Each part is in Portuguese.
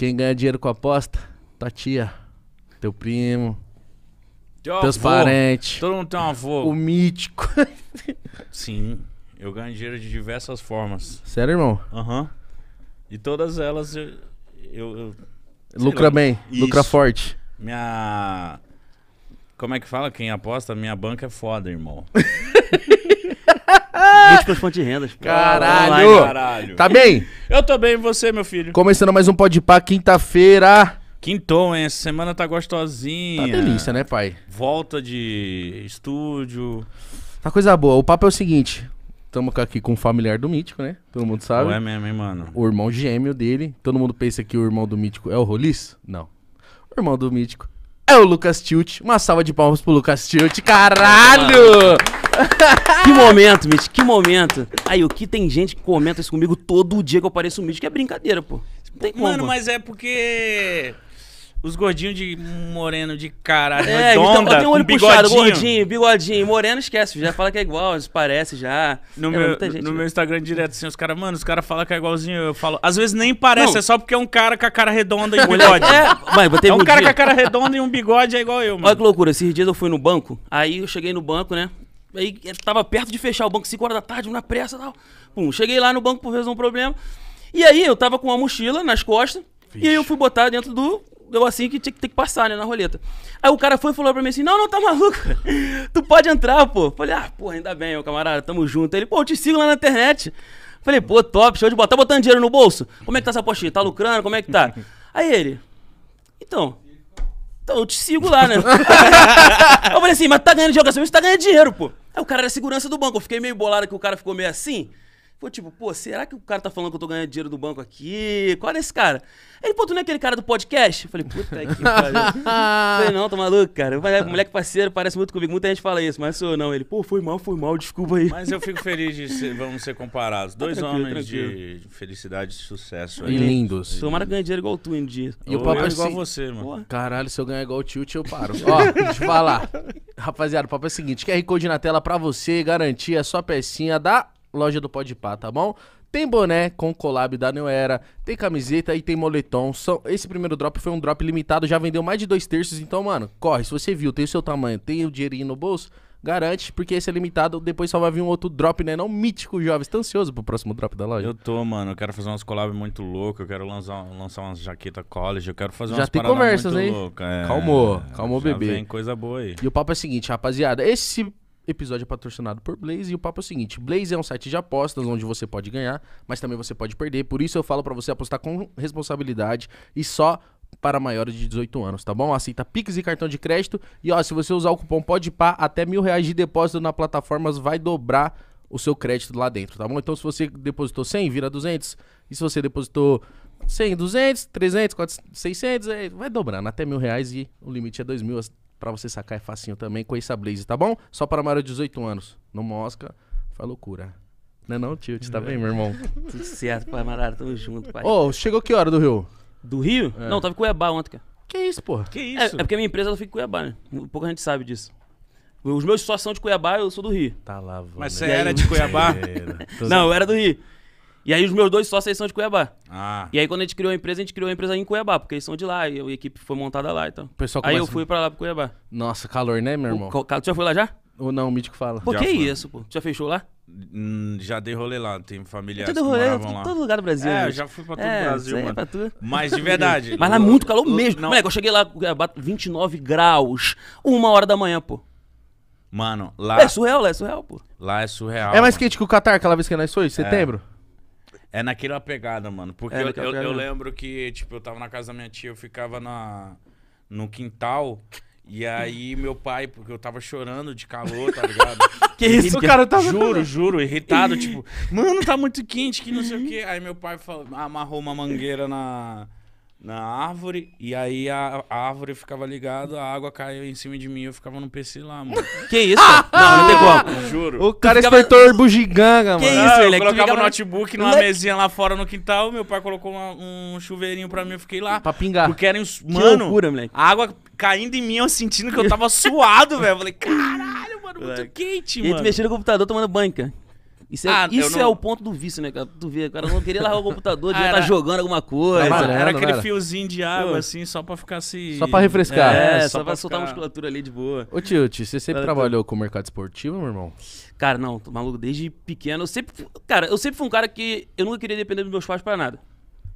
Quem ganha dinheiro com aposta? Tua tia, teu primo, teu teus avô, parentes. Todo mundo tem um avô. O mítico. Sim, eu ganho dinheiro de diversas formas. Sério, irmão? Aham. Uhum. E todas elas eu. eu, eu lucra lá, bem, isso. lucra forte. Minha. Como é que fala? Quem aposta, minha banca é foda, irmão. Múltiplas fontes de rendas. Caralho. Caralho. Tá bem? Eu tô bem, e você, meu filho? Começando mais um Pode Pá, quinta-feira. Quintou, hein? Essa semana tá gostosinha. Tá delícia, né, pai? Volta de estúdio. Tá coisa boa. O papo é o seguinte. Estamos aqui com o familiar do Mítico, né? Todo mundo sabe. é mesmo, hein, mano? O irmão gêmeo dele. Todo mundo pensa que o irmão do Mítico é o Rolis? Não. O irmão do Mítico é o Lucas Tilt. Uma salva de palmas pro Lucas Tilt. Caralho! que momento, Mitch, que momento. Aí, o que tem gente que comenta isso comigo todo dia que eu pareço o Mitch, que é brincadeira, pô. Mano, como. mas é porque... Os gordinhos de moreno de caralho é, redonda, então, eu olho um puxado, bigodinho. gordinho, bigodinho, moreno esquece, já fala que é igual, parece já. No, é, meu, gente, no meu Instagram direto assim, os caras, mano, os caras falam que é igualzinho, eu falo. Às vezes nem parece, não. é só porque é um cara com a cara redonda e um é, bigode. é, mas botei é um cara dia. com a cara redonda e um bigode é igual eu, mano. Olha que loucura, esses dias eu fui no banco, aí eu cheguei no banco, né, Aí eh, tava perto de fechar o banco, 5 horas da tarde, na pressa e tal. Pum, cheguei lá no banco por resolver um problema. E aí eu tava com uma mochila nas costas. Vixe. E aí eu fui botar dentro do negocinho que tinha que ter que passar, né, na roleta. Aí o cara foi e falou pra mim assim: Não, não, tá maluco? tu pode entrar, pô. Falei: Ah, pô, ainda bem, meu camarada, tamo junto. Aí ele, pô, eu te sigo lá na internet. Falei: Pô, top, show de bola. Tá botando dinheiro no bolso? Como é que tá essa apostinha? Tá lucrando? Como é que tá? aí ele: Então. Então eu te sigo lá, né? eu falei assim, mas tá ganhando de jogação, você tá ganhando dinheiro, pô. Aí o cara era segurança do banco. Eu fiquei meio bolado que o cara ficou meio assim. Foi tipo, pô, será que o cara tá falando que eu tô ganhando dinheiro do banco aqui? Qual é esse cara? Ele, pô, tu não é aquele cara do podcast? Eu falei, puta que pariu. falei, não, tá maluco, cara. O é, moleque parceiro, parece muito comigo. Muita gente fala isso, mas sou não. Ele, pô, foi mal, foi mal, desculpa aí. Mas eu fico feliz de ser, vamos ser comparados. Tá Dois tá homens tranquilo. de felicidade e sucesso. E lindos. Tomara que ganhe dinheiro igual tu um dia. E o papo é igual assim, você, mano. Porra. Caralho, se eu ganhar igual o Tilt, eu paro. Ó, deixa eu falar. Rapaziada, o papo é o seguinte. QR Code na tela pra você, garantia, sua pecinha da loja do Pode Pá, tá bom? Tem boné com collab da New Era, tem camiseta e tem moletom. São, esse primeiro drop foi um drop limitado, já vendeu mais de dois terços, então, mano, corre. Se você viu, tem o seu tamanho, tem o dinheirinho no bolso, garante, porque esse é limitado, depois só vai vir um outro drop, né? Não mítico, jovem. Você tá ansioso pro próximo drop da loja? Eu tô, mano. Eu quero fazer umas collabs muito loucas, eu quero lançar, lançar umas jaqueta college, eu quero fazer já umas tem conversas, hein? É. calmou, calmou, já bebê. vem coisa boa aí. E o papo é o seguinte, rapaziada. Esse episódio é patrocinado por Blaze e o papo é o seguinte: Blaze é um site de apostas onde você pode ganhar, mas também você pode perder. Por isso eu falo para você apostar com responsabilidade e só para maiores de 18 anos, tá bom? Aceita Pix e cartão de crédito. E ó, se você usar o cupom PODEPA, até mil reais de depósito na plataforma vai dobrar o seu crédito lá dentro, tá bom? Então se você depositou 100, vira 200. E se você depositou 100, 200, 300, 400, 600, vai dobrando até mil reais e o limite é 2 mil Pra você sacar é facinho também. com essa Blaze, tá bom? Só para maior de 18 anos. Não mosca, faz loucura. Não é não, Tilt? Tá bem, meu irmão? Tudo certo, pai Marara. Tamo junto, pai. Ô, chegou que hora do Rio? Do Rio? É. Não, tava em Cuiabá ontem, cara. Que isso, porra? Que é, isso? É, é porque a minha empresa ela fica em Cuiabá, né? Pouca gente sabe disso. Os meus sócios são de Cuiabá, eu sou do Rio. Tá lá, Mas né? você né? era de Cuiabá? Não, eu era do Rio. E aí os meus dois sócios são de Cuiabá. Ah. E aí quando a gente criou a empresa, a gente criou a empresa em Cuiabá, porque eles são de lá, e a equipe foi montada lá então. Pessoal aí eu fui pra lá pro Cuiabá. Nossa, calor, né, meu irmão? O, tu já foi lá já? Ou não, o Mítico fala. Por que foi. isso, pô? Tu já fechou lá? Hum, já dei rolê lá, tem familiares todo rolê, que lá. todo lugar do Brasil. É, eu né? já fui pra todo o é, Brasil, é, mano. Pra tu. Mas de verdade. Mas lá é muito calor mesmo. Não. Moleque, eu cheguei lá, 29 graus, uma hora da manhã, pô. Mano, lá... É surreal, lá é surreal, pô. Lá é surreal. É mais mano. quente que o Catar, aquela vez que nós foi, é. setembro? É naquela pegada, mano. Porque é, eu, eu, eu, lembro que, tipo, eu tava na casa da minha tia, eu ficava na, no quintal. E aí, meu pai, porque eu tava chorando de calor, tá ligado? que isso, o cara tava. Juro, juro, irritado, tipo, mano, tá muito quente, que não sei o quê. Aí meu pai falou, amarrou uma mangueira na na árvore, e aí a, a árvore ficava ligada, a água caiu em cima de mim eu ficava no PC lá, mano. Que isso? não, não tem como. Juro. O cara ficava... espetou bugiganga, mano. Que isso, ah, ele é colocava o notebook numa Le... mesinha lá fora no quintal, meu pai colocou uma, um chuveirinho pra mim, eu fiquei lá. Pra pingar. Porque era uns... Que mano, loucura, moleque. a água caindo em mim, eu sentindo que eu tava suado, velho. eu Falei, caralho, mano, muito quente, mano. E tu mexendo no computador tomando banho, isso é, ah, isso é não... é o ponto do vício, né, cara? Tu vê, o cara não queria largar o computador, devia ah, estar tá jogando alguma coisa. Era, era aquele fiozinho de água, Pô. assim, só pra ficar se. Só pra refrescar. É, é só, só pra, pra soltar a musculatura ali de boa. Ô, tio, tio você sempre trabalhou com o mercado esportivo, meu irmão? Cara, não, tô maluco, desde pequeno. Eu sempre. Cara, eu sempre fui um cara que eu nunca queria depender dos meus pais pra nada.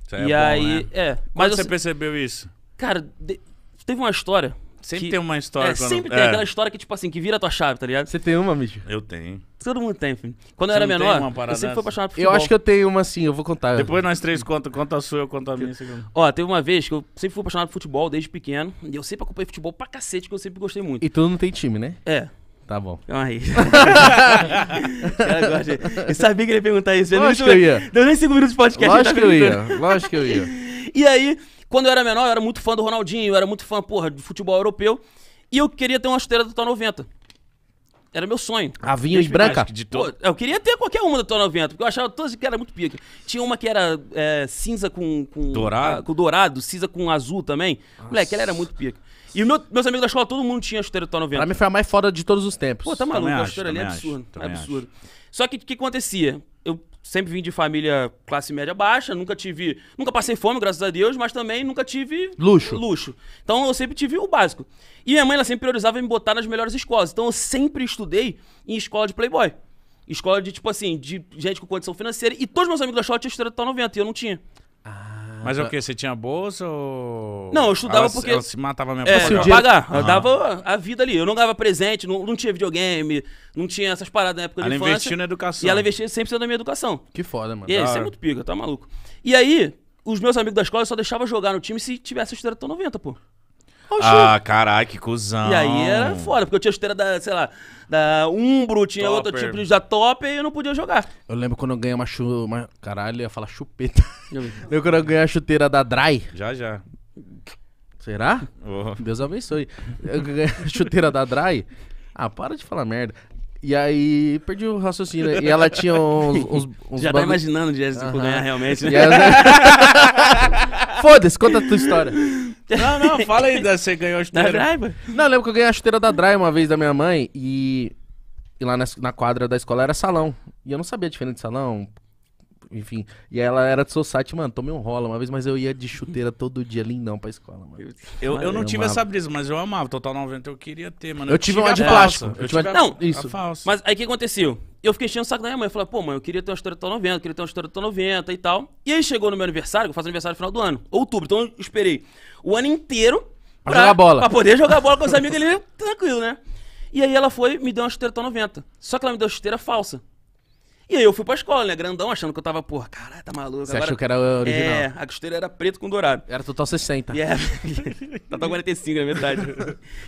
Isso aí é e é bom, aí, né? é. Mas Quando você percebeu isso? Cara, de... teve uma história Sempre que... tem uma história. É, quando... sempre tem é. aquela história que, tipo assim, que vira a tua chave, tá ligado? Você tem uma, bicho? Eu tenho. Todo mundo tem, filho. Quando Você eu era menor, eu sempre fui apaixonado por futebol. Eu acho que eu tenho uma sim, eu vou contar. Depois nós três conta, conta a sua, eu conto a minha. Ó, teve uma vez que eu sempre fui apaixonado por futebol desde pequeno. E eu sempre acompanhei futebol pra cacete, que eu sempre gostei muito. E tu não tem time, né? É. Tá bom. Então aí. eu sabia que ele ia perguntar isso. Lógico eu nem... que eu ia. Deu nem 5 minutos de podcast. Tá lógico que eu ia. Lógico que eu ia. E aí, quando eu era menor, eu era muito fã do Ronaldinho, eu era muito fã, porra, de futebol europeu. E eu queria ter uma esteira do Total 90. Era meu sonho. A e branca? De to... Pô, eu queria ter qualquer uma da Total 90, porque eu achava todas que era muito pica. Tinha uma que era é, cinza com, com... Dourado? com dourado, cinza com azul também. Nossa. Moleque, ela era muito pica. E meu, meus amigos da escola, todo mundo tinha a chuteira do Tom 90. Pra mim foi a mais foda de todos os tempos. Pô, tá maluco, a chuteira ali é absurdo. É absurdo. Acho. Só que o que acontecia? sempre vim de família classe média baixa, nunca tive. Nunca passei fome, graças a Deus, mas também nunca tive. Luxo. Luxo. Então eu sempre tive o básico. E minha mãe, ela sempre priorizava me botar nas melhores escolas. Então eu sempre estudei em escola de playboy. Escola de, tipo assim, de gente com condição financeira. E todos meus amigos da escola tinham estrela até 90 e eu não tinha. Ah. Mas é o que? Você tinha bolsa ou. Não, eu estudava ela, porque. Ela se matava mesmo é, pra pagar. pagar. Uhum. Eu ah. dava a vida ali. Eu não dava presente, não, não tinha videogame, não tinha essas paradas na época ela da infância. Ela investia na educação. E ela investia sempre na minha educação. Que foda, mano. E aí, isso é muito pica, tá maluco. E aí, os meus amigos da escola só deixavam jogar no time se tivesse a chuteira do 90, pô. Ah, caralho, que cuzão. E aí era foda, porque eu tinha a chuteira da, sei lá, da Umbro, tinha Topper. outro tipo de da Top e eu não podia jogar. Eu lembro quando eu ganhei uma chu... Uma... Caralho, ia falar chupeta. Eu lembro quando eu ganhei a chuteira da Dry. Já, já. Será? Oh. Deus abençoe. Eu ganhei a chuteira da Dry. Ah, para de falar merda. E aí, perdi o raciocínio. E ela tinha uns. uns, uns Já tá imaginando o tipo, Jéssica Aham. ganhar realmente, né? ela- Foda-se, conta a tua história. Não, não, fala aí, você ganhou a Da chuteira. Não, eu lembro que eu ganhei a chuteira da Dry uma vez da minha mãe e. E lá na, na quadra da escola era salão. E eu não sabia a diferença de salão, enfim. E ela era de society, mano, tomei um rola uma vez, mas eu ia de chuteira todo dia, lindão, pra escola, mano. Eu, eu, não tive essa brisa, mas eu amava. Total 90 eu queria ter, mano. Eu, eu tive uma de plástico. Eu tive a... Não, isso. A mas aí o que aconteceu? Eu fiquei cheio o saco da minha mãe. Eu falei, pô, mãe, eu queria ter uma chuteira Total 90, eu queria ter uma chuteira Total 90 e tal. E aí chegou no meu aniversário, que eu faço aniversário no final do ano, outubro. Então eu esperei o ano inteiro pra, pra jogar bola. pra poder jogar bola com os amigos ali, tranquilo, né? E aí ela foi me deu uma chuteira Total 90. Só que ela me deu uma chuteira falsa. E aí eu fui pra escola, né? Grandão, achando que eu tava, porra, caralho, tá maluco. Você Agora, achou que era original? É, a costeira era preto com dourado. Era total 60. E era. É, total 45, na verdade.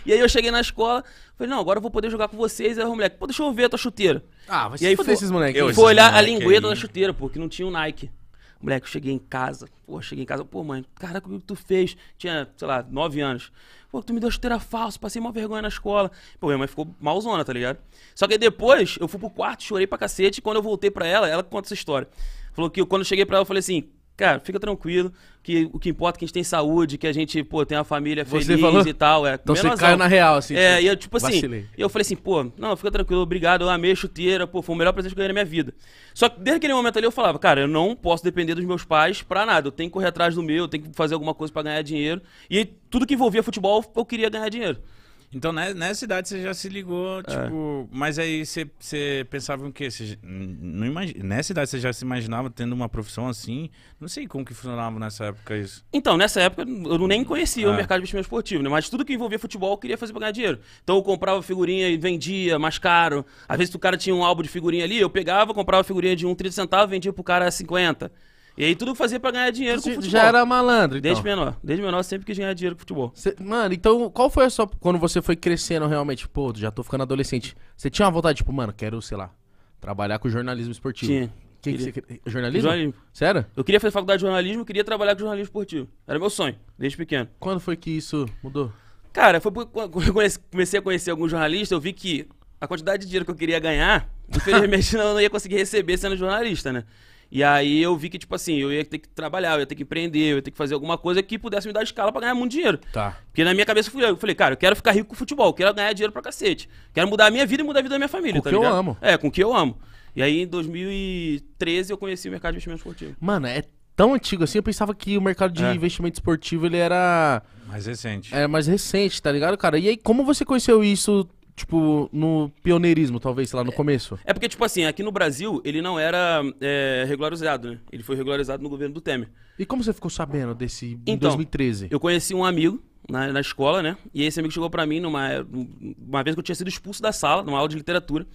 e aí eu cheguei na escola, falei, não, agora eu vou poder jogar com vocês. Aí o moleque, pô, deixa eu ver a tua chuteira. Ah, vai se esses moleques. Eu fui olhar a lingueta da chuteira, porque não tinha o Nike. Moleque, eu cheguei em casa, pô, cheguei em casa, pô, mãe, caraca, o que tu fez? Tinha, sei lá, nove anos. Pô, tu me deu chuteira falsa, passei uma vergonha na escola. Pô, minha mãe ficou malzona, tá ligado? Só que aí depois, eu fui pro quarto, chorei pra cacete, e quando eu voltei pra ela, ela conta essa história. Falou que eu, quando eu cheguei pra ela, eu falei assim, Cara, fica tranquilo, que o que importa é que a gente tem saúde, que a gente, pô, tem uma família feliz e tal. É, então você caiu na real, assim. É, e eu, tipo assim, vacilei. assim, eu falei assim, pô, não, fica tranquilo, obrigado, eu amei a chuteira, pô, foi o melhor presente que eu ganhei na minha vida. Só que desde aquele momento ali eu falava, cara, eu não posso depender dos meus pais pra nada, eu tenho que correr atrás do meu, eu tenho que fazer alguma coisa para ganhar dinheiro. E tudo que envolvia futebol, eu queria ganhar dinheiro. Então, né, nessa idade você já se ligou, é. tipo. É. Mas aí você, você pensava o quê? Você, não imagina, nessa idade você já se imaginava tendo uma profissão assim? Não sei como que funcionava nessa época isso. Então, nessa época eu nem conhecia é. o mercado de investimento esportivo, né? Mas tudo que envolvia futebol eu queria fazer pra ganhar dinheiro. Então eu comprava figurinha e vendia mais caro. Às vezes o cara tinha um álbum de figurinha ali, eu pegava, comprava figurinha de um 30 e vendia pro cara 50. E aí tudo fazia pra ganhar dinheiro Você com futebol. Já era malandro, então. Desde menor. Desde menor sempre quis ganhar dinheiro com futebol. Cê, mano, então qual foi a sua... Quando você foi crescendo realmente, pô, já tô ficando adolescente. Você tinha uma vontade, tipo, mano, quero, sei lá, trabalhar com jornalismo esportivo. Tinha. Que queria... que jornalismo? jornalismo? Sério? Eu queria fazer faculdade de jornalismo, queria trabalhar com jornalismo esportivo. Era meu sonho, desde pequeno. Quando foi que isso mudou? Cara, foi quando eu comecei a conhecer alguns jornalistas, eu vi que a quantidade de dinheiro que eu queria ganhar, infelizmente eu não ia conseguir receber sendo jornalista, né? E aí eu vi que, tipo assim, eu ia ter que trabalhar, eu ia ter que empreender, eu ia ter que fazer alguma coisa que pudesse me dar escala pra ganhar muito dinheiro. Tá. Porque na minha cabeça eu, fui, eu falei, cara, eu quero ficar rico com futebol, eu quero ganhar dinheiro pra cacete. Quero mudar a minha vida e mudar a vida da minha família, com tá que ligado? eu amo. É, com o que eu amo. E aí em 2013 eu conheci o mercado de investimento esportivo. Mano, é tão antigo assim, eu pensava que o mercado de é. investimento esportivo ele era. Mais recente. É, mais recente, tá ligado, cara? E aí, como você conheceu isso tipo, no pioneirismo, talvez, sei lá, no é. começo? É porque, tipo assim, aqui no Brasil, ele não era é, regularizado, né? Ele foi regularizado no governo do Temer. E como você ficou sabendo desse em então, 2013? Eu conheci um amigo na, na escola, né? E esse amigo chegou para mim numa uma vez que eu tinha sido expulso da sala, numa aula de literatura.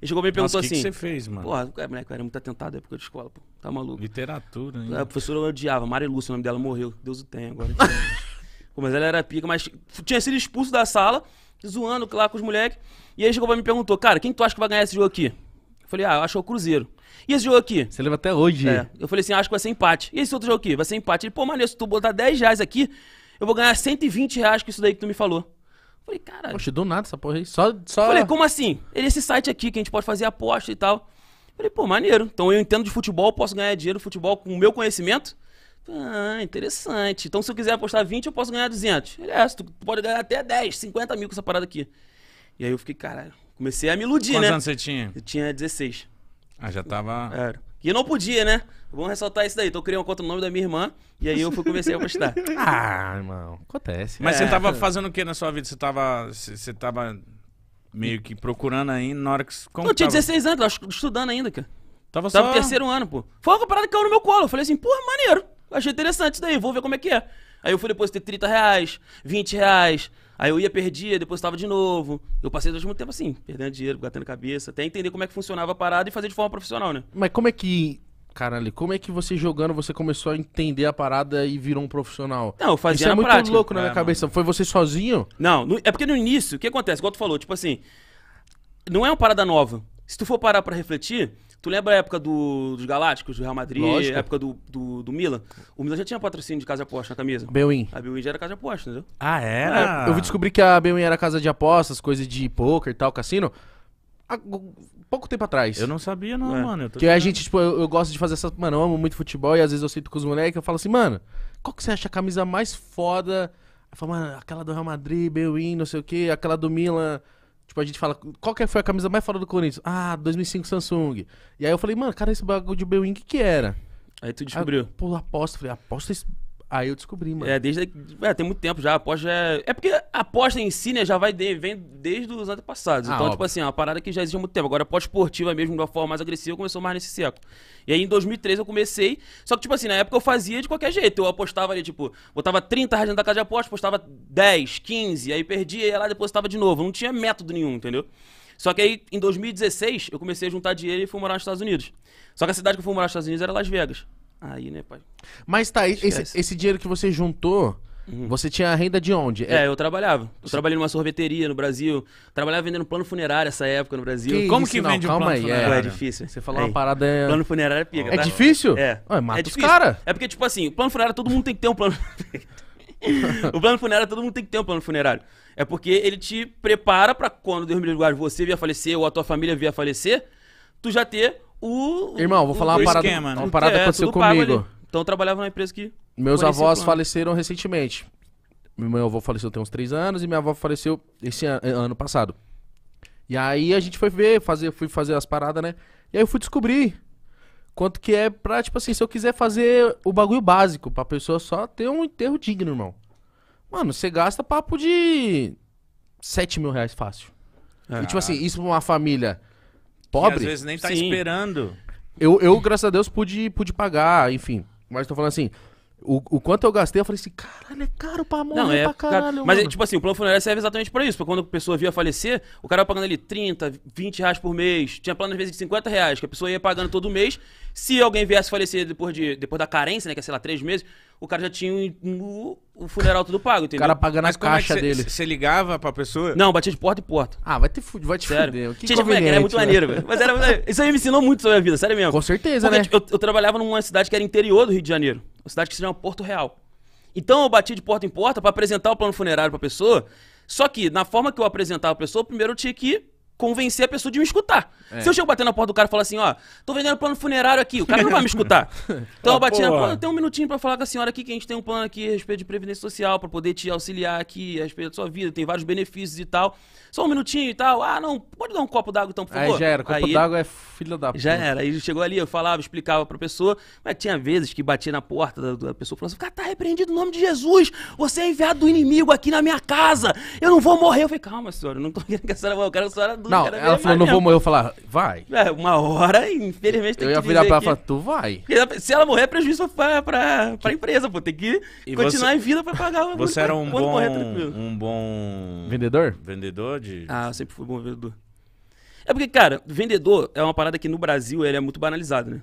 Ele chegou e perguntou Nossa, que assim. O que você fez, mano? Porra, cara, é, moleque, eu era muito atentado na época de escola, pô. Tá maluco. Literatura, hein? A professora eu odiava, Mari Lúcia, o nome dela morreu. Deus o tenha agora. pô, mas ela era pica, mas tinha sido expulso da sala zoando lá com os moleques. E aí chegou pra mim e perguntou, cara, quem tu acha que vai ganhar esse jogo aqui? Eu falei, ah, eu acho que é o Cruzeiro. E esse jogo aqui? Você leva até hoje. É. Eu falei assim, ah, acho que vai ser empate. E esse outro jogo aqui? Vai ser empate. Ele, pô, maneiro, se tu botar 10 reais aqui, eu vou ganhar 120 reais com isso daí que tu me falou. Eu falei, caralho. Poxa, do nada essa porra aí. Só, só... Eu falei, como assim? Ele, esse site aqui que a gente pode fazer aposta e tal. Eu falei, pô, maneiro. Então eu entendo de futebol, posso ganhar dinheiro no futebol com o meu conhecimento. Ah, interessante. Então, se eu quiser apostar 20, eu posso ganhar 200. Ele, é, tu pode ganhar até 10, 50 mil com essa parada aqui. E aí eu fiquei, caralho, comecei a me iludir, Quantos né? Quantos anos você tinha? Eu tinha 16. Ah, já tava... Era. E não podia, né? Vamos ressaltar isso daí. Então eu criei uma conta no nome da minha irmã e aí eu fui, comecei a apostar. ah, irmão, acontece. Mas é. você tava fazendo o que na sua vida? Você tava... Você tava meio que procurando aí na hora que... Como não, eu tinha tava? 16 anos, tava estudando ainda, cara. Tava, tava só... Tava no terceiro ano, pô. Foi uma parada que caiu no meu colo. Eu falei assim, porra, maneiro. Achei interessante isso daí, vou ver como é que é. Aí eu fui depositar 30 reais, 20 reais. Aí eu ia, perdia, depois estava de novo. Eu passei durante muito tempo assim, perdendo dinheiro, batendo cabeça, até entender como é que funcionava a parada e fazer de forma profissional, né? Mas como é que. Caralho, como é que você jogando, você começou a entender a parada e virou um profissional? Não, eu fazia Isso é muito prática. louco na é, minha cabeça. Mano. Foi você sozinho? Não, no... é porque no início, o que acontece? Igual tu falou, tipo assim, não é uma parada nova. Se tu for parar pra refletir, Tu lembra a época do, dos Galácticos, do Real Madrid, Lógico. a época do, do, do Milan? O Milan já tinha patrocínio de casa de aposta na camisa. Belwin. A Belwin já era casa de aposta, entendeu? Ah, era? É? Eu vi descobrir que a Belwin era casa de apostas, coisas de poker e tal, cassino. Há pouco tempo atrás. Eu não sabia, não, é. mano. que a gente, tipo, eu, eu, gosto de fazer essa. Mano, eu amo muito futebol e às vezes eu sinto com os moleques eu falo assim, mano, qual que você acha a camisa mais foda? Eu falo, mano, aquela do Real Madrid, Belwin, não sei o quê, aquela do Milan. Tipo, a gente fala, qual que foi a camisa mais fora do Corinthians? Ah, 2005 Samsung. E aí eu falei, mano, cara, esse bagulho de B-Wing que era? Aí tu descobriu. Aí, ah, pô, aposta. Falei, aposta Aí eu descobri, mano. É, desde. É, tem muito tempo já. A aposta é. É porque a aposta em si, né, já vai de... vem desde os antepassados. Ah, então, tipo óbvio. tipo assim, é uma parada que já existe há muito tempo. Agora, a aposta esportiva mesmo, de uma forma mais agressiva, começou mais nesse século. E aí, em 2003, eu comecei. Só que, tipo assim, na época eu fazia de qualquer jeito. Eu apostava ali, tipo, botava 30 reais dentro da casa de aposta, apostava 10, 15, aí perdia, ia lá e depositava de novo. Não tinha método nenhum, entendeu? Só que aí, em 2016, eu comecei a juntar dinheiro e fui morar nos Estados Unidos. Só que a cidade que eu fui morar nos Estados Unidos era Las Vegas. Aí, né, pai? Mas tá, esse, esse, dinheiro que você juntou, uhum. você tinha renda de onde? É, é eu trabalhava. Eu Sim. trabalhei numa sorveteria no Brasil. Trabalhava vendendo plano funerário essa época no Brasil. Que Como isso? que não, vende calma um plano aí, funerário? É, é difícil. Você falou aí. uma é. parada... É... Plano funerário é pica, É tá? difícil? É. Ué, mata é difícil. os cara. É porque, tipo assim, o plano funerário, todo mundo tem que ter um plano... o plano funerário, todo mundo tem que ter um plano funerário. É porque ele te prepara para quando Deus me livre você vier a falecer ou a tua família vier a falecer tu já ter o. Irmão, vou o, falar uma parada, esquema, né? uma parada é, aconteceu comigo. Ali. Então eu trabalhava numa empresa que. Meus avós faleceram recentemente. Meu avô faleceu tem uns três anos e minha avó faleceu esse ano, eh, ano passado. E aí a gente foi ver, fazer, fui fazer as paradas, né? E aí eu fui descobrir quanto que é pra, tipo assim, se eu quiser fazer o bagulho básico, pra pessoa só ter um enterro digno, irmão. Mano, você gasta papo de 7 mil reais fácil. E tipo assim, isso pra uma família pobre. às vezes nem tá Sim. esperando. Eu, eu, graças a Deus, pude, pude pagar, enfim. Mas tô falando assim, o, o, quanto eu gastei, eu falei assim, caralho, é caro pra morrer não, é pra caralho. Caro. Mas, mano. tipo assim, o plano funerário serve exatamente pra isso. Pra quando a pessoa via falecer, o cara ia pagando ali 30, 20 reais por mês. Tinha plano, às vezes, de 50 reais, que a pessoa ia pagando todo mês. Se alguém viesse falecer depois, de, depois da carência, né? Que é, sei lá, três meses, o cara já tinha o um, um, funeral tudo pago, entendeu? O cara pagando Mas a é caixa cê, dele. Você ligava pra pessoa? Não, batia de porta em porta. Ah, vai te, vai te Sério. fuder. Que Tinha moleque, era muito maneiro, né? velho. Mas era, é, isso aí me ensinou muito sobre a vida, sério mesmo. Com certeza, Porque, né? Eu, eu trabalhava numa cidade que era interior do Rio de Janeiro. Uma cidade que se chama Porto Real. Então eu batia de porta em porta para apresentar o plano funerário pra pessoa. Só que, na forma que eu apresentava a pessoa, primeiro eu tinha que convencer a pessoa de me escutar. É. Se eu chego batendo na porta do cara e falar assim, ó, tô vendendo plano funerário aqui, o cara não vai me escutar. Então ah, eu bati na porta, tem um minutinho para falar com a senhora aqui que a gente tem um plano aqui a respeito de previdência social para poder te auxiliar aqui a respeito da sua vida, tem vários benefícios e tal. Só um minutinho e tal. Ah, não, pode dar um copo d'água então, por favor. Aí já era, copo d'água é filho da puta. Já era, aí chegou ali, eu falava, explicava pra pessoa, mas tinha vezes que batia na porta da, da pessoa falando assim, cara, tá repreendido no nome de Jesus, você é enviado do inimigo aqui na minha casa, eu não vou morrer. Eu falei, calma senhora, eu não tô querendo que a senhora morra, eu quero que a senhora não, ela falou, não vou morrer. Eu falar, ah, vai. É, uma hora, infelizmente, tem eu que Eu ia virar pra ela e falar, tu vai. Se ela morrer, é prejuízo pra, pra, pra empresa, pô. Tem que e continuar você... em vida pra pagar o Você era um bom, um bom... Vendedor? Vendedor de... Ah, eu sempre fui bom vendedor. É porque, cara, vendedor é uma parada que no Brasil ele é muito banalizado, né?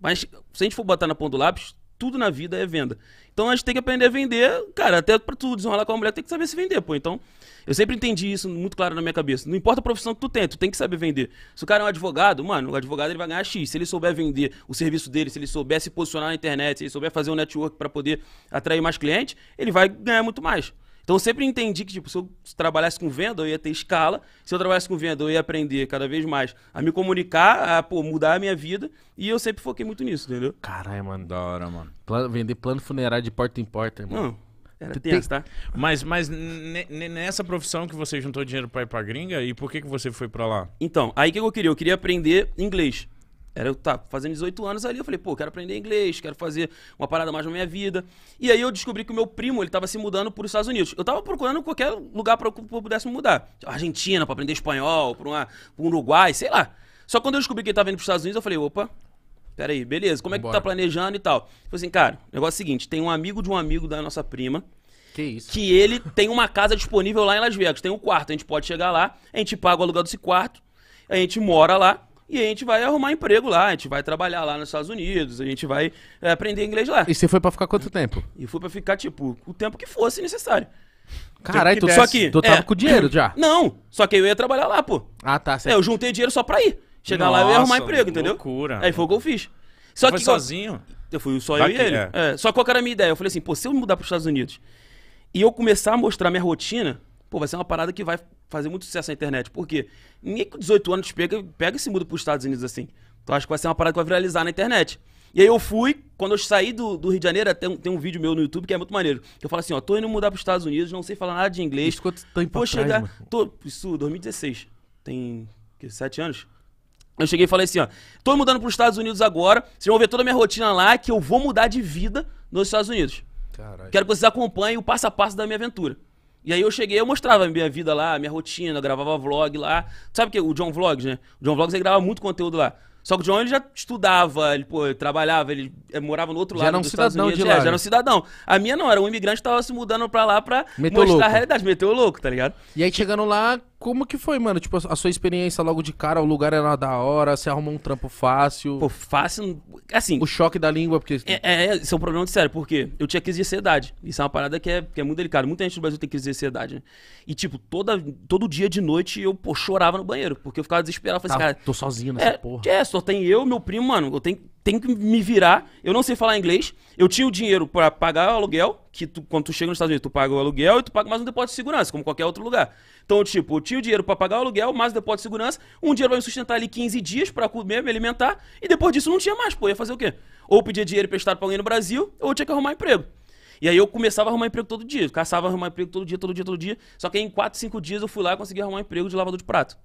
Mas se a gente for botar na ponta do lápis, tudo na vida é venda. Então a gente tem que aprender a vender, cara, até pra tudo desenrolar com a mulher tem que saber se vender, pô. Então eu sempre entendi isso muito claro na minha cabeça. Não importa a profissão que tu tem, tu tem que saber vender. Se o cara é um advogado, mano, o advogado ele vai ganhar X. Se ele souber vender o serviço dele, se ele souber se posicionar na internet, se ele souber fazer um network para poder atrair mais clientes, ele vai ganhar muito mais. Então eu sempre entendi que, tipo, se eu trabalhasse com venda, eu ia ter escala. Se eu trabalhasse com venda, eu ia aprender cada vez mais a me comunicar, a pô, mudar a minha vida. E eu sempre foquei muito nisso, entendeu? Caralho, mano. Da hora, mano. Plano, vender plano funerário de porta em porta, irmão. Não. Era tu tenso, tem... tá? Mas, mas nessa profissão que você juntou dinheiro pra ir pra gringa, e por que, que você foi pra lá? Então, aí que eu queria? Eu queria aprender inglês. Era eu tá fazendo 18 anos ali, eu falei, pô, quero aprender inglês, quero fazer uma parada mais na minha vida. E aí eu descobri que o meu primo, ele tava se mudando para os Estados Unidos. Eu tava procurando qualquer lugar para eu pudesse mudar. Argentina, para aprender espanhol, para um Uruguai, sei lá. Só quando eu descobri que ele tava indo para os Estados Unidos, eu falei, opa, Pera aí, beleza, como Vambora. é que tu tá planejando e tal? Falei tipo assim, cara, o negócio é o seguinte, tem um amigo de um amigo da nossa prima, que isso? Que ele tem uma casa disponível lá em Las Vegas, tem um quarto, a gente pode chegar lá, a gente paga o aluguel desse quarto, a gente mora lá, e a gente vai arrumar emprego lá, a gente vai trabalhar lá nos Estados Unidos, a gente vai é, aprender inglês lá. E você foi para ficar quanto tempo? E fui para ficar, tipo, o tempo que fosse necessário. Caralho, tu, só que, tu é, tava com dinheiro já? Não, só que eu ia trabalhar lá, pô. Ah, tá, certo. É, eu juntei dinheiro só pra ir. Chegar Nossa, lá e arrumar emprego, entendeu? Loucura. Aí foi o que eu fiz. Só que, sozinho? Eu fui só eu e ele. É. É, só qual era a minha ideia? Eu falei assim, pô, se eu mudar para os Estados Unidos e eu começar a mostrar minha rotina, pô, vai ser uma parada que vai fazer muito sucesso na internet. Por quê? Ninguém com 18 anos pega, pega e se muda para os Estados Unidos assim. Então acho que vai ser uma parada que vai viralizar na internet. E aí eu fui, quando eu saí do, do Rio de Janeiro, tem um, tem um vídeo meu no YouTube que é muito maneiro. Que eu falo assim, ó, tô indo mudar para os Estados Unidos, não sei falar nada de inglês. Isso quanto tempo Vou chegar... Trás, tô, isso, 2016. Tem que, sete anos? Eu cheguei e falei assim, ó, tô mudando para os Estados Unidos agora, vocês vão ver toda a minha rotina lá, que eu vou mudar de vida nos Estados Unidos. Caralho. Quero que vocês acompanhem o passo a passo da minha aventura. E aí eu cheguei, eu mostrava a minha vida lá, a minha rotina, gravava vlog lá. Sabe que o John Vlogs, né? O John Vlogs ele grava muito conteúdo lá. Só que o John ele já estudava, ele, pô, ele trabalhava, ele eh, morava no outro já lado era um dos Estados Unidos. já, é, já era né? um cidadão. A minha não, era um imigrante que tava se mudando pra lá pra Meteu mostrar louco. a realidade. Meteu louco, tá ligado? E aí chegando lá, como que foi, mano? Tipo, a sua experiência logo de cara, o lugar era da hora, você arrumou um trampo fácil. Pô, fácil. Assim. O choque da língua, porque. É, é, é, é um problema de sério, porque eu tinha crise de ansiedade. Isso é uma parada que é, que é muito delicada. Muita gente no Brasil tem crise de ansiedade, né? E, tipo, toda, todo dia de noite eu, pô, chorava no banheiro, porque eu ficava desesperado. Falei, tá, cara. Tô sozinho nessa é, porra. É, só tem eu e meu primo, mano. Eu tenho tenho que me virar. Eu não sei falar inglês. Eu tinha o dinheiro para pagar o aluguel, que tu, quando tu chega nos Estados Unidos, tu paga o aluguel e tu paga mais um depósito de segurança, como qualquer outro lugar. Então, tipo, eu tinha o dinheiro para pagar o aluguel, mais um depósito de segurança, um dinheiro para me sustentar ali 15 dias para comer, me alimentar, e depois disso não tinha mais, pô, ia fazer o quê? Ou pedir dinheiro emprestado para alguém no Brasil, ou tinha que arrumar emprego. E aí eu começava a arrumar emprego todo dia, caçava a arrumar emprego todo dia, todo dia, todo dia. Só que em 4, 5 dias eu fui lá e consegui arrumar emprego de lavador de prato.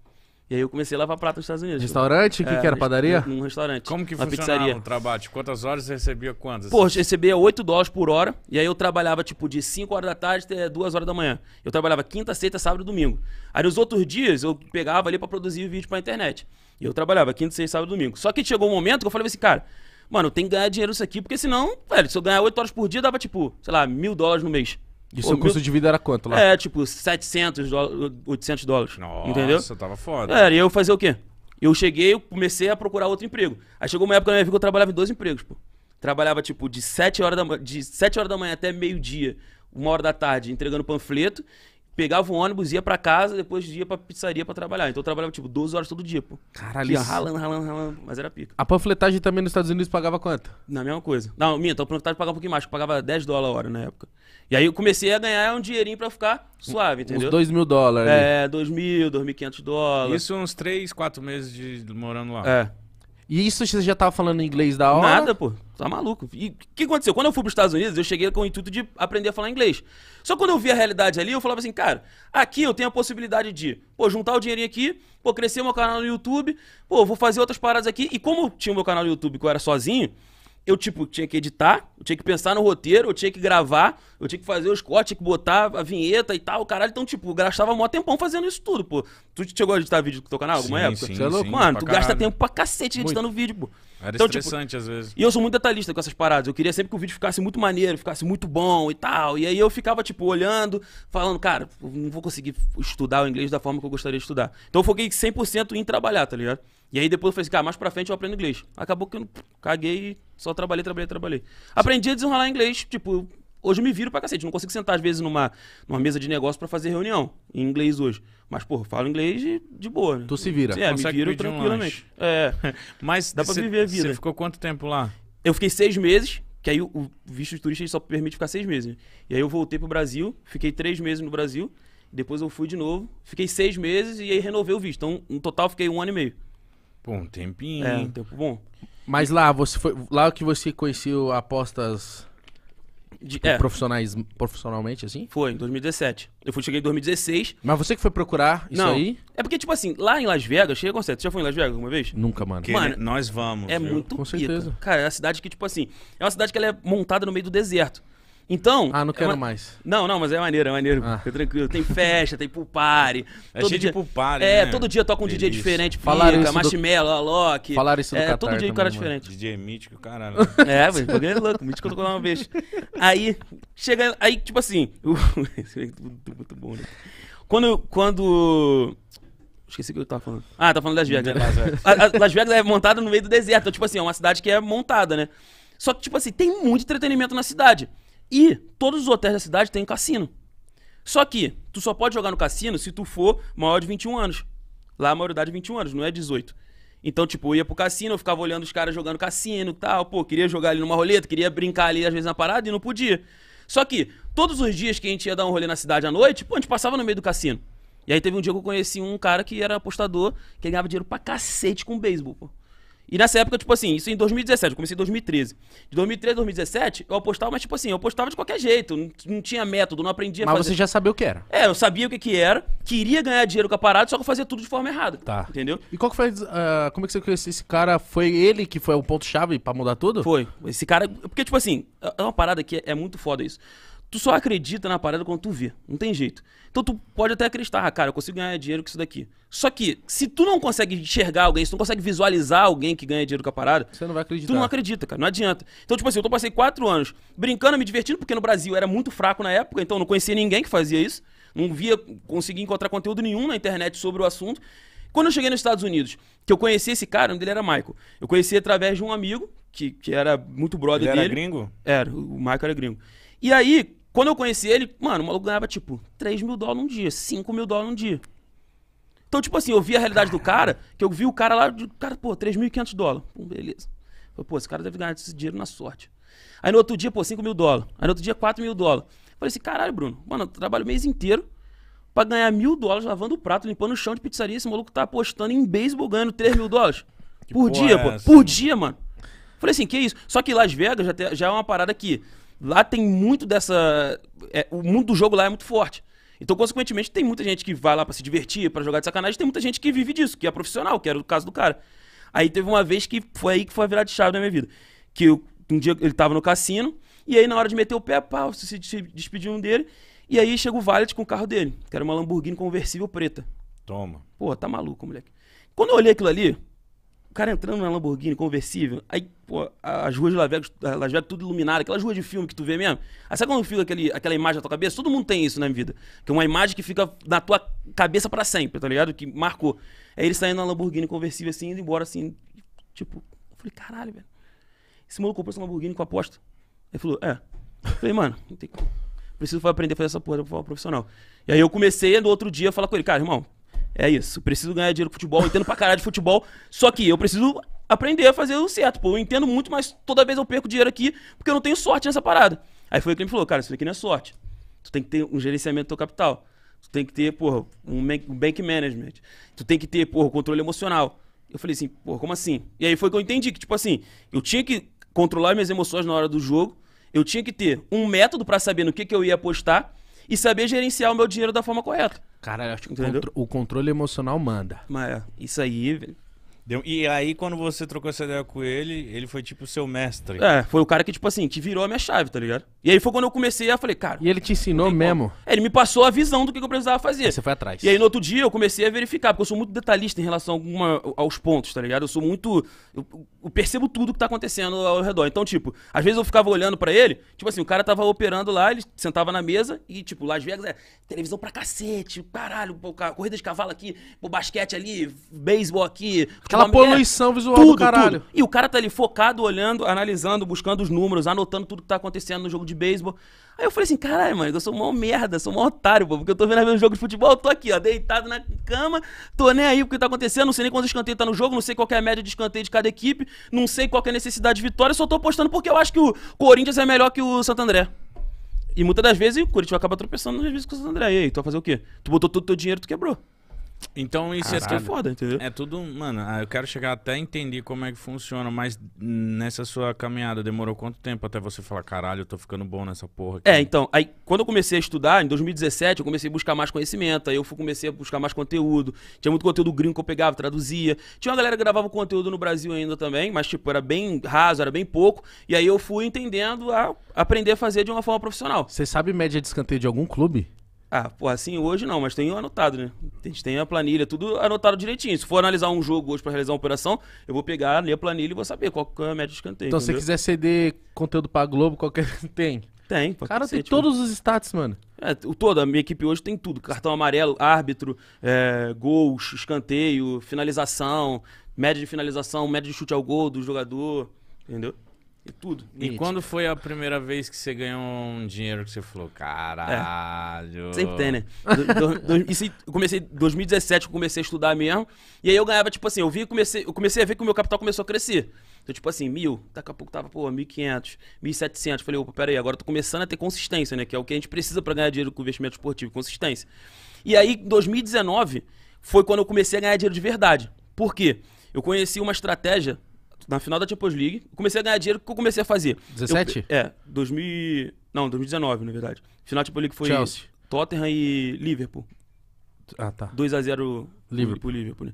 E aí eu comecei a lavar prato nos Estados Unidos. Restaurante? O que, é, que era? Padaria? Num restaurante. Como que funcionava o trabalho? Quantas horas você recebia quantas? Pô, eu recebia 8 dólares por hora. E aí eu trabalhava, tipo, de 5 horas da tarde até 2 horas da manhã. Eu trabalhava quinta, sexta, sábado e domingo. Aí nos outros dias eu pegava ali para produzir vídeo pra internet. E eu trabalhava quinta, sexta, sábado e domingo. Só que chegou um momento que eu falei assim, cara, mano, eu tenho que ganhar dinheiro isso aqui, porque senão, velho, se eu ganhar 8 horas por dia, dava, tipo, sei lá, mil dólares no mês. E seu custo meu... de vida era quanto lá? É, tipo, 700, 800 dólares. Nossa, entendeu? tava foda. É, e eu fazia o quê? Eu cheguei, eu comecei a procurar outro emprego. Aí chegou uma época na minha vida que eu trabalhava em dois empregos, pô. Trabalhava, tipo, de 7 horas da, de 7 horas da manhã até meio-dia, uma hora da tarde, entregando panfleto. Pegava um ônibus, ia pra casa, depois ia pra pizzaria pra trabalhar. Então eu trabalhava, tipo, 12 horas todo dia, pô. Caralho. Ia ralando, ralando, ralando, mas era pica. A panfletagem também nos Estados Unidos pagava quanto? Na mesma coisa. Não, minha, então a panfletagem pagava um pouquinho mais, pagava 10 dólares a hora na época. E aí eu comecei a ganhar um dinheirinho pra ficar suave, entendeu? Uns 2 mil dólares. É, 2 mil, 2.500 dólares. Isso uns 3, 4 meses de, morando lá. É. E isso você já tava falando inglês da hora? Nada, pô. Tá maluco. E o que aconteceu? Quando eu fui para os Estados Unidos, eu cheguei com o intuito de aprender a falar inglês. Só quando eu vi a realidade ali, eu falava assim, cara, aqui eu tenho a possibilidade de, pô, juntar o dinheirinho aqui, pô, crescer meu canal no YouTube, pô, vou fazer outras paradas aqui. E como tinha o meu canal no YouTube que eu era sozinho, eu, tipo, tinha que editar, eu tinha que pensar no roteiro, eu tinha que gravar, eu tinha que fazer os cortes, tinha que botar a vinheta e tal, caralho. Então, tipo, gastava mó tempão fazendo isso tudo, pô. Tu chegou a editar vídeo do teu canal alguma sim, época? Sim, Você é louco? Sim, Mano, tu caralho. gasta tempo pra cacete editando Muito. vídeo, pô. Era então, interessante tipo, às vezes. E eu sou muito detalhista com essas paradas. Eu queria sempre que o vídeo ficasse muito maneiro, ficasse muito bom e tal. E aí eu ficava, tipo, olhando, falando, cara, não vou conseguir estudar o inglês da forma que eu gostaria de estudar. Então eu foquei 100% em trabalhar, tá ligado? E aí depois eu falei assim, cara, mais pra frente eu aprendo inglês. Acabou que eu caguei, só trabalhei, trabalhei, trabalhei. Aprendi a desenrolar inglês, tipo, Hoje eu me viro pra cacete. Não consigo sentar, às vezes, numa, numa mesa de negócio para fazer reunião em inglês hoje. Mas, pô, falo inglês de, de boa. Né? Tu se vira. É, Consegue me viro tranquilamente. Um é. Mas dá pra cê, viver a vida. Você ficou quanto tempo lá? Eu fiquei seis meses, que aí o, o visto de turista só permite ficar seis meses. E aí eu voltei pro Brasil, fiquei três meses no Brasil. Depois eu fui de novo, fiquei seis meses e aí renovei o visto. Então, no total, fiquei um ano e meio. Pô, um tempinho. É, um tempo bom. Mas lá, você foi, lá que você conheceu apostas de, é. profissionais, profissionalmente, assim? Foi, em 2017. Eu fui, cheguei em 2016. Mas você que foi procurar isso não. aí? É porque, tipo assim, lá em Las Vegas, chega certo Você já foi em Las Vegas alguma vez? Nunca, mano. mano nós vamos. É viu? muito Com pica. certeza. Cara, é uma cidade que, tipo assim, é uma cidade que ela é montada no meio do deserto. Então. Ah, não é quero é uma... mais. Não, não, mas é maneiro, é maneiro. Ah. tranquilo. Tem festa, tem pulpare. É todo cheio dia... de pulpare. É, né? todo dia toca um Delícia. DJ diferente. Falaram Pica, Marshmallow, do... Alok. Falaram isso no É, Qatar todo dia um cara é diferente. DJ mítico, caralho. É, mas bagulho é louco. Mítico tocou é uma vez. Aí, chega. Aí, tipo assim. É muito bom, né? Quando. quando... Esqueci o que eu tava falando. Ah, tá falando Las Vegas. Né? Las Vegas é montada no meio do deserto. Então, tipo assim, é uma cidade que é montada, né? Só que, tipo assim, tem muito entretenimento na cidade. E todos os hotéis da cidade têm cassino. Só que tu só pode jogar no cassino se tu for maior de 21 anos. Lá a maioridade é 21 anos, não é 18. Então, tipo, eu ia pro cassino, eu ficava olhando os caras jogando cassino e tal. Pô, queria jogar ali numa roleta, queria brincar ali às vezes na parada e não podia. Só que todos os dias que a gente ia dar um rolê na cidade à noite, pô, a gente passava no meio do cassino. E aí teve um dia que eu conheci um cara que era apostador, que ganhava dinheiro pra cacete com beisebol, pô. E nessa época, tipo assim, isso em 2017, eu comecei em 2013. De 2013 a 2017, eu apostava, mas tipo assim, eu apostava de qualquer jeito. Não, não tinha método, não aprendia Mas fazer. você já sabia o que era. É, eu sabia o que, que era, queria ganhar dinheiro com a parada, só que eu fazia tudo de forma errada. Tá. Entendeu? E qual que foi. Uh, como é que você conheceu esse cara? Foi ele que foi o ponto-chave pra mudar tudo? Foi. Esse cara. Porque, tipo assim, é, é uma parada que é muito foda isso tu só acredita na parada quando tu vê. Não tem jeito. Então tu pode até acreditar, ah, cara, eu consigo ganhar dinheiro com isso daqui. Só que, se tu não consegue enxergar alguém, se tu não consegue visualizar alguém que ganha dinheiro com a parada, você não vai acreditar. Tu não acredita, cara. Não adianta. Então, tipo assim, eu passei quatro anos brincando, me divertindo, porque no Brasil era muito fraco na época, então eu não conhecia ninguém que fazia isso. Não via, conseguia encontrar conteúdo nenhum na internet sobre o assunto. Quando eu cheguei nos Estados Unidos, que eu conheci esse cara, o nome dele era Michael. Eu conheci através de um amigo, que, que era muito brother Ele dele. Ele era gringo? Era, o Michael era gringo. E aí, quando eu conheci ele, mano, o maluco ganhava tipo 3 mil dólares num dia, 5 mil dólares num dia. Então, tipo assim, eu vi a realidade do cara, que eu vi o cara lá, de, cara, pô, 3.500 dólares. Pô, beleza. Falei, pô, esse cara deve ganhar esse dinheiro na sorte. Aí no outro dia, pô, 5 mil dólares. Aí no outro dia, 4 mil dólares. Falei assim, caralho, Bruno, mano, eu trabalho o mês inteiro pra ganhar mil dólares lavando o prato, limpando o chão de pizzaria. Esse maluco tá apostando em beisebol ganhando 3 mil dólares. Que por dia, é pô. Por dia, mano. Falei assim, que isso? Só que Las Vegas já, te, já é uma parada que Lá tem muito dessa. É, o mundo do jogo lá é muito forte. Então, consequentemente, tem muita gente que vai lá para se divertir, para jogar de sacanagem, tem muita gente que vive disso, que é profissional, que era o caso do cara. Aí teve uma vez que foi aí que foi a virada de chave na minha vida. Que eu, um dia ele tava no cassino, e aí na hora de meter o pé, pá, se, se despediu um dele, e aí chega o valet com o carro dele, que era uma Lamborghini conversível preta. Toma. Pô, tá maluco, moleque. Quando eu olhei aquilo ali, o cara entrando na Lamborghini conversível, aí, pô, as ruas de Las Vegas, Las Vegas tudo iluminado, aquelas ruas de filme que tu vê mesmo. Aí ah, sabe quando fica aquele, aquela imagem na tua cabeça? Todo mundo tem isso na vida. Que é uma imagem que fica na tua cabeça para sempre, tá ligado? Que marcou. Aí ele saindo na Lamborghini conversível assim, indo embora assim, tipo, eu falei, caralho, velho. Esse maluco comprou essa Lamborghini com aposta. Ele falou, é. Eu falei, mano, não tem como. Preciso aprender a fazer essa porra pra profissional. E aí eu comecei, no outro dia, a falar com ele, cara, irmão, é isso. Preciso ganhar dinheiro com futebol, entendo pra caralho de futebol. Só que eu preciso aprender a fazer o certo. Pô, eu entendo muito, mas toda vez eu perco dinheiro aqui porque eu não tenho sorte nessa parada. Aí foi o que ele falou, cara, isso aqui não é sorte. Tu tem que ter um gerenciamento do teu capital. Tu tem que ter, porra, um bank management. Tu tem que ter, porra, controle emocional. Eu falei assim, porra, como assim? E aí foi que eu entendi que, tipo assim, eu tinha que controlar minhas emoções na hora do jogo. Eu tinha que ter um método para saber no que, que eu ia apostar e saber gerenciar o meu dinheiro da forma correta. Cara, acho que entendeu. o controle emocional manda. Mas é, isso aí, velho. Deu... E aí, quando você trocou essa ideia com ele, ele foi tipo o seu mestre. É, foi o cara que, tipo assim, te virou a minha chave, tá ligado? E aí foi quando eu comecei a falei, cara. E ele te ensinou mesmo? É, ele me passou a visão do que eu precisava fazer. Você foi atrás. E aí no outro dia eu comecei a verificar, porque eu sou muito detalhista em relação alguma, aos pontos, tá ligado? Eu sou muito. Eu, eu, percebo tudo que tá acontecendo ao redor. Então, tipo, às vezes eu ficava olhando para ele, tipo assim, o cara tava operando lá, ele sentava na mesa e, tipo, Las Vegas é televisão pra cacete, caralho, pô, corrida de cavalo aqui, pô, basquete ali, beisebol aqui Aquela é, poluição é, visual tudo, do caralho. Tudo. E o cara tá ali focado, olhando, analisando, buscando os números, anotando tudo que tá acontecendo no jogo de beisebol. Aí eu falei assim, caralho, mano, eu sou um merda, sou um otário, pô, porque eu tô vendo o jogo de futebol, tô aqui, ó, deitado na cama, tô nem aí que tá acontecendo, não sei nem quantos escanteios tá no jogo, não sei qual é a média de escanteio de cada equipe, não sei qual é a necessidade de vitória, só tô postando porque eu acho que o Corinthians é melhor que o Santo André. E muitas das vezes o Corinthians acaba tropeçando nas vezes com o Santo André. E aí, tu vai fazer o quê? Tu botou todo o teu dinheiro, tu quebrou. Então isso é Caralho. é tudo foda, entendeu? É tudo, mano, ah, eu quero chegar até entender como é que funciona, mas nessa sua caminhada demorou quanto tempo até você falar, caralho, eu tô ficando bom nessa porra aqui. É, então, aí quando eu comecei a estudar, em 2017, eu comecei a buscar mais conhecimento, aí eu fui, comecei a buscar mais conteúdo. Tinha muito conteúdo gringo que eu pegava, traduzia. Tinha uma galera que gravava conteúdo no Brasil ainda também, mas tipo, era bem raso, era bem pouco, e aí eu fui entendendo a aprender a fazer de uma forma profissional. Você sabe média de escanteio de algum clube? Ah, pô, assim hoje não, mas tem anotado, né? A gente tem a planilha, tudo anotado direitinho. Se for analisar um jogo hoje para realizar uma operação, eu vou pegar, ler a planilha e vou saber qual que é a média de escanteio. Então, entendeu? se você quiser ceder conteúdo pra Globo, qualquer. tem. Tem, pô. Cara, tem tipo- todos os stats, mano. É, o todo, a minha equipe hoje tem tudo: cartão amarelo, árbitro, é, gols, escanteio, finalização, média de finalização, média de chute ao gol do jogador, entendeu? E tudo. E mítico. quando foi a primeira vez que você ganhou um dinheiro que você falou, caralho? É. Sempre tem, né? Do, do, do, isso eu comecei em 2017, eu comecei a estudar mesmo. E aí eu ganhava, tipo assim, eu vi comecei, eu comecei a ver que o meu capital começou a crescer. Então, tipo assim, mil, daqui a pouco tava, pô, 1.500, 1.700. Falei, opa, peraí, agora eu tô começando a ter consistência, né? Que é o que a gente precisa para ganhar dinheiro com investimento esportivo, consistência. E aí, em 2019, foi quando eu comecei a ganhar dinheiro de verdade. Por quê? Eu conheci uma estratégia na final da Champions League. Comecei a ganhar dinheiro, o que eu comecei a fazer? 17? Eu, é, 2000, não, 2019, na verdade. Final da Champions League foi Chelsea. Tottenham e Liverpool. Ah, tá. 2 a 0 Liverpool. Liverpool, Liverpool né?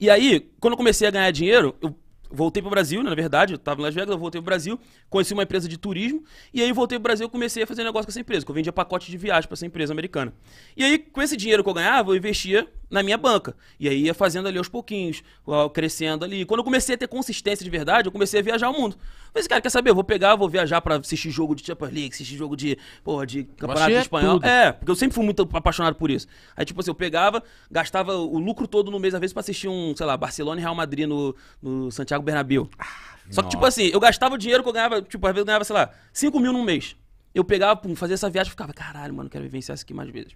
E aí, quando eu comecei a ganhar dinheiro, eu voltei pro Brasil, né, na verdade, eu tava em Las Vegas, eu voltei pro Brasil, conheci uma empresa de turismo, e aí voltei pro Brasil e comecei a fazer negócio com essa empresa, que eu vendia pacote de viagem para essa empresa americana. E aí, com esse dinheiro que eu ganhava, eu investia na minha banca. E aí ia fazendo ali aos pouquinhos, crescendo ali. Quando eu comecei a ter consistência de verdade, eu comecei a viajar o mundo. Mas, assim, cara, quer saber? Eu vou pegar, vou viajar para assistir jogo de Champions League, assistir jogo de, porra, de campeonato de é espanhol. Tudo. É, porque eu sempre fui muito apaixonado por isso. Aí, tipo assim, eu pegava, gastava o lucro todo no mês, às vezes, pra assistir um, sei lá, Barcelona e Real Madrid no, no Santiago Bernabéu. Ah, Só que, tipo assim, eu gastava o dinheiro que eu ganhava, tipo, às vezes eu ganhava, sei lá, 5 mil num mês. Eu pegava, pum, fazia essa viagem e ficava, caralho, mano, quero vivenciar isso aqui mais vezes.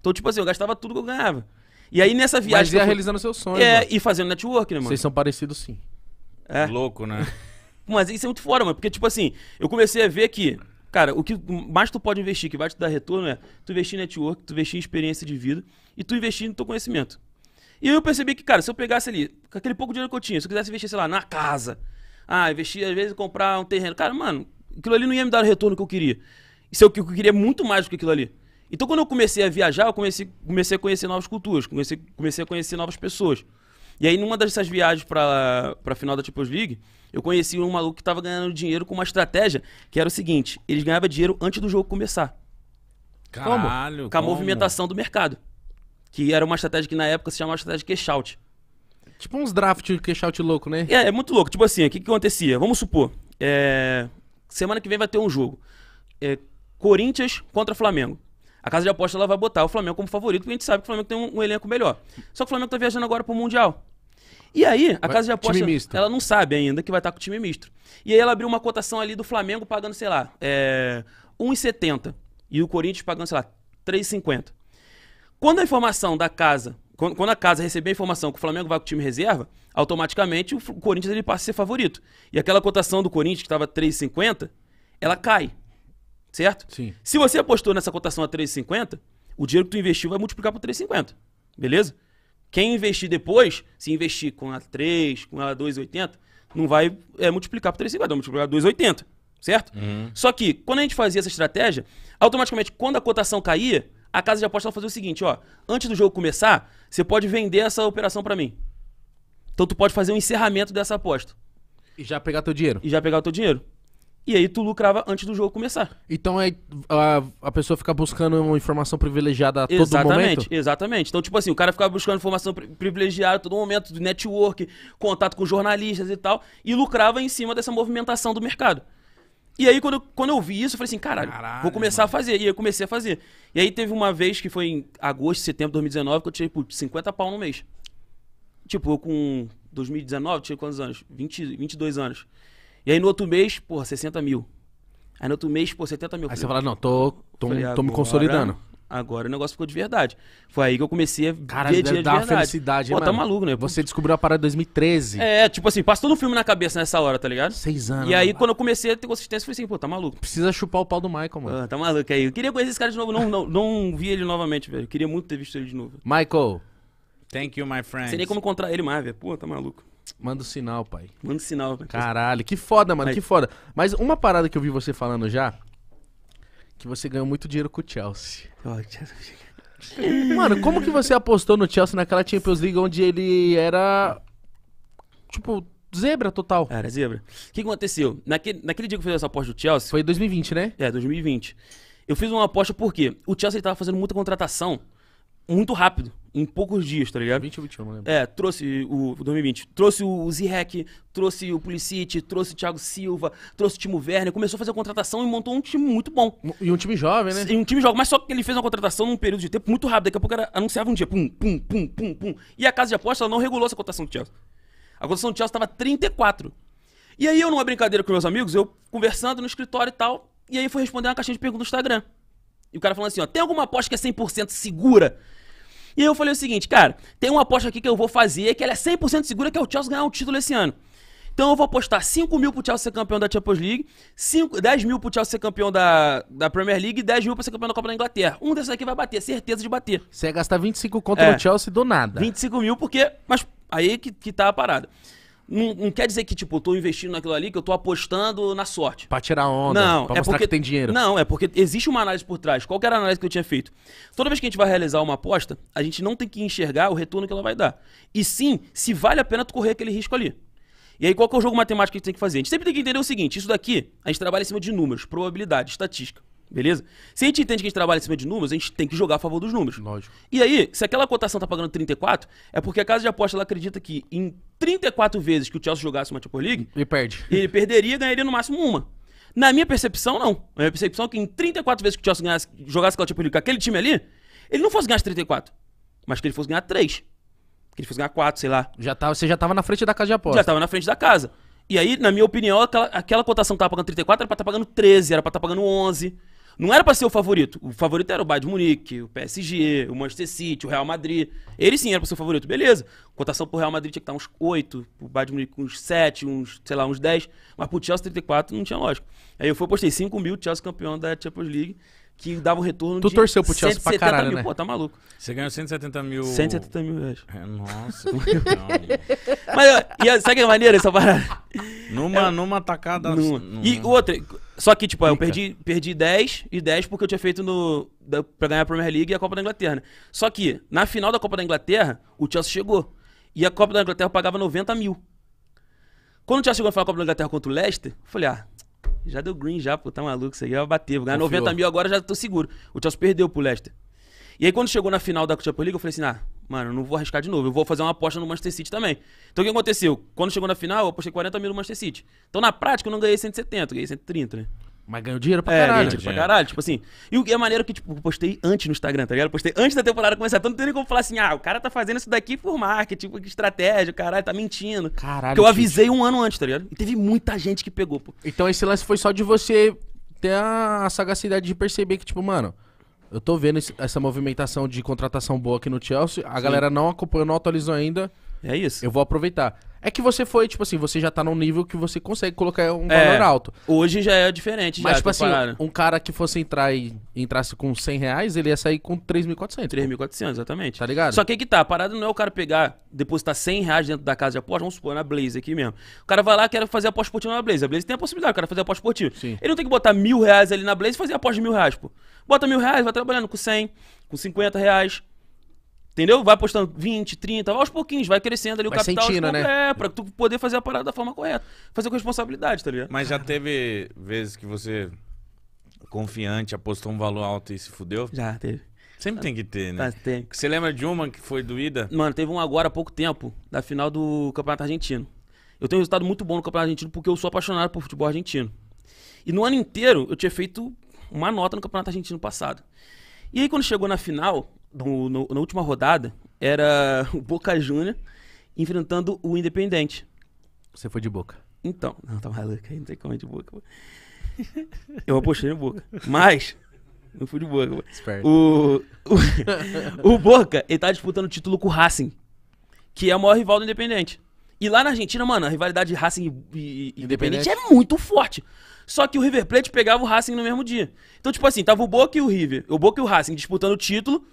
Então, tipo assim, eu gastava tudo que eu ganhava. E aí nessa viagem. Mas ia realizando seus sonhos. É, mano. e fazendo network, né, mano? Vocês são parecidos sim. É. Louco, né? Mas isso é muito fora, mano. Porque, tipo assim, eu comecei a ver que, cara, o que mais tu pode investir, que vai te dar retorno, é tu investir em network, tu investir em experiência de vida e tu investir no teu conhecimento. E eu percebi que, cara, se eu pegasse ali, com aquele pouco dinheiro que eu tinha, se eu quisesse investir, sei lá, na casa, ah, investir, às vezes, comprar um terreno, cara, mano, aquilo ali não ia me dar o retorno que eu queria. Isso é o que eu queria muito mais do que aquilo ali. Então, quando eu comecei a viajar, eu comecei, comecei a conhecer novas culturas, comecei, comecei a conhecer novas pessoas. E aí, numa dessas viagens pra, pra final da Champions League, eu conheci um maluco que tava ganhando dinheiro com uma estratégia que era o seguinte: eles ganhavam dinheiro antes do jogo começar. Caralho, como? Com a como? movimentação do mercado. Que era uma estratégia que na época se chamava estratégia de cash out. Tipo uns draft cash out louco, né? É, é muito louco. Tipo assim, o que, que acontecia? Vamos supor, é... semana que vem vai ter um jogo. É... Corinthians contra Flamengo. A casa de aposta ela vai botar o Flamengo como favorito, porque a gente sabe que o Flamengo tem um, um elenco melhor. Só que o Flamengo está viajando agora para o Mundial. E aí, a casa de aposta, ela não sabe ainda que vai estar tá com o time misto. E aí ela abriu uma cotação ali do Flamengo pagando, sei lá, é, 1,70. E o Corinthians pagando, sei lá, 3,50. Quando a informação da casa, quando, quando a casa receber a informação que o Flamengo vai com o time reserva, automaticamente o Corinthians ele passa a ser favorito. E aquela cotação do Corinthians que estava 3,50, ela cai. Certo? Sim. Se você apostou nessa cotação a 3,50, o dinheiro que tu investiu vai multiplicar por 3,50. Beleza? Quem investir depois, se investir com a 3, com a 2,80, não vai é, multiplicar por 3,50, vai multiplicar por 2,80. Certo? Uhum. Só que, quando a gente fazia essa estratégia, automaticamente, quando a cotação caía, a casa de aposta fazer o seguinte, ó, antes do jogo começar, você pode vender essa operação para mim. Então tu pode fazer o um encerramento dessa aposta. E já pegar teu dinheiro. E já pegar teu dinheiro. E aí tu lucrava antes do jogo começar. Então é, a, a pessoa fica buscando uma informação privilegiada a todo exatamente, momento? Exatamente, exatamente. Então, tipo assim, o cara ficava buscando informação privilegiada a todo momento, do network, contato com jornalistas e tal, e lucrava em cima dessa movimentação do mercado. E aí, quando, eu, quando eu vi isso, eu falei assim, caralho, caralho vou começar mano. a fazer. E eu comecei a fazer. E aí teve uma vez que foi em agosto, setembro de 2019, que eu tirei, por 50 pau no mês. Tipo, eu com 2019, tinha quantos anos? 20, 22 anos. E aí no outro mês, porra, 60 mil. Aí no outro mês, pô, 70 mil. Aí falei, você fala, não, tô, tô, falei, tô me consolidando agora o negócio ficou de verdade. Foi aí que eu comecei a Cara, ver dinheiro de verdade. felicidade, Pô, tá maluco, né? Você descobriu a parada em 2013. É, tipo assim, passa todo um filme na cabeça nessa hora, tá ligado? Seis anos. E aí, mano. quando eu comecei a ter consistência, eu falei assim, pô, tá maluco. Precisa chupar o pau do Michael, mano. Ah, tá maluco é aí. Eu queria conhecer esse cara de novo, não, não, não vi ele novamente, velho. Eu queria muito ter visto ele de novo. Michael. Thank you, my friend. Seria nem como encontrar ele mais, velho. Pô, tá maluco. Manda o um sinal, pai. Manda o um sinal, velho. Caralho, que foda, mano, que foda. Mas uma parada que eu vi você falando já, que você ganhou muito dinheiro com o Chelsea. Tá Mano, como que você apostou no Chelsea naquela Champions League onde ele era. Tipo, zebra total? Era zebra. O que aconteceu? Naquele, naquele dia que eu fiz essa aposta do Chelsea. Foi em 2020, né? É, 2020. Eu fiz uma aposta porque o Chelsea estava fazendo muita contratação muito rápido em poucos dias, tá ligado? 20 ou 21, não lembro. É, trouxe o, 2020. Trouxe o Zirek, trouxe o Pulisic, trouxe o Thiago Silva, trouxe o Timo Werner. Começou a fazer a contratação e montou um time muito bom. E um time jovem, né? E um time jovem. Mas só que ele fez uma contratação num período de tempo muito rápido. Daqui a pouco era, anunciava um dia, pum, pum, pum, pum, pum. E a casa de aposta não regulou essa cotação do Chelsea. A cotação do Chelsea estava 34. E aí eu, numa brincadeira com meus amigos, eu conversando no escritório e tal, e aí foi responder uma caixinha de perguntas no Instagram. E o cara falando assim, ó, tem alguma aposta que é 100% segura? E eu falei o seguinte, cara, tem uma aposta aqui que eu vou fazer que ela é 100% segura que é o Chelsea ganhar o um título esse ano. Então eu vou apostar 5 mil pro Chelsea ser campeão da Champions League, 5, 10 mil pro Chelsea ser campeão da, da Premier League e 10 mil pra ser campeão da Copa da Inglaterra. Um desses aqui vai bater, certeza de bater. Você ia gastar 25 contra é, o Chelsea do nada. 25 mil porque... Mas aí que, que tá a parada. Não, não, quer dizer que, tipo, eu tô investindo naquilo ali, que eu tô apostando na sorte. Pra tirar onda, não, pra é mostrar porque, que tem dinheiro. Não, é porque existe uma análise por trás. Qual era a análise que eu tinha feito? Toda vez que a gente vai realizar uma aposta, a gente não tem que enxergar o retorno que ela vai dar. E sim, se vale a pena tu correr aquele risco ali. E aí, qual que é o jogo matemático que a gente tem que fazer? A gente sempre tem que entender o seguinte: isso daqui, a gente trabalha em cima de números, probabilidade, estatística. Beleza? Se a gente entende que a gente trabalha em cima de números, a gente tem que jogar a favor dos números. Lógico. E aí, se aquela cotação tá pagando 34, é porque a casa de aposta ela acredita que em 34 vezes que o Chelsea jogasse uma Champions League, ele perde. Ele perderia e ganharia no máximo uma. Na minha percepção, não. Na minha percepção é que em 34 vezes que o Chelsea ganhasse, jogasse aquela Champions League com aquele time ali, ele não fosse ganhar as 34, mas que ele fosse ganhar 3. Que ele fosse ganhar 4, sei lá. Já tava, você já tava na frente da casa de aposta. Já tava na frente da casa. E aí, na minha opinião, aquela, aquela cotação que tava pagando 34 era pra estar tá pagando 13, era pra estar tá pagando 11. Não era para ser o favorito. O favorito era o Bayern de Munique, o PSG, o Manchester City, o Real Madrid. Ele sim era para ser o favorito, beleza. Cotação pro Real Madrid tinha que estar uns 8, pro Bayern de Munique uns 7, uns, sei lá, uns 10. Mas pro Chelsea 34 não tinha lógico Aí eu fui, postei 5 mil, Chelsea campeão da Champions League que dava um retorno tu de torceu pro Chelsea pra caralho, mil. né? Pô, tá maluco. Você ganhou 170 mil... 170 mil reais. É, nossa. Mas, e, sabe que é maneiro essa parada? Numa, é, numa tacada... Numa. Numa. E outra... Só que, tipo, eu perdi, perdi 10 e 10 porque eu tinha feito no, da, pra ganhar a Premier League e a Copa da Inglaterra. Né? Só que, na final da Copa da Inglaterra, o Chelsea chegou. E a Copa da Inglaterra pagava 90 mil. Quando o Chelsea chegou na final da Copa da Inglaterra contra o Leicester, eu falei, ah, já deu green já, pô, tá maluco, isso aí vai bater. Vou ganhar 90 mil agora, já tô seguro. O Chelsea perdeu pro Leicester. E aí quando chegou na final da Champions League, eu falei assim, ah, mano, não vou arriscar de novo, eu vou fazer uma aposta no Manchester City também. Então o que aconteceu? Quando chegou na final, eu apostei 40 mil no Manchester City. Então na prática eu não ganhei 170, eu ganhei 130, né? Mas ganhou dinheiro pra é, caralho. dinheiro pra caralho. Tipo assim. E o que é maneiro que, tipo, eu postei antes no Instagram, tá ligado? postei antes da temporada começar. Então não tem nem como falar assim, ah, o cara tá fazendo isso daqui por marketing, tipo, estratégia, caralho, tá mentindo. Caralho. Que eu avisei gente. um ano antes, tá ligado? E teve muita gente que pegou, pô. Então esse lance foi só de você ter a sagacidade de perceber que, tipo, mano. Eu tô vendo esse, essa movimentação de contratação boa aqui no Chelsea. A Sim. galera não acompanhou, não atualizou ainda. É isso. Eu vou aproveitar. É que você foi, tipo assim, você já tá num nível que você consegue colocar um é, valor alto. Hoje já é diferente, Mas, já, tipo assim, parado. um cara que fosse entrar e entrasse com 100 reais, ele ia sair com 3.400. 3.400, exatamente. Tá ligado? Só que aí que tá, a parada não é o cara pegar, depositar 100 reais dentro da casa de aposta, vamos supor, na Blaze aqui mesmo. O cara vai lá, quer fazer aposta esportiva na Blaze. A Blaze tem a possibilidade, o cara fazer aposta esportiva. Sim. Ele não tem que botar mil reais ali na Blaze e fazer aposta de mil reais, pô. Bota mil reais, vai trabalhando com 100, com 50 reais, Entendeu? Vai postando 20, 30, aos pouquinhos, vai crescendo ali o vai capital. Sentindo, né? É, pra tu poder fazer a parada da forma correta. Fazer com responsabilidade, tá ligado? Mas já teve vezes que você, confiante, apostou um valor alto e se fudeu? Já, teve. Sempre tem que ter, né? Tá, tem. Você lembra de uma que foi doída? Mano, teve um agora há pouco tempo, da final do Campeonato Argentino. Eu tenho um resultado muito bom no Campeonato Argentino porque eu sou apaixonado por futebol argentino. E no ano inteiro eu tinha feito uma nota no Campeonato Argentino passado. E aí quando chegou na final, no, no, na última rodada, era o Boca Júnior enfrentando o Independente. Você foi de Boca. Então, não, tá maluco aí, não tem como ir de Boca. Eu apostei no Boca. Mas, não fui de Boca. O, o, o, Boca, ele tá disputando o título com o Racing, que é o maior rival do Independente. E lá na Argentina, mano, a rivalidade Racing e, e Independente é muito forte. Só que o River Plate pegava o Racing no mesmo dia. Então, tipo assim, tava o Boca e o River, o Boca e o Racing disputando o título.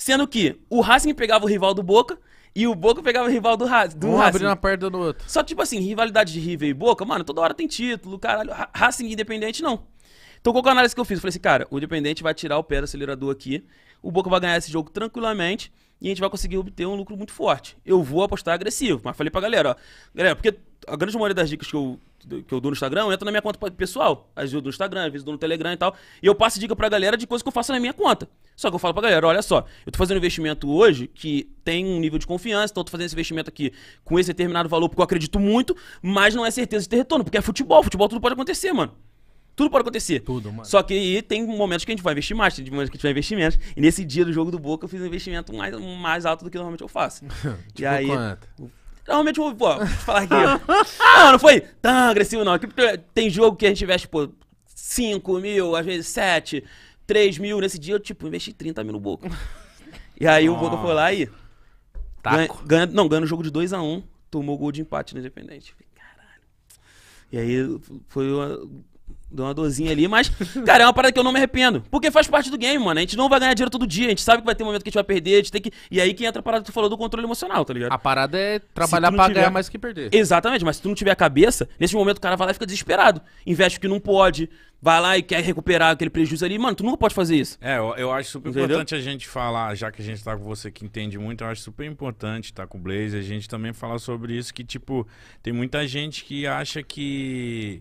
Sendo que o Racing pegava o rival do Boca e o Boca pegava o rival do, Racing. do um Racing. Um na perna do outro. Só que, tipo assim, rivalidade de River e Boca, mano, toda hora tem título, caralho. Racing Independente, não. Então qual que é a análise que eu fiz? Eu falei assim, cara, o Independente vai tirar o pé do acelerador aqui, o Boca vai ganhar esse jogo tranquilamente e a gente vai conseguir obter um lucro muito forte. Eu vou apostar agressivo, mas falei pra galera, ó, galera, porque a grande maioria das dicas que eu, que eu dou no Instagram entra na minha conta pessoal. As eu dou no Instagram, às vezes dou no Telegram e tal, e eu passo dica pra galera de coisas que eu faço na minha conta. Só que eu falo pra galera, olha só, eu tô fazendo um investimento hoje que tem um nível de confiança, então eu tô fazendo esse investimento aqui com esse determinado valor, porque eu acredito muito, mas não é certeza de ter retorno, porque é futebol, futebol tudo pode acontecer, mano. Tudo pode acontecer. Tudo, mano. Só que tem momentos que a gente vai investir mais, tem momentos que a gente vai investir menos. E nesse dia do jogo do Boca eu fiz um investimento mais, mais alto do que normalmente eu faço. tipo e aí, quanto? Normalmente, eu, pô, falar aqui. não, ah, não foi tão agressivo, não. Tem jogo que a gente investe, pô, 5 mil, às vezes 7. 3 mil. Nesse dia eu, tipo, investi 30 mil no Boca. E aí o Boca foi lá e. Ganha, ganha, não, ganha o jogo de 2x1. tomou gol de empate no Independente. caralho. E aí foi uma, Dou uma dorzinha ali, mas, cara, é uma parada que eu não me arrependo. Porque faz parte do game, mano. A gente não vai ganhar dinheiro todo dia. A gente sabe que vai ter um momento que a gente vai perder. A gente tem que... E aí que entra a parada que tu falou do controle emocional, tá ligado? A parada é trabalhar pra tiver... ganhar mais que perder. Exatamente, mas se tu não tiver a cabeça, nesse momento o cara vai lá e fica desesperado. Investe o que não pode, vai lá e quer recuperar aquele prejuízo ali. Mano, tu nunca pode fazer isso. É, eu, eu acho super Entendeu? importante a gente falar, já que a gente tá com você que entende muito, eu acho super importante tá com o Blaze, a gente também falar sobre isso, que, tipo, tem muita gente que acha que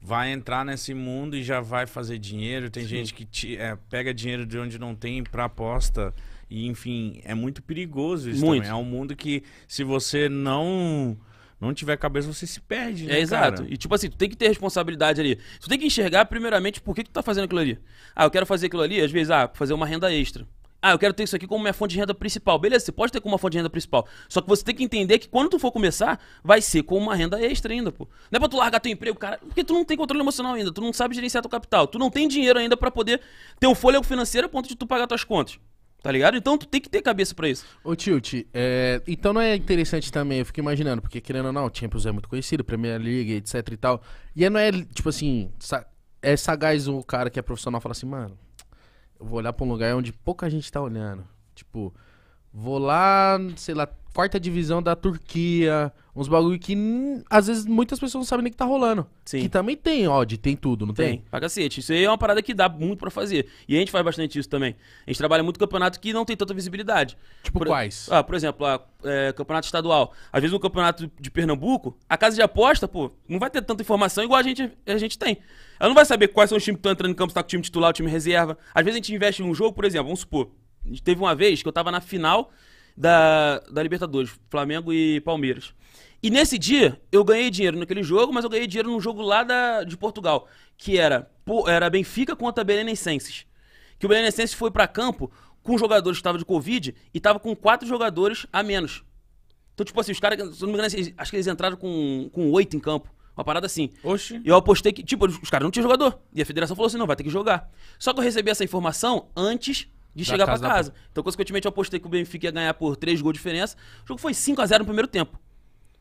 vai entrar nesse mundo e já vai fazer dinheiro. Tem Sim. gente que te, é, pega dinheiro de onde não tem para aposta. E, enfim, é muito perigoso isso muito. também. É um mundo que, se você não não tiver cabeça, você se perde, né, É, exato. Cara? E, tipo assim, tu tem que ter responsabilidade ali. Tu tem que enxergar, primeiramente, por que, que tu tá fazendo aquilo ali. Ah, eu quero fazer aquilo ali, às vezes, ah, fazer uma renda extra. Ah, eu quero ter isso aqui como minha fonte de renda principal. Beleza, você pode ter como uma fonte de renda principal. Só que você tem que entender que quando tu for começar, vai ser com uma renda extra ainda, pô. Não é pra tu largar teu emprego, cara, porque tu não tem controle emocional ainda, tu não sabe gerenciar teu capital, tu não tem dinheiro ainda para poder ter um fôlego financeiro a ponto de tu pagar tuas contas. Tá ligado? Então tu tem que ter cabeça para isso. Ô Tilt, é... então não é interessante também, eu fico imaginando, porque querendo ou não, o Champions é muito conhecido, Premier League, etc e tal. E é, não é, tipo assim, é sagaz o cara que é profissional fala assim, mano, eu vou olhar pra um lugar onde pouca gente tá olhando. Tipo, vou lá, sei lá, quarta divisão da Turquia, uns bagulho que às vezes muitas pessoas não sabem nem que tá rolando. Sim. Que também tem odd, tem tudo, não tem? Tem, pra cacete. Isso aí é uma parada que dá muito pra fazer. E a gente faz bastante isso também. A gente trabalha muito campeonato que não tem tanta visibilidade. Tipo por, quais? Ah, por exemplo, a, é, campeonato estadual. Às vezes um campeonato de Pernambuco, a casa de aposta, pô, não vai ter tanta informação igual a gente, a gente tem. Ela não vai saber quais são os times que estão entrando em campo, se tá com o time titular, o time reserva. Às vezes a gente investe em um jogo, por exemplo, vamos supor, teve uma vez que eu tava na final da, da Libertadores, Flamengo e Palmeiras. E nesse dia, eu ganhei dinheiro naquele jogo, mas eu ganhei dinheiro num jogo lá da, de Portugal, que era, era Benfica contra Belenenses. Que o Belenenses foi para campo com jogadores que estavam de Covid e tava com quatro jogadores a menos. Então, tipo assim, os caras, não me engano, acho que eles entraram com, com oito em campo. Uma parada assim. Oxi. E eu apostei que, tipo, os caras não tinham jogador. E a federação falou assim: não, vai ter que jogar. Só que eu recebi essa informação antes de da chegar para casa. casa. Da... Então, consequentemente, eu apostei que o Benfica ia ganhar por 3 gols de diferença. O jogo foi 5 a 0 no primeiro tempo.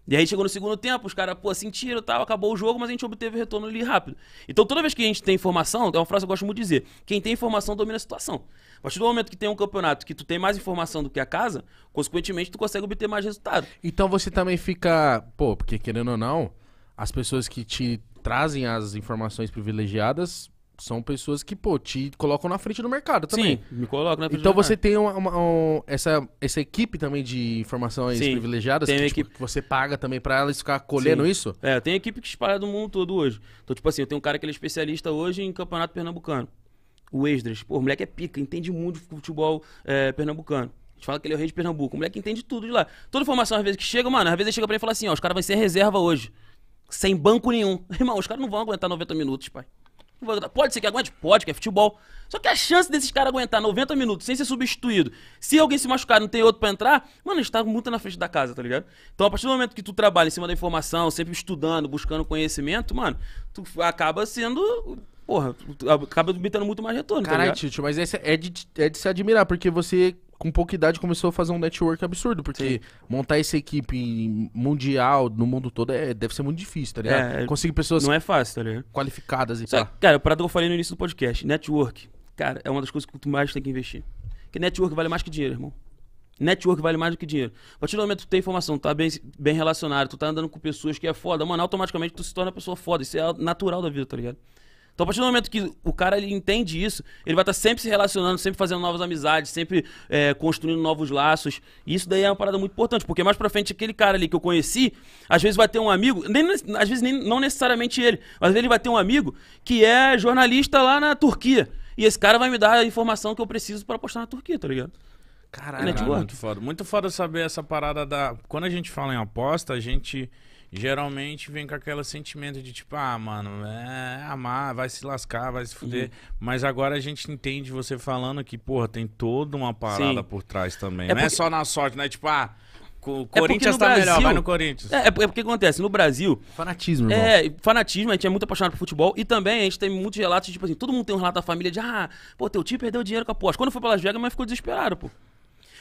E aí chegou no segundo tempo, os caras, pô, sentiram tal, acabou o jogo, mas a gente obteve retorno ali rápido. Então, toda vez que a gente tem informação, é uma frase que eu gosto muito de dizer: quem tem informação domina a situação. A partir do momento que tem um campeonato que tu tem mais informação do que a casa, consequentemente tu consegue obter mais resultado. Então você também fica, pô, porque querendo ou não, as pessoas que te trazem as informações privilegiadas são pessoas que, pô, te colocam na frente do mercado também. Sim, me colocam na frente Então do você mercado. tem uma, uma, uma, essa, essa equipe também de informações Sim, privilegiadas tem que, tipo, equipe... Tipo, você paga também para elas ficar colhendo Sim. isso? É, tem equipe que é espalha do mundo todo hoje. Então, tipo assim, eu tenho um cara que ele é especialista hoje em campeonato pernambucano. O Esdras. Pô, o moleque é pica, entende muito de futebol é, pernambucano. A gente fala que ele é o rei de Pernambuco. O moleque entende tudo de lá. Toda informação, às vezes, que chega, mano, às vezes ele chega pra ele e fala assim, ó, os caras vão ser reserva hoje. Sem banco nenhum. Irmão, os caras não vão aguentar 90 minutos, pai. Pode ser que aguente? Pode, que é futebol. Só que a chance desses caras aguentar 90 minutos sem ser substituído, se alguém se machucar não tem outro para entrar, mano, a gente tá muito na frente da casa, tá ligado? Então, a partir do momento que tu trabalha em cima da informação, sempre estudando, buscando conhecimento, mano, tu acaba sendo. Porra, acaba metendo muito mais retorno. Tá Caralho, tá Tito, mas é, de, é de se admirar, porque você com pouca idade começou a fazer um network absurdo, porque Sim. montar essa equipe mundial no mundo todo é, deve ser muito difícil, tá ligado? É, Conseguir pessoas não é fácil, tá ligado? qualificadas e tal Cara, a é parada que eu falei no início do podcast, network, cara, é uma das coisas que tu mais tem que investir. Porque network vale mais que dinheiro, irmão. Network vale mais do que dinheiro. A partir do momento que tu tem informação, tá bem, bem relacionado, tu tá andando com pessoas que é foda, mano, automaticamente tu se torna uma pessoa foda. Isso é natural da vida, tá ligado? Então, a partir do momento que o cara ele entende isso, ele vai estar tá sempre se relacionando, sempre fazendo novas amizades, sempre é, construindo novos laços. E isso daí é uma parada muito importante, porque mais pra frente, aquele cara ali que eu conheci, às vezes vai ter um amigo, nem, às vezes nem, não necessariamente ele, mas ele vai ter um amigo que é jornalista lá na Turquia. E esse cara vai me dar a informação que eu preciso para postar na Turquia, tá ligado? Caralho, muito foda. Muito foda saber essa parada da. Quando a gente fala em aposta, a gente geralmente vem com aquele sentimento de tipo, ah, mano, é, é amar, vai se lascar, vai se fuder. Mas agora a gente entende você falando que, porra, tem toda uma parada Sim. por trás também. É não é porque... é só na sorte, não é tipo, ah. O é Corinthians é tá Brasil, melhor, vai no Corinthians. É, é porque acontece, no Brasil. Fanatismo, irmão. É, fanatismo, a gente é muito apaixonado por futebol. E também a gente tem muitos relatos, tipo assim, todo mundo tem um relato da família de, ah, pô, teu tio perdeu dinheiro com a aposta. Quando foi pra Las Vegas, mas ficou desesperado, pô.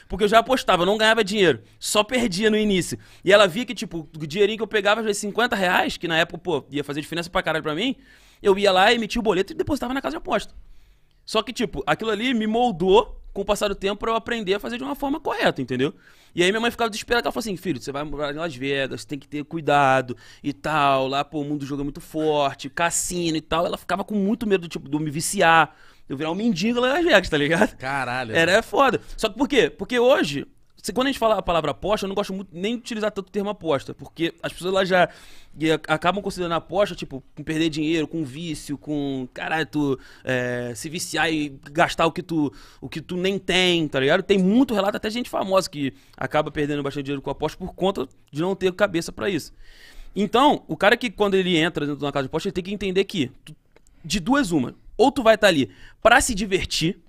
Porque eu já apostava, eu não ganhava dinheiro. Só perdia no início. E ela via que, tipo, o dinheirinho que eu pegava, às vezes 50 reais, que na época, pô, ia fazer diferença pra caralho pra mim, eu ia lá, emitia o boleto e depositava na casa de aposta. Só que, tipo, aquilo ali me moldou com o passar do tempo pra eu aprender a fazer de uma forma correta, entendeu? E aí minha mãe ficava desesperada, ela falou assim, filho, você vai morar em Las Vegas, tem que ter cuidado e tal, lá, pô, o mundo do jogo é muito forte, cassino e tal. Ela ficava com muito medo do tipo, de eu me viciar, eu virar um mendigo lá em Las Vegas, tá ligado? Caralho. Era é foda. Só que por quê? Porque hoje, se, quando a gente fala a palavra aposta, eu não gosto muito nem de utilizar tanto o termo aposta, porque as pessoas lá já e, acabam considerando aposta, tipo, com perder dinheiro, com vício, com, caralho, tu é, se viciar e gastar o que, tu, o que tu nem tem, tá ligado? Tem muito relato, até gente famosa que acaba perdendo bastante dinheiro com aposta por conta de não ter cabeça para isso. Então, o cara que quando ele entra dentro de uma casa de aposta, ele tem que entender que, de duas uma, ou tu vai estar tá ali para se divertir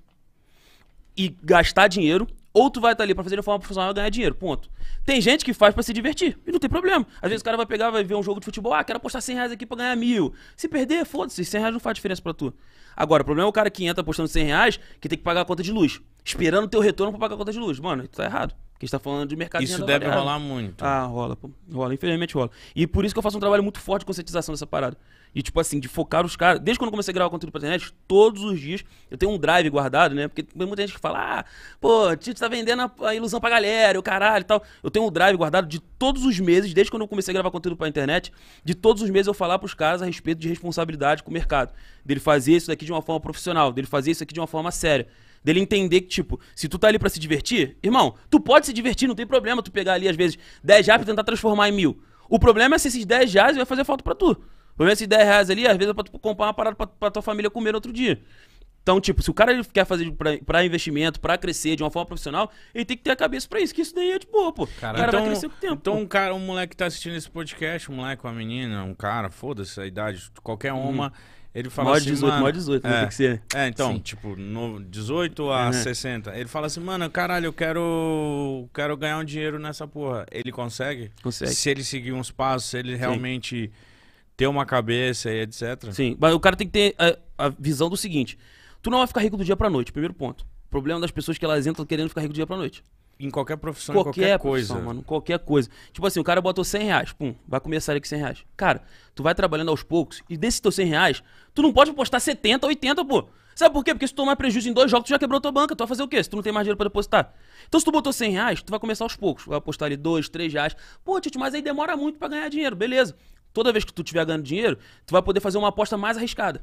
e gastar dinheiro, ou tu vai estar tá ali para fazer de forma profissional e ganhar dinheiro, ponto. Tem gente que faz para se divertir e não tem problema. Às vezes o cara vai pegar, vai ver um jogo de futebol, ah, quero apostar 100 reais aqui para ganhar mil. Se perder, foda-se, 100 reais não faz diferença para tu. Agora, o problema é o cara que entra apostando 100 reais que tem que pagar a conta de luz, esperando o teu retorno para pagar a conta de luz. Mano, tu tá errado. Porque a gente tá falando de mercado Isso deve rolar muito. Ah, rola, pô. rola, infelizmente rola. E por isso que eu faço um trabalho muito forte de conscientização dessa parada. E, tipo assim, de focar os caras. Desde quando eu comecei a gravar conteúdo pra internet, todos os dias eu tenho um drive guardado, né? Porque tem muita gente que fala, ah, pô, Tito tá vendendo a, a ilusão pra galera, o caralho e tal. Eu tenho um drive guardado de todos os meses, desde quando eu comecei a gravar conteúdo pra internet, de todos os meses eu falar pros caras a respeito de responsabilidade com o mercado. Dele fazer isso daqui de uma forma profissional, dele fazer isso aqui de uma forma séria. Dele entender que, tipo, se tu tá ali para se divertir, irmão, tu pode se divertir, não tem problema tu pegar ali, às vezes, 10 reais e tentar transformar em mil. O problema é se esses 10 reais vai fazer falta para tu menos esses 10 reais ali, às vezes é pra tu comprar uma parada pra, pra tua família comer no outro dia. Então, tipo, se o cara quer fazer para investimento, para crescer de uma forma profissional, ele tem que ter a cabeça para isso, que isso daí é de boa, pô. Cara, o cara então, vai crescer com o tempo. Então, um cara, um moleque que tá assistindo esse podcast, um moleque, uma menina, um cara, foda-se a idade, qualquer uhum. uma, hum. ele fala maior assim, 18, mano... Maior 18, né, é, tem que ser. É, então, Sim. tipo, no 18 a uhum. 60, ele fala assim, mano, caralho, eu quero, quero ganhar um dinheiro nessa porra. Ele consegue? Consegue. Se ele seguir uns passos, se ele realmente... Sim ter uma cabeça e etc. Sim, mas o cara tem que ter a, a visão do seguinte: tu não vai ficar rico do dia pra noite, primeiro ponto. O problema das pessoas é que elas entram querendo ficar rico do dia pra noite. Em qualquer profissão, qualquer, qualquer profissão, coisa. mano, qualquer coisa. Tipo assim, o cara botou 100 reais, pum, vai começar ali com 100 reais. Cara, tu vai trabalhando aos poucos e desses teus 100 reais, tu não pode apostar 70, 80, pô. Sabe por quê? Porque se tu tomar prejuízo em dois jogos, tu já quebrou tua banca. Tu vai fazer o quê? Se tu não tem mais dinheiro pra depositar. Então, se tu botou 100 reais, tu vai começar aos poucos. Vai apostar ali 2, 3 reais. Pô, Tito, mas aí demora muito para ganhar dinheiro. Beleza toda vez que tu tiver ganhando dinheiro, tu vai poder fazer uma aposta mais arriscada.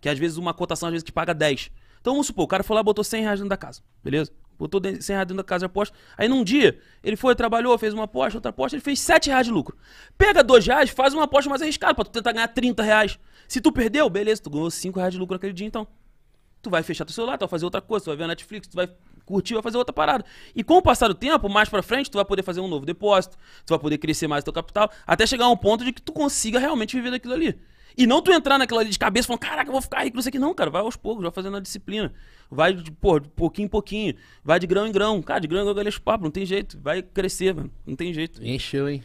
Que às vezes uma cotação, às vezes, te paga 10. Então vamos supor, o cara foi lá botou 100 reais dentro da casa, beleza? Botou 100 reais dentro da casa de aposta. Aí num dia, ele foi, trabalhou, fez uma aposta, outra aposta, ele fez 7 reais de lucro. Pega 2 reais, faz uma aposta mais arriscada pra tu tentar ganhar 30 reais. Se tu perdeu, beleza, tu ganhou 5 reais de lucro naquele dia então. Tu vai fechar teu celular, tu vai fazer outra coisa, tu vai ver a Netflix, tu vai curtir, vai fazer outra parada. E com o passar do tempo, mais pra frente, tu vai poder fazer um novo depósito, tu vai poder crescer mais o teu capital, até chegar a um ponto de que tu consiga realmente viver daquilo ali. E não tu entrar naquilo ali de cabeça falando, caraca, eu vou ficar rico, não sei o que. Não, cara, vai aos poucos, vai fazendo a disciplina. Vai de, de pouquinho em pouquinho. Vai de grão em grão. Cara, de grão em grão, galera, papo, não tem jeito. Vai crescer, mano. Não tem jeito. Encheu, hein?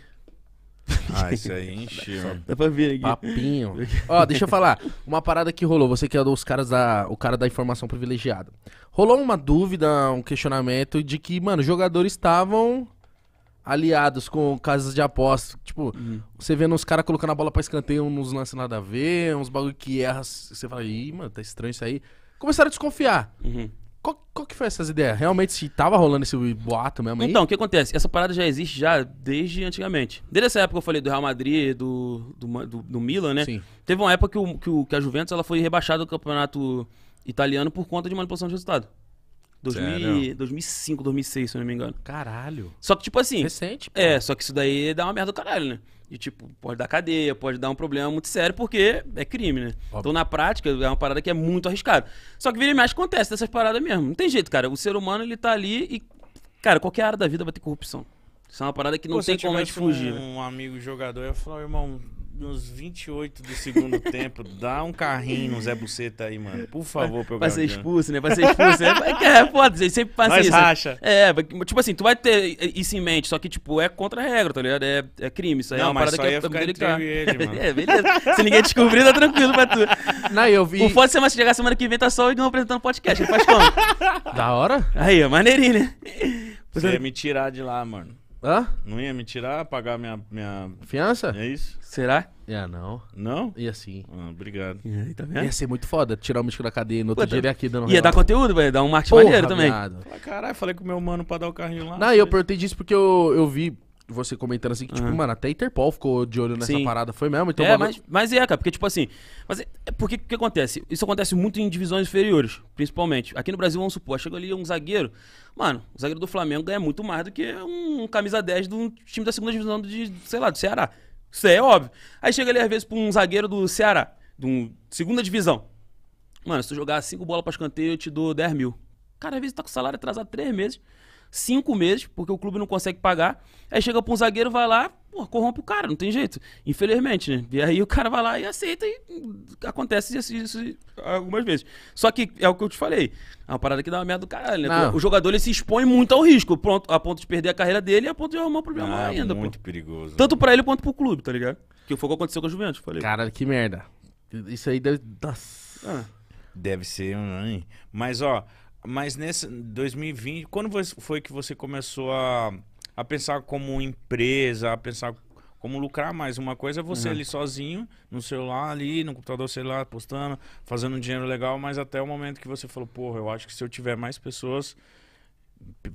Ah, isso aí encheu. dá pra ver aqui. Papinho. Ó, deixa eu falar. Uma parada que rolou. Você que é caras da. O cara da informação privilegiada. Rolou uma dúvida, um questionamento de que, mano, jogadores estavam aliados com casas de aposta. Tipo, uhum. você vendo os caras colocando a bola pra escanteio, uns lances nada a ver, uns bagulho que erra. Você fala, ih, mano, tá estranho isso aí. Começaram a desconfiar. Uhum. Qual, qual, que foi essas ideias? Realmente se tava rolando esse boato mesmo aí? Então, o que acontece? Essa parada já existe já desde antigamente. Desde essa época que eu falei do Real Madrid, do, do, do, do Milan, né? Sim. Teve uma época que, o, que, o, que a Juventus ela foi rebaixada do campeonato italiano por conta de manipulação de resultado. 2000, 2005, 2006, se eu não me engano. Caralho. Só que, tipo assim. Recente. Pô. É, só que isso daí dá uma merda do caralho, né? e tipo, pode dar cadeia, pode dar um problema muito sério, porque é crime, né? Óbvio. Então, na prática, é uma parada que é muito arriscada. Só que vira e mexe acontece dessas paradas mesmo. Não tem jeito, cara. O ser humano, ele tá ali e, cara, qualquer área da vida vai ter corrupção. Isso é uma parada que não Pô, tem como a gente fugir. Um, um né? amigo jogador ia falar, irmão, nos 28 do segundo tempo, dá um carrinho no Zé Buceta aí, mano. Por favor, pro né? Vai ser expulso, né? Vai ser expulso. é É, pode, sempre faz Nós isso. Racha. É, tipo assim, tu vai ter isso em mente, só que, tipo, é contra a regra, tá ligado? É, é crime, isso aí é não, é uma parada que é, é mano. é, beleza. Se ninguém descobrir, tá tranquilo pra tu. Não, eu vi. O foda se é você chegar semana que vem, tá só o Igão apresentando podcast. Ele faz como? Da hora? Aí, é maneirinho, né? Você ia me tirar de lá, mano. Hã? Não ia me tirar, pagar minha. minha... Fiança? É isso? Será? É, não. Não? Ia sim. Ah, obrigado. E aí, tá vendo? Ia ser muito foda tirar o místico da cadeia no outro tá dia ele aqui dando Ia dar conteúdo, vai dar um marketing maneiro também. Falei, caralho, falei com o meu mano pra dar o carrinho lá. Não, eu perguntei disso porque eu, eu vi você comentando assim, que, tipo, ah. mano, até Interpol ficou de olho nessa Sim. parada, foi mesmo? Então, é, mas, mas é, cara, porque, tipo assim, mas é, é, porque o que acontece? Isso acontece muito em divisões inferiores, principalmente. Aqui no Brasil, vamos supor, chega ali um zagueiro, mano, o zagueiro do Flamengo ganha muito mais do que um camisa 10 de um time da segunda divisão de, sei lá, do Ceará. Isso é óbvio. Aí chega ali, às vezes, pra um zagueiro do Ceará, de um segunda divisão. Mano, se tu jogar cinco bolas pra escanteio, eu te dou 10 mil. Cara, às vezes tá com salário atrasado três meses cinco meses, porque o clube não consegue pagar. Aí chega pra um zagueiro, vai lá, pô, corrompe o cara, não tem jeito. Infelizmente, né? E aí o cara vai lá e aceita e hum, acontece isso, isso algumas vezes. Só que é o que eu te falei. É uma parada que dá uma merda do caralho, né? Ah. O jogador ele se expõe muito ao risco, pronto, a ponto de perder a carreira dele e a ponto de arrumar um problema ah, ainda. Muito pô. perigoso. Tanto para ele quanto pro clube, tá ligado? Que foi o que aconteceu com a Juventus, falei. Cara, que merda. Isso aí deve. Nossa. Ah. Deve ser, hein? Mas, ó, mas nesse 2020, quando foi que você começou a, a pensar como empresa, a pensar como lucrar mais? Uma coisa é você uhum. ali sozinho, no celular ali, no computador celular, postando, fazendo um dinheiro legal, mas até o momento que você falou, porra, eu acho que se eu tiver mais pessoas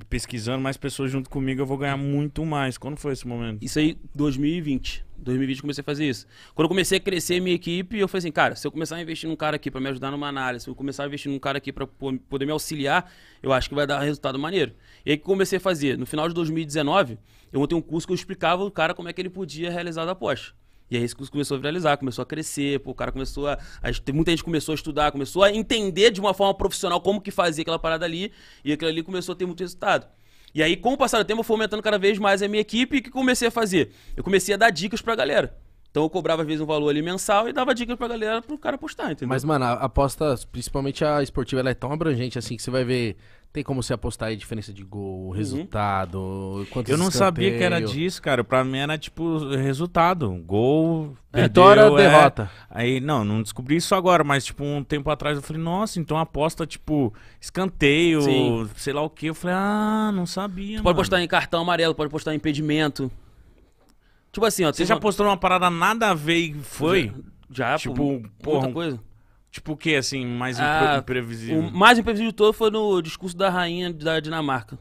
pesquisando mais pessoas junto comigo, eu vou ganhar muito mais. Quando foi esse momento? Isso aí, 2020. 2020 comecei a fazer isso. Quando eu comecei a crescer a minha equipe, eu falei assim, cara, se eu começar a investir num cara aqui para me ajudar numa análise, se eu começar a investir num cara aqui para poder me auxiliar, eu acho que vai dar resultado maneiro. E aí que comecei a fazer? No final de 2019, eu montei um curso que eu explicava o cara como é que ele podia realizar a aposta. E aí isso começou a viralizar, começou a crescer, pô, o cara começou a, a, Muita gente começou a estudar, começou a entender de uma forma profissional como que fazia aquela parada ali, e aquilo ali começou a ter muito resultado. E aí, com o passar do tempo, eu fui aumentando cada vez mais a minha equipe e o que comecei a fazer? Eu comecei a dar dicas pra galera. Então eu cobrava, às vezes, um valor ali mensal e dava dicas pra galera pro cara apostar, entendeu? Mas, mano, a aposta, principalmente a esportiva, ela é tão abrangente assim que você vai ver. Tem como você apostar aí diferença de gol, uhum. resultado, Eu não sabia que era disso, cara. Pra mim era tipo resultado. Gol, vitória, perdeu, é. derrota. É... Aí, não, não descobri isso agora, mas tipo, um tempo atrás eu falei, nossa, então aposta, tipo, escanteio, Sim. sei lá o que. Eu falei, ah, não sabia. pode apostar em cartão amarelo, pode apostar em impedimento. Tipo assim, ó. Você já uma... postou uma parada nada a ver e foi? Já, já tipo, porra, coisa. Tipo o que, assim, mais ah, imprevisível? O mais imprevisível todo foi no discurso da rainha da Dinamarca.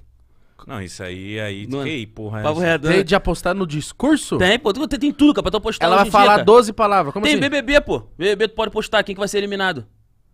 Não, isso aí, aí, ei que porra é Tem né? de apostar no discurso? Tem, pô, tem, tem tudo, cara, pra tu apostar Ela vai falar dia, 12 palavras, como tem assim? Tem BBB, pô, BBB tu pode postar quem que vai ser eliminado.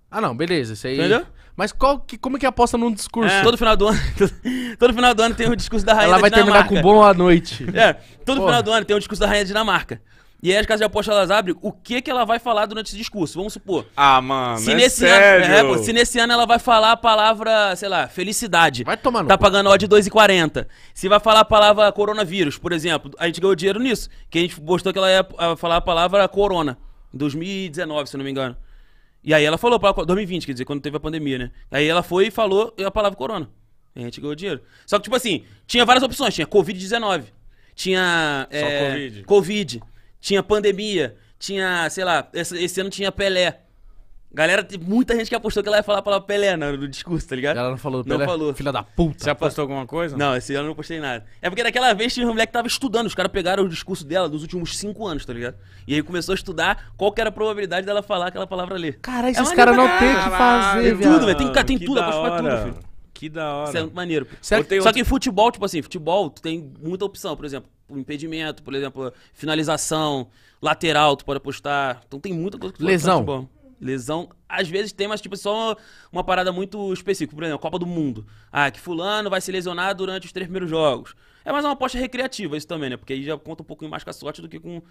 Ah não, beleza, isso aí... Entendeu? Mas qual, que, como é que aposta num discurso? É, todo final do ano, todo final do ano tem um discurso da rainha Ela vai terminar com bom à noite. É, todo Porra. final do ano tem um discurso da rainha da Dinamarca. E aí as casas de aposta elas abrem o que que ela vai falar durante esse discurso. Vamos supor. Ah, mano, se é nesse sério? Ano, é, pô, se nesse ano ela vai falar a palavra, sei lá, felicidade. Vai tomar no Tá pagando ó de 2,40. Se vai falar a palavra coronavírus, por exemplo, a gente ganhou dinheiro nisso, que a gente postou que ela ia eh, falar a palavra corona em 2019, se não me engano. E aí ela falou, 2020, quer dizer, quando teve a pandemia, né? Aí ela foi e falou a palavra corona. E a gente ganhou dinheiro. Só que, tipo assim, tinha várias opções. Tinha Covid-19, tinha. É, COVID. COVID. tinha pandemia, tinha, sei lá, esse, esse ano tinha Pelé. Galera, tem muita gente que apostou que ela ia falar a palavra Pelé no, discurso, tá ligado? Ela não falou Pelé, não falou. filha da puta. Você apostou alguma coisa? Não, esse ano eu não postei nada. É porque daquela vez tinha um moleque que tava estudando, os caras pegaram o discurso dela dos últimos cinco anos, tá ligado? E aí começou a estudar qual que era a probabilidade dela falar aquela palavra ali. Caralho, é esses é caras não tem o que fazer, velho. Tem tudo, velho, tem, tem tudo, aposto pra tudo, filho. Que da hora. Isso é muito maneiro. Só outro... que futebol, tipo assim, futebol, tu tem muita opção, por exemplo, impedimento, por exemplo, finalização, lateral, tu pode apostar. Então tem muita coisa que tu Lesão. Lesão, às vezes tem, mas tipo, só uma parada muito específica. Por exemplo, Copa do Mundo. Ah, que fulano vai se lesionar durante os três primeiros jogos. É mais uma aposta recreativa isso também, né? Porque aí já conta um pouquinho mais com a sorte do que com...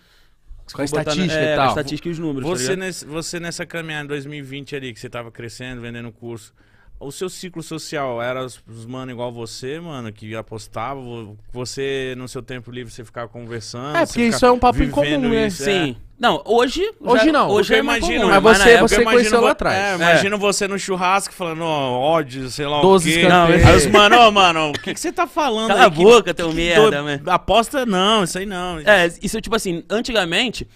Com a estatística botar, e tal. Com a é, estatística e os números, tá você, tá nesse, você nessa caminhada em 2020 ali, que você tava crescendo, vendendo curso o seu ciclo social era os mano igual você, mano, que apostava, você no seu tempo livre você ficava conversando. É, porque isso é um papo incomum, né? Isso, é. Sim. É. Não, hoje. Hoje já, não. Hoje eu é imagino. Comum, mas você, época, você conheceu lá atrás. É, é, imagino você no churrasco falando, ó, ódio, sei lá Doze o aí os mano, ó, mano, o que, que você tá falando? Cala aí, a boca, teu merda, tô, né? Aposta não, isso aí não. É, isso tipo assim, antigamente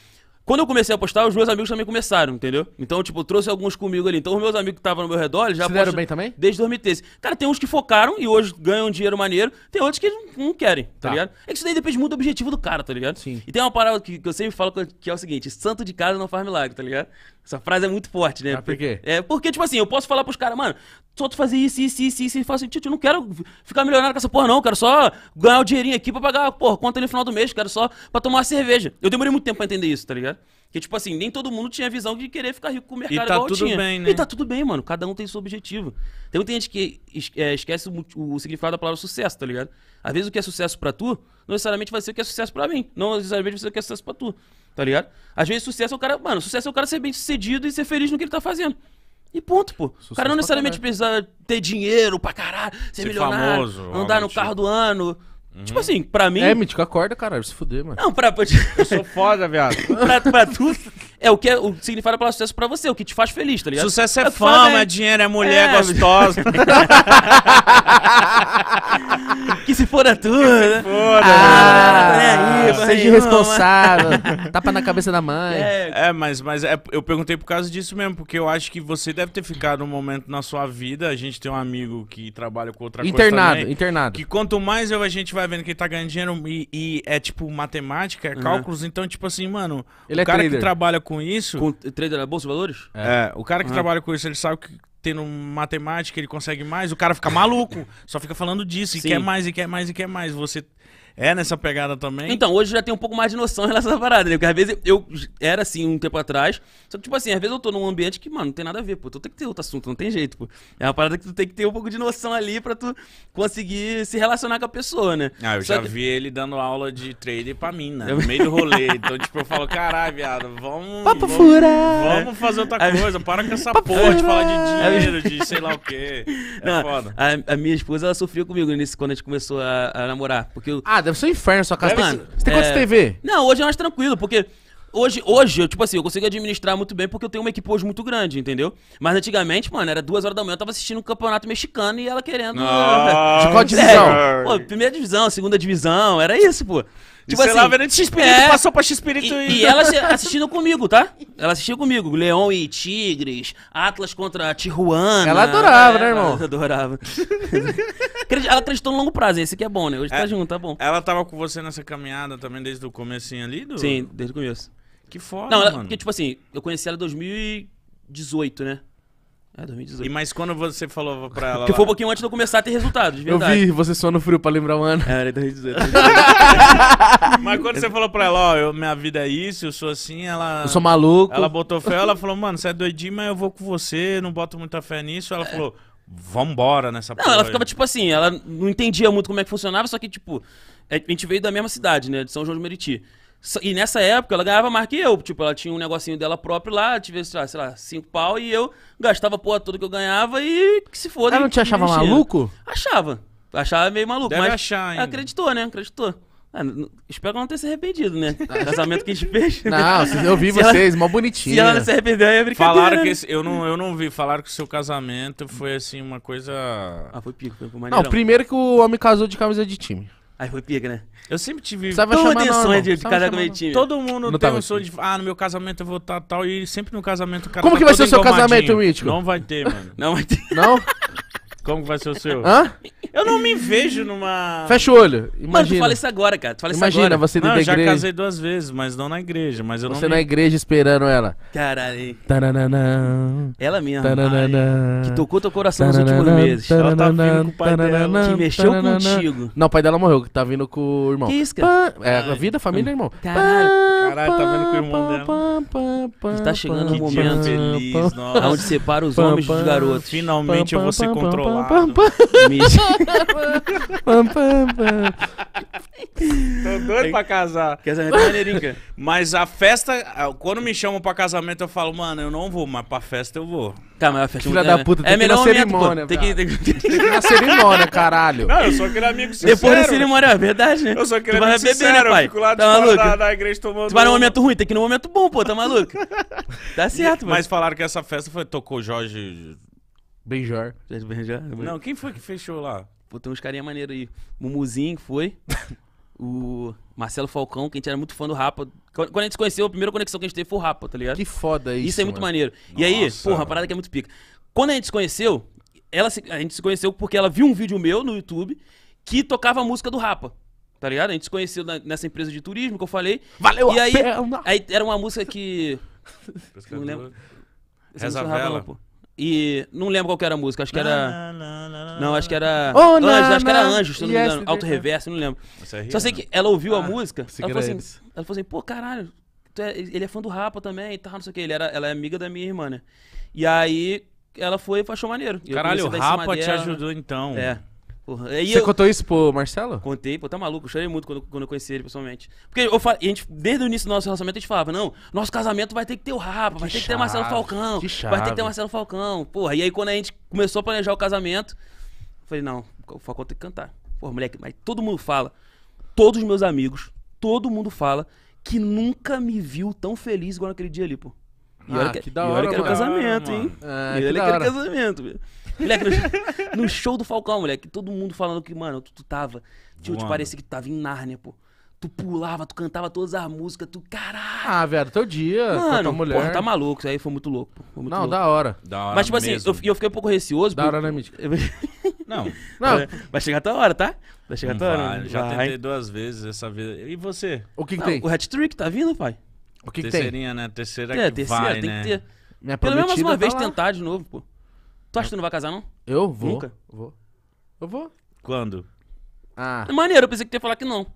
quando eu comecei a postar, os meus amigos também começaram, entendeu? Então, tipo, eu trouxe alguns comigo ali. Então, os meus amigos que estavam no meu redor, eles já Se deram bem também? Desde 2013. Cara, tem uns que focaram e hoje ganham dinheiro maneiro. Tem outros que não, querem, tá, tá, ligado? É que isso daí depende muito do objetivo do cara, tá ligado? Sim. E tem uma parada que, que eu sempre falo que é o seguinte: santo de casa não faz milagre, tá ligado? Essa frase é muito forte, né? Ah, por quê? É, porque, tipo assim, eu posso falar pros caras, mano, só tu fazer isso, isso, isso, isso, e falar assim, tio, eu não quero ficar milionário com essa porra, não, eu quero só ganhar o dinheirinho aqui pra pagar, porra, conta ali no final do mês, quero só pra tomar uma cerveja. Eu demorei muito tempo pra entender isso, tá ligado? Que, tipo assim, nem todo mundo tinha a visão de querer ficar rico com o mercado e tá tudo tinha. bem, né? E tá tudo bem, mano. Cada um tem seu objetivo. tem muita gente que é, esquece o, o, significado da palavra sucesso, tá ligado? Às vezes o que é sucesso pra tu, não necessariamente vai ser o que é sucesso pra mim. Não necessariamente vai ser o que é sucesso pra tu, tá ligado? Às vezes sucesso é o cara... Mano, sucesso é o cara ser bem sucedido e ser feliz no que ele tá fazendo. E ponto, pô. Sucesso o cara não necessariamente precisa ter dinheiro pra caralho, ser, ser milionário, famoso, andar no carro tipo. do ano, Uhum. Tipo assim, pra mim. É, Mítico, acorda, caralho, se fuder, mano. Não, pra. Eu sou foda, viado. pra, pra tu. É o que é, o que significa a sucesso pra você, o que te faz feliz, tá ligado? Sucesso é, é fama, é... dinheiro é, é. mulher é. gostosa. que se for a tua. Né? ah, né? É seja responsável. tapa na cabeça da mãe. É. é, mas, mas é, eu perguntei por causa disso mesmo, porque eu acho que você deve ter ficado um momento na sua vida. A gente tem um amigo que trabalha com outra internado, coisa. Também, internado. Que quanto mais eu, a gente vai vendo que ele tá ganhando dinheiro e, e é tipo matemática, é uhum. cálculos. Então, tipo assim, mano, ele o cara trader. que trabalha com com isso. Com trader da Bolsa de Valores? É. é o cara que uhum. trabalha com isso, ele sabe que tendo matemática ele consegue mais, o cara fica maluco, só fica falando disso, e Sim. quer mais, e quer mais, e quer mais. Você é nessa pegada também? Então, hoje eu já tenho um pouco mais de noção em relação a essa parada, né? Porque às vezes eu era assim um tempo atrás. Só que, tipo assim, às vezes eu tô num ambiente que, mano, não tem nada a ver, pô. Tu então tem que ter outro assunto, não tem jeito, pô. É uma parada que tu tem que ter um pouco de noção ali pra tu conseguir se relacionar com a pessoa, né? Ah, eu só já que... vi ele dando aula de trader pra mim, né? No meio do rolê. então, tipo, eu falo, caralho, viado, vamos. Papo vamos, Vamos fazer outra coisa. Para com essa porra de falar de dinheiro, de sei lá o quê. É não, foda. A, a, minha esposa, ela sofreu comigo nesse quando a gente começou a, a namorar. Porque eu... Ah, deve ser um inferno sua casa. Mano, você tem quantas é. TV? Não, hoje é mais tranquilo, porque Hoje, hoje, eu, tipo assim, eu consigo administrar muito bem porque eu tenho uma equipe hoje muito grande, entendeu? Mas antigamente, mano, era duas horas da manhã, eu tava assistindo um campeonato mexicano e ela querendo. Ah, De qual divisão? Pô, primeira divisão, segunda divisão, era isso, pô. Tipo é assim, lá, vendo X é... passou pra X Espírito e, e... e ela assistindo comigo, tá? Ela assistiu comigo. Leão e Tigres, Atlas contra Tijuana. Ela adorava, é, né, irmão? Ela adorava. ela acreditou no longo prazo, esse que é bom, né? Hoje tá é, tá junto, tá bom. Ela tava com você nessa caminhada também desde o comecinho ali? Do... Sim, desde o começo. Que foda, Não, ela, porque, tipo assim, eu conheci ela em 2018, né? É, 2018. E mas quando você falou pra ela. Porque lá... foi um pouquinho antes de eu começar a ter resultados, de verdade. Eu vi, você só no frio pra lembrar o ano. É, era 2018. 2018. mas quando você falou pra ela, ó, eu, minha vida é isso, eu sou assim, ela. Eu sou maluco. Ela botou fé, ela falou, mano, você é doidinho, mas eu vou com você, não boto muita fé nisso. Ela é. falou, vambora nessa Não, ela ficava tipo assim, ela não entendia muito como é que funcionava, só que, tipo, é, a gente veio da mesma cidade, né, de São João de Meriti. E nessa época ela ganhava mais que eu. Tipo, ela tinha um negocinho dela próprio lá, tivesse sei lá, cinco pau e eu gastava a porra toda que eu ganhava e que se foda. Ela não te achava maluco? Achava. Achava meio maluco. Deve mas achar, hein? Acreditou, né? Acreditou. É, espero que ela não tenha se arrependido, né? O casamento que a gente fez. Não, eu vi vocês, mó bonitinho. Se ela não se arrependeu, aí é brincadeira. Falaram que. Né? Esse, eu, não, eu não vi. Falaram que o seu casamento foi assim, uma coisa. Ah, foi pico, foi maneirão. Não, primeiro que o homem casou de camisa de time. Aí foi pica, né? Eu sempre tive. Precisava Toma chamar de, de casar com meu time. Todo mundo não tem um sonho de. Assim. Ah, no meu casamento eu vou estar tá, tal. E sempre no casamento o cara Como tá que vai ser o seu casamento, Mítico? Não vai ter, mano. Não vai ter. Não? Como vai ser o seu? Hã? Eu não me vejo numa. Fecha o olho. Imagina. Mano, tu fala isso agora, cara. Tu fala isso Imagina agora. você não, da igreja. Eu já casei duas vezes, mas não na igreja. Mas eu você não me... na igreja esperando ela. Caralho. ela mesma. Taranana, que tocou teu coração taranana, nos últimos meses. Ela tá vindo com o pai dela. Que mexeu contigo. Não, o pai dela morreu, que tá vindo com o irmão. Que isso, cara? É, a vida, a família, irmão. Caralho. Caralho, tá vindo com o irmão dela. Está chegando o um momento. Feliz, nossa. Onde separa os homens dos garotos. Finalmente eu vou ser controlado. pam pam. Tô doido pra casar. Casamento é maneirinho, cara. Mas a festa, quando me chamam pra casamento, eu falo, mano, eu não vou, mas pra festa eu vou. Tá, mas a festa Filha é da puta, é, tem é que ir na cerimônia, tem que, tem, que... tem que ir na cerimônia, caralho. Não, eu sou aquele amigo sincero. Depois da cerimônia, é verdade, né? Eu sou aquele tu amigo beber, né, sincero, né, pai? eu fico lá de tá fora da, da, igreja tomando... Tu vai num momento ruim, tem que ir num momento bom, pô, tá maluco? tá certo, mano. Mas falaram que essa festa foi, tocou Jorge... Benjar. Benjar. Não, quem foi que fechou lá? Pô, tem uns carinha maneiro aí. Mumuzinho foi. o Marcelo Falcão, que a gente era muito fã do Rapa. Quando a gente se conheceu, a primeira conexão que a gente teve foi o Rapa, tá ligado? Que foda isso. Isso é muito mano. maneiro. Nossa, e aí, porra, a parada que é muito pica. Quando a gente se conheceu, ela se, a gente se conheceu porque ela viu um vídeo meu no YouTube que tocava a música do Rapa. Tá ligado? A gente se conheceu na, nessa empresa de turismo que eu falei. Valeu, e aí, aí, era uma música que. não lembro. Reza a é vela. Rapa, pô. E não lembro qual que era a música, acho que era. Não, acho que era. Oh, Anjos, acho que era Anjos, se não me engano. Auto Reverso, não lembro. Só sei é- que ela ouviu a ah, música, ela falou, assim, ela falou assim, pô, caralho, é, ele é fã do Rapa também e tal, não sei o que. Ele era, ela é amiga da minha irmã, né? E aí ela foi e achou maneiro. Caralho, o Rapa te ajudou então. É. Porra, Você eu... contou isso pro Marcelo? Contei, pô, tá maluco, chorei muito quando, quando eu conheci ele pessoalmente. Porque eu fal... a gente, desde o início do nosso relacionamento, a gente falava, não, nosso casamento vai ter que ter o Rapa, vai ter chave, que ter Marcelo Falcão, vai ter que ter Marcelo Falcão, porra. E aí quando a gente começou a planejar o casamento, eu falei, não, o Falcão tem que cantar. Porra, moleque, mas todo mundo fala, todos os meus amigos, todo mundo fala que nunca me viu tão feliz igual naquele dia ali, pô. E ah, que, que da hora, e olha que era o casamento, hein? É, e olha que, era o casamento, velho. Moleque, no, show do Falcão, moleque, todo mundo falando que, mano, tu, tu tava. Tio, te parecia que tu tava em Nárnia, pô. Tu pulava, tu cantava todas as músicas, tu caralho. Ah, velho, teu dia, mano, tua mulher. Porra, tá maluco, isso aí foi muito louco. Foi muito não, louco. da hora. Da hora. Mas, tipo assim, mesmo. assim, eu, eu, fiquei um pouco receoso. Da hora, né, Mítica? não. não. Vai chegar a tua hora, tá? Vai chegar a tua vai, hora. Já vai. tentei duas vezes essa vez. E você? O que, que não, tem? O hat trick tá vindo, pai? O que, que tem? Terceirinha, né? Terceira é, que terceira, vai, tem né? que ter. Minha Pelo menos uma tá vez lá. tentar de novo, pô. Tu acha que tu não vai casar, não? Eu vou. Nunca? Vou. Eu vou. Quando? Ah. É maneiro, eu pensei que tu ia falar que não.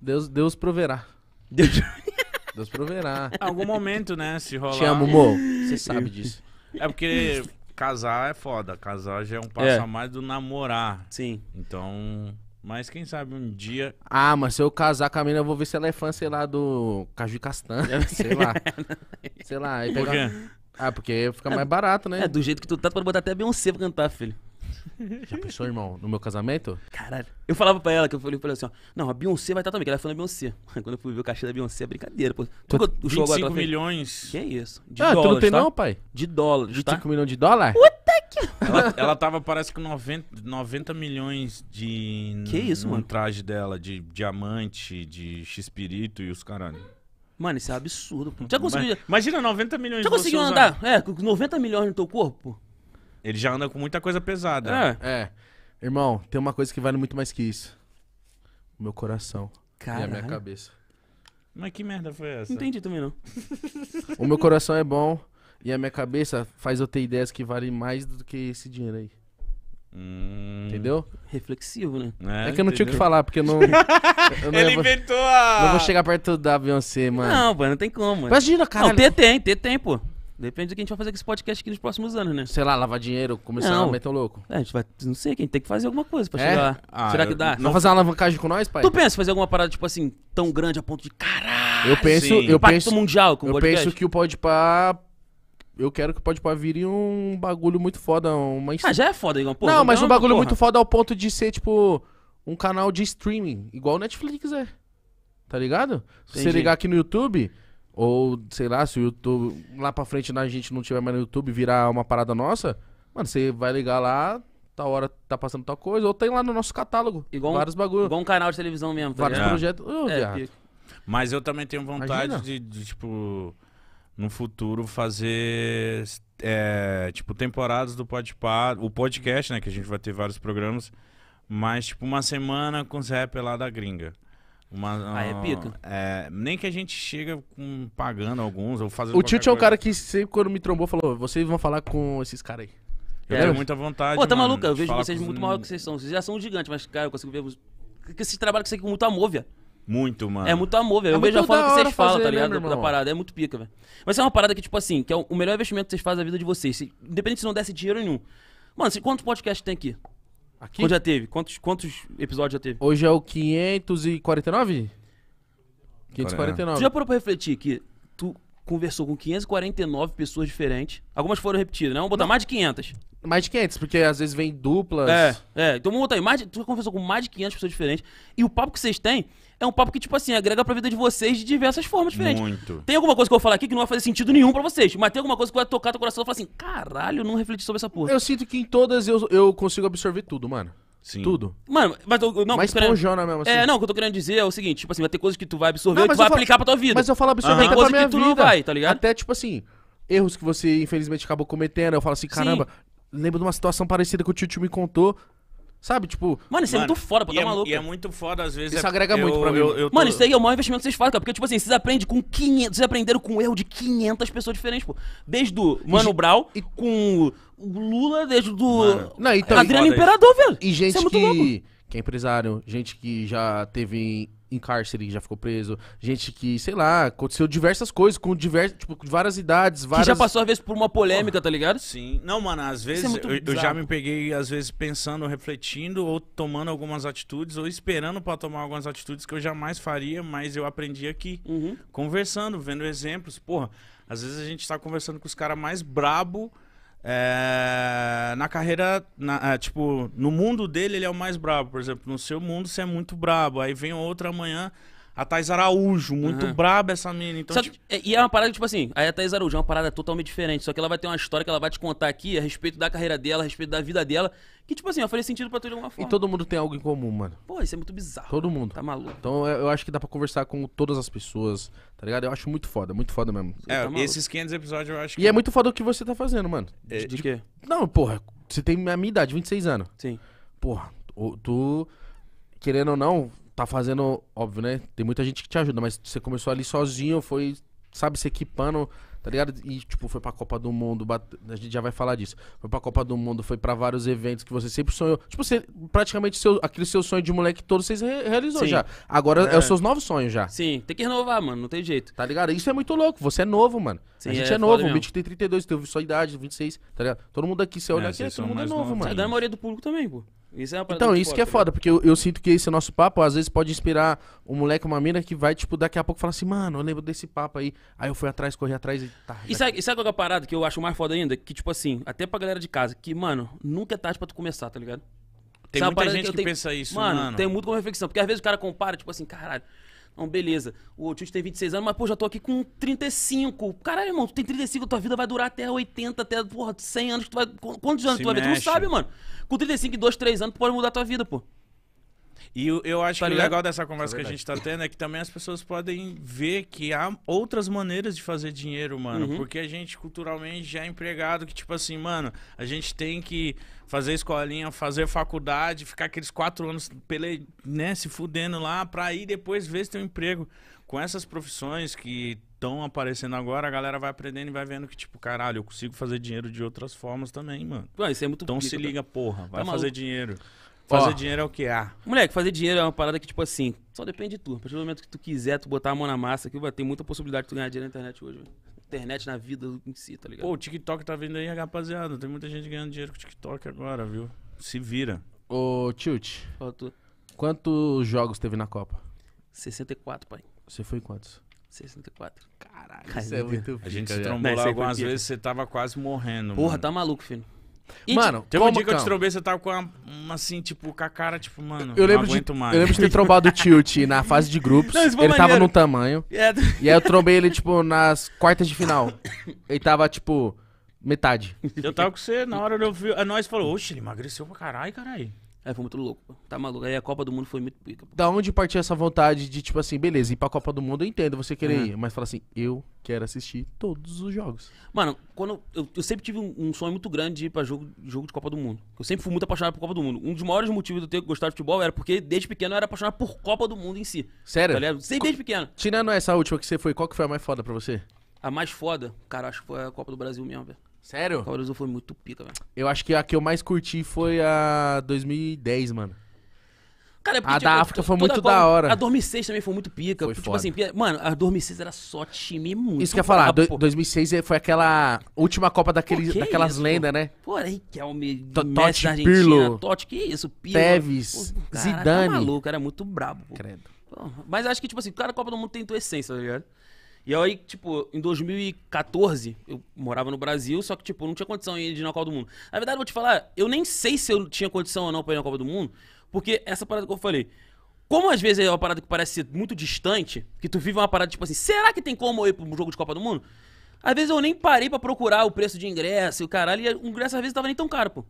Deus, Deus proverá. Deus, Deus proverá. Algum momento, né? Se rolar. Te amo, amor. Você sabe disso. É porque casar é foda. Casar já é um passo É. a mais do namorar. Sim. Então. Mas quem sabe um dia. Ah, mas se eu casar com a mina, eu vou ver se ela é fã, sei lá, do Caju e Castanha. É sei lá. sei lá. Aí Por quê? Ah, porque fica é, mais barato, né? É, do jeito que tu tá, tu pode botar até Beyoncé pra cantar, filho. Já pensou, irmão, no meu casamento? Caralho. Eu falava pra ela, que eu falei assim, ó. Não, a Beyoncé vai estar também, que ela é foi na Beyoncé. Quando eu fui ver o cachê da Beyoncé, é brincadeira, pô. Tu, tu, tu 25 agora, tá milhões. Que é isso? De ah, dólares, tu não tem tá? não, pai? De dólares, 25 tá? milhões de dólar? Puta que... Ela, ela tava, parece que 90, 90 milhões de... Que isso, mano? traje dela, de diamante, de x e os caralho. Mano, isso é um absurdo. Pô. Já conseguiu. Imagina 90 milhões Já conseguiu andar? É, com 90 milhões no teu corpo? Ele já anda com muita coisa pesada. É. é. Irmão, tem uma coisa que vale muito mais que isso: o meu coração. Caralho. E a minha cabeça. Mas que merda foi essa? Não entendi também, não. o meu coração é bom e a minha cabeça faz eu ter ideias que valem mais do que esse dinheiro aí. Hum. Entendeu? Reflexivo, né? É, é que eu não entendeu? tinha o que falar, porque eu não. eu não Ele vou, inventou a. Não vou chegar perto da Beyoncé, mano. Não, mano, não tem como. Imagina, cara. Não, tem, tempo tem, pô. Depende do que a gente vai fazer com esse podcast aqui nos próximos anos, né? Sei lá, lavar dinheiro, começar não. a meter o louco. É, a gente vai. Não sei, quem tem que fazer alguma coisa pra é? chegar lá. Ah, Será que dá? Não Vamos fazer uma alavancagem com nós, pai? Tu pensa fazer alguma parada, tipo assim, tão grande a ponto de caralho. Eu penso. Sim. Eu penso, mundial com eu penso que o Podpah eu quero que Pode Pá um bagulho muito foda. Uma... Ah, já é foda, Igor. Porra, não, mas é um bagulho porra. muito foda ao ponto de ser, tipo, um canal de streaming, igual o Netflix é. Tá ligado? Se você ligar aqui no YouTube, ou sei lá, se o YouTube lá pra frente na gente não tiver mais no YouTube virar uma parada nossa, mano, você vai ligar lá, tá hora tá passando tal coisa, ou tem lá no nosso catálogo. Igual vários um, Igual um canal de televisão mesmo. Tá vários ligado? projetos. Oh, é, Mas eu também tenho vontade de, de, tipo no futuro fazer é, tipo temporadas do o podcast, né, que a gente vai ter vários programas, mas tipo uma semana com os rappers lá da gringa. Uma, Aí ah, é pica. É, nem que a gente chega com, pagando alguns ou fazendo O Tilt é um cara que sempre quando me trombou falou, vocês vão falar com esses caras aí. Eu é. tenho muita vontade, Pô, tá maluco? Eu vejo vocês muito maior que vocês são. Vocês já são gigantes, mas, cara, eu consigo ver... Esse trabalho que você com muito amor, velho. Muito, mano. É muito amor, velho. É eu vejo a forma que vocês falam, tá né, ligado? da, parada. É muito pica, velho. Mas é uma parada que, tipo assim, que é o melhor investimento que vocês fazem na vida de vocês. Se, independente se não desse dinheiro nenhum. Mano, se, quantos podcasts tem aqui? Aqui? Quanto já teve? Quantos, quantos episódios já teve? Hoje é o 549? 549. Tu já parou pra refletir que tu conversou com 549 pessoas diferentes. Algumas foram repetidas, né? Vamos botar mais de 500. Mais de 500, porque às vezes vem duplas. É, é. Então vamos botar aí. Mais de, tu conversou com mais de 500 pessoas diferentes. E o papo que vocês têm é um papo que, tipo assim, agrega pra vida de vocês de diversas formas diferentes. Muito. Tem alguma coisa que eu vou falar aqui que não vai fazer sentido nenhum pra vocês, mas tem alguma coisa que vai tocar teu coração e falar assim: caralho, não refleti sobre essa porra. Eu sinto que em todas eu, eu consigo absorver tudo, mano. Sim. Tudo. Mano, mas eu, não, mas querendo... esponjona né, mesmo, é, assim. É, não, o que eu tô querendo dizer é o seguinte, tipo assim, vai ter coisas que tu vai absorver não, e tu vai falo... aplicar pra tua vida. Mas eu falo absorver uhum. pra coisa minha que tu vida. não vai, tá ligado? Até, tipo assim, erros que você, infelizmente, acabou cometendo. Eu falo assim, caramba, Sim. lembro de uma situação parecida que o tio, tio me contou. Sabe, tipo. Mano, isso é mano, é muito foda, pra tá é, maluco. E é muito foda, às vezes. Isso é... agrega eu, muito pra mim. Eu, eu tô... Mano, isso aí é o maior investimento que vocês fazem, cara. Porque, tipo assim, vocês aprendem com 500. Vocês aprenderam com o erro de 500 pessoas diferentes, pô. Desde o Mano e... Brau, e... com o Lula, desde do. não, então, Adriano é Imperador, isso. velho. E gente isso é muito que... louco. que é empresário, gente que já teve em cárcere que já ficou preso, gente que, sei lá, aconteceu diversas coisas, com diversas, tipo, várias idades, várias... Que já passou, às vezes, por uma polêmica, tá ligado? Sim. Não, mano, às é vezes é eu, eu, já me peguei, às vezes, pensando, refletindo, ou tomando algumas atitudes, ou esperando para tomar algumas atitudes que eu jamais faria, mas eu aprendi aqui, uhum. conversando, vendo exemplos. Porra, às vezes a gente tá conversando com os caras mais brabo é, na carreira, na, é, tipo, no mundo dele ele é o mais brabo. Por exemplo, no seu mundo você é muito brabo. Aí vem outra manhã, a Thais Araújo, muito uhum. braba essa mina. Então, tipo... É, e é uma parada, tipo assim, a Thais Araújo é uma parada totalmente diferente. Só que ela vai ter uma história que ela vai te contar aqui a respeito da carreira dela, a respeito da vida dela. Que, tipo assim, eu faria sentido pra tu de alguma forma. E todo mundo tem algo em comum, mano. Pô, isso é muito bizarro. Todo mundo. Tá maluco. Então eu acho que dá pra conversar com todas as pessoas, tá ligado? Eu acho muito foda, muito foda mesmo. É, tá esses 500 episódios eu acho que... E é muito foda o que você tá fazendo, mano. É, de, de quê? Não, porra, você tem a minha idade, 26 anos. Sim. Porra, tu, querendo ou não tá fazendo, óbvio, né? Tem muita gente que te ajuda, mas você começou ali sozinho, foi, sabe, se equipando, tá ligado? E, tipo, foi pra Copa do Mundo, bate... a gente já vai falar disso. Foi pra Copa do Mundo, foi pra vários eventos que você sempre sonhou. Tipo, você, praticamente seu, aquele seu sonho de moleque todo, vocês re realizou Sim. já. Agora é. é. é. os seus novos sonhos já. Sim, tem que renovar, mano, não tem jeito. Tá ligado? Isso é muito louco, você é novo, mano. Sim, a gente é, é novo, o Mitch tem 32, teve sua idade, 26, tá ligado? Todo mundo aqui, você é, olha é, aqui, todo mundo é novo, novo mano. Da maioria do público também, pô. Isso é então, isso que é foda, né? porque eu, eu, sinto que esse é nosso papo às vezes pode inspirar um moleque, uma mina que vai, tipo, daqui a pouco falar assim, mano, eu lembro desse papo aí. Aí eu fui atrás, corri atrás e tá. E sabe, sabe qual é a parada que eu acho mais foda ainda? Que, tipo assim, até pra galera de casa, que, mano, nunca é tarde pra tu começar, tá ligado? Tem sabe muita gente que, que tenho... pensa isso, mano, mano. Tem muito com reflexão, porque às vezes o cara compara, tipo assim, caralho, então, beleza. O tio tem 26 anos, mas, pô, já tô aqui com 35. Caralho, irmão, tu tem 35, tua vida vai durar até 80, até, porra, 100 anos que tu vai. Quantos anos Se tu vai ver? Tu não sabe, mano. Com 35, 2, 3 anos, tu pode mudar tua vida, pô. E eu, eu acho tá que o legal dessa é conversa é que a gente tá tendo é que também as pessoas podem ver que há outras maneiras de fazer dinheiro, mano. Uhum. Porque a gente culturalmente já é empregado que, tipo assim, mano, a gente tem que fazer escolinha, fazer faculdade, ficar aqueles quatro anos pele, né, se fudendo lá pra ir depois ver se tem um emprego. Com essas profissões que estão aparecendo agora, a galera vai aprendendo e vai vendo que, tipo, caralho, eu consigo fazer dinheiro de outras formas também, mano. Ué, isso é muito Então bonito, se liga, porra, tá vai tá fazer dinheiro. Fazer dinheiro é o que há. Ah. Moleque, fazer dinheiro é uma parada que, tipo assim, só depende de tu. A partir do momento que tu quiser, tu botar a mão na massa, que vai ter muita possibilidade de tu ganhar dinheiro na internet hoje, velho. Internet na vida em si, tá ligado? Pô, o TikTok tá vindo aí, rapaziada. Tem muita gente ganhando dinheiro com o TikTok agora, viu? Se vira. Ô, Tilt, Ó, tu. quantos jogos teve na Copa? 64, pai. Você foi em quantos? 64. Caralho, isso é muito A gente se trombou Não, lá algumas vezes, você tava quase morrendo. Porra, mano. tá maluco, filho. E mano, teve um dia que eu te trombei, você tava tá com uma, uma, assim, tipo, com a cara, tipo, mano, eu lembro de, mais. Eu lembro de ter trombado o Tilt na fase de grupos. Não, ele tava no tamanho. É. E aí eu trombei ele, tipo, nas quartas de final. Ele tava, tipo, metade. Eu tava com você, na hora eu vi. A nós falou, oxe, ele emagreceu pra caralho, caralho. É, foi muito louco, Tá maluco. Aí a Copa do Mundo foi muito pica. Da onde partiu essa vontade de, tipo assim, beleza, ir pra Copa do Mundo, eu entendo você querer uhum. ir, mas fala assim, eu quero assistir todos os jogos. Mano, quando eu, eu sempre tive um, um, sonho muito grande de ir pra jogo, jogo de Copa do Mundo. Eu sempre fui muito apaixonado por Copa do Mundo. Um dos maiores motivos de eu ter gostado de futebol era porque desde pequeno eu era apaixonado por Copa do Mundo em si. Sério? Tá sempre desde pequeno. Tirando essa última que você foi, qual que foi a mais foda pra você? A mais foda? Cara, acho que foi a Copa do Brasil mesmo, velho. Sério? Cavaleiro do foi muito pica, velho. Eu acho que a que eu mais curti foi a 2010, mano. Cara, é porque, A da África foi muito da hora. A 2006 também foi muito pica. Foi tipo foda. assim, mano, a 2006 era só time muito Isso que eu ia falar, 2006 é- foi aquela última Copa daquele, Pô, daquelas isso, pô? lendas, né? Pô, aí Riquelme, To- Messi Totti, da Argentina, Pirlo, Totti, que isso, Pirlo. Tevez, cara, tá Zidane. Tá maluco, era muito brabo, pô. Credo. Pô, Mas acho que, tipo assim, cada Copa do Mundo tem tua essência, tá ligado? E aí, tipo, em 2014, eu morava no Brasil, só que, tipo, não tinha condição de ir na Copa do Mundo. Na verdade, eu vou te falar, eu nem sei se eu tinha condição ou não pra ir na Copa do Mundo, porque essa parada que eu falei, como às vezes é uma parada que parece ser muito distante, que tu vive uma parada tipo assim, será que tem como eu ir pro jogo de Copa do Mundo? Às vezes eu nem parei para procurar o preço de ingresso e o caralho, e o ingresso às vezes tava nem tão caro, pô.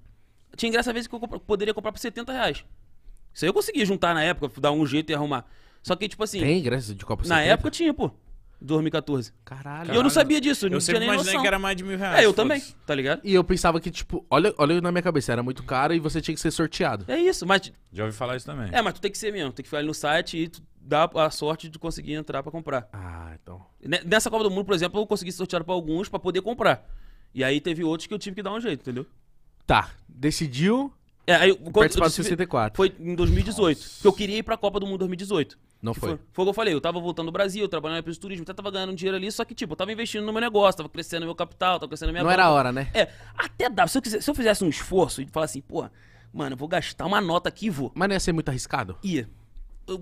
Tinha ingresso às vezes que eu poderia comprar por 70 reais. Isso aí eu conseguia juntar na época, dar um jeito e arrumar. Só que, tipo assim. Tem ingresso de Copa Na 70? época tinha, pô. 2014. Caralho. E eu não sabia disso, eu não tinha nem noção. Eu imaginei que era mais de mil reais. É, eu também, tá ligado? E eu pensava que, tipo, olha, olha na minha cabeça, era muito caro e você tinha que ser sorteado. É isso, mas... Já ouvi falar isso também. É, mas tu tem que ser mesmo, tem que ficar ali no site e tu dá a sorte de conseguir entrar pra comprar. Ah, então... Nessa Copa do Mundo, por exemplo, eu consegui sortear pra alguns pra poder comprar. E aí teve outros que eu tive que dar um jeito, entendeu? Tá, decidiu... É, aí, participar do 64. Foi em 2018, Nossa. que eu queria ir pra Copa do Mundo 2018. Não foi. foi. Foi o que eu falei, eu tava voltando do Brasil, trabalhando para para turismo, até então tava ganhando dinheiro ali, só que, tipo, eu tava investindo no meu negócio, tava crescendo meu capital, tava crescendo minha Não era a hora, né? É, até dava. Se eu, quisesse, se eu fizesse um esforço e falar assim, pô, mano, eu vou gastar uma nota aqui e vou. Mas não ia ser muito arriscado? Ia eu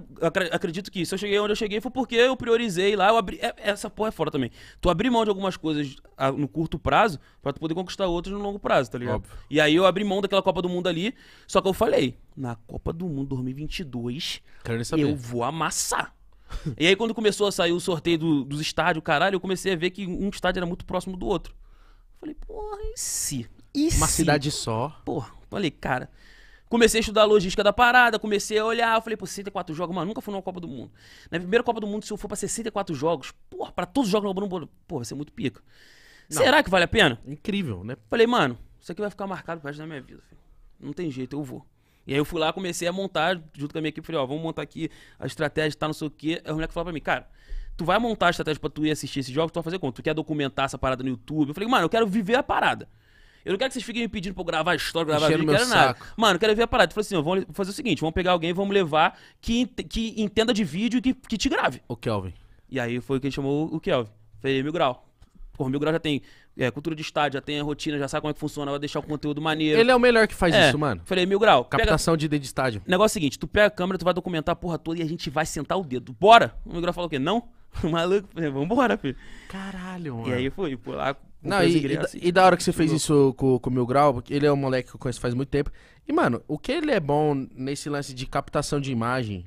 acredito que se eu cheguei onde eu cheguei foi porque eu priorizei lá, eu abri. É, essa porra é fora também. Tu abrir mão de algumas coisas ah, no curto prazo pra tu poder conquistar outras no longo prazo, tá ligado? Óbvio. E aí eu abri mão daquela Copa do Mundo ali, só que eu falei, na Copa do Mundo 2022, eu vou amassar. e aí quando começou a sair o sorteio do, dos estádios, caralho, eu comecei a ver que um estádio era muito próximo do outro. falei, porra, e se? E Uma se? cidade só. Porra, falei, cara. Comecei a estudar a logística da parada, comecei a olhar, eu falei, pô, 64 jogos, mano, nunca fui numa Copa do Mundo. Na primeira Copa do Mundo, se eu for pra 64 jogos, porra, pra todos os jogos no Bruno pô, vai ser muito pica. Não. Será que vale a pena? Incrível, né? Falei, mano, isso aqui vai ficar marcado pro resto da minha vida. Filho. Não tem jeito, eu vou. E aí eu fui lá, comecei a montar, junto com a minha equipe, falei, ó, vamos montar aqui a estratégia, tá, não sei o quê. Aí o moleque falou pra mim, cara, tu vai montar a estratégia pra tu ir assistir esse jogo, tu vai fazer quanto? Tu quer documentar essa parada no YouTube? Eu falei, mano, eu quero viver a parada. Eu não quero que vocês fiquem me pedindo pra eu gravar história, gravar Enchendo vídeo, não quero saco. nada. Mano, quero ver a parada. Eu falei assim, vamos fazer o seguinte, vamos pegar alguém, vamos levar que, que entenda de vídeo e que, que te grave. O Kelvin. E aí foi quem chamou o Kelvin. Falei, Mil Grau. Porra, Mil Grau já tem é, cultura de estádio, já tem a rotina, já sabe como é que funciona, vai deixar o conteúdo maneiro. Ele é o melhor que faz é, isso, mano. Falei, Mil Grau. Captação pega... de dedo de estádio. Negócio é o seguinte, tu pega a câmera, tu vai documentar a porra toda e a gente vai sentar o dedo. Bora! O Mil Grau falou o quê? Não? Maluco, vambora, filho. Caralho, mano. E aí foi, por lá não, e, e, assim, e, da hora que você tipo, fez isso com, com o Mil Grau, porque ele é um moleque que eu conheço faz muito tempo. E, mano, o que ele é bom nesse lance de captação de imagem,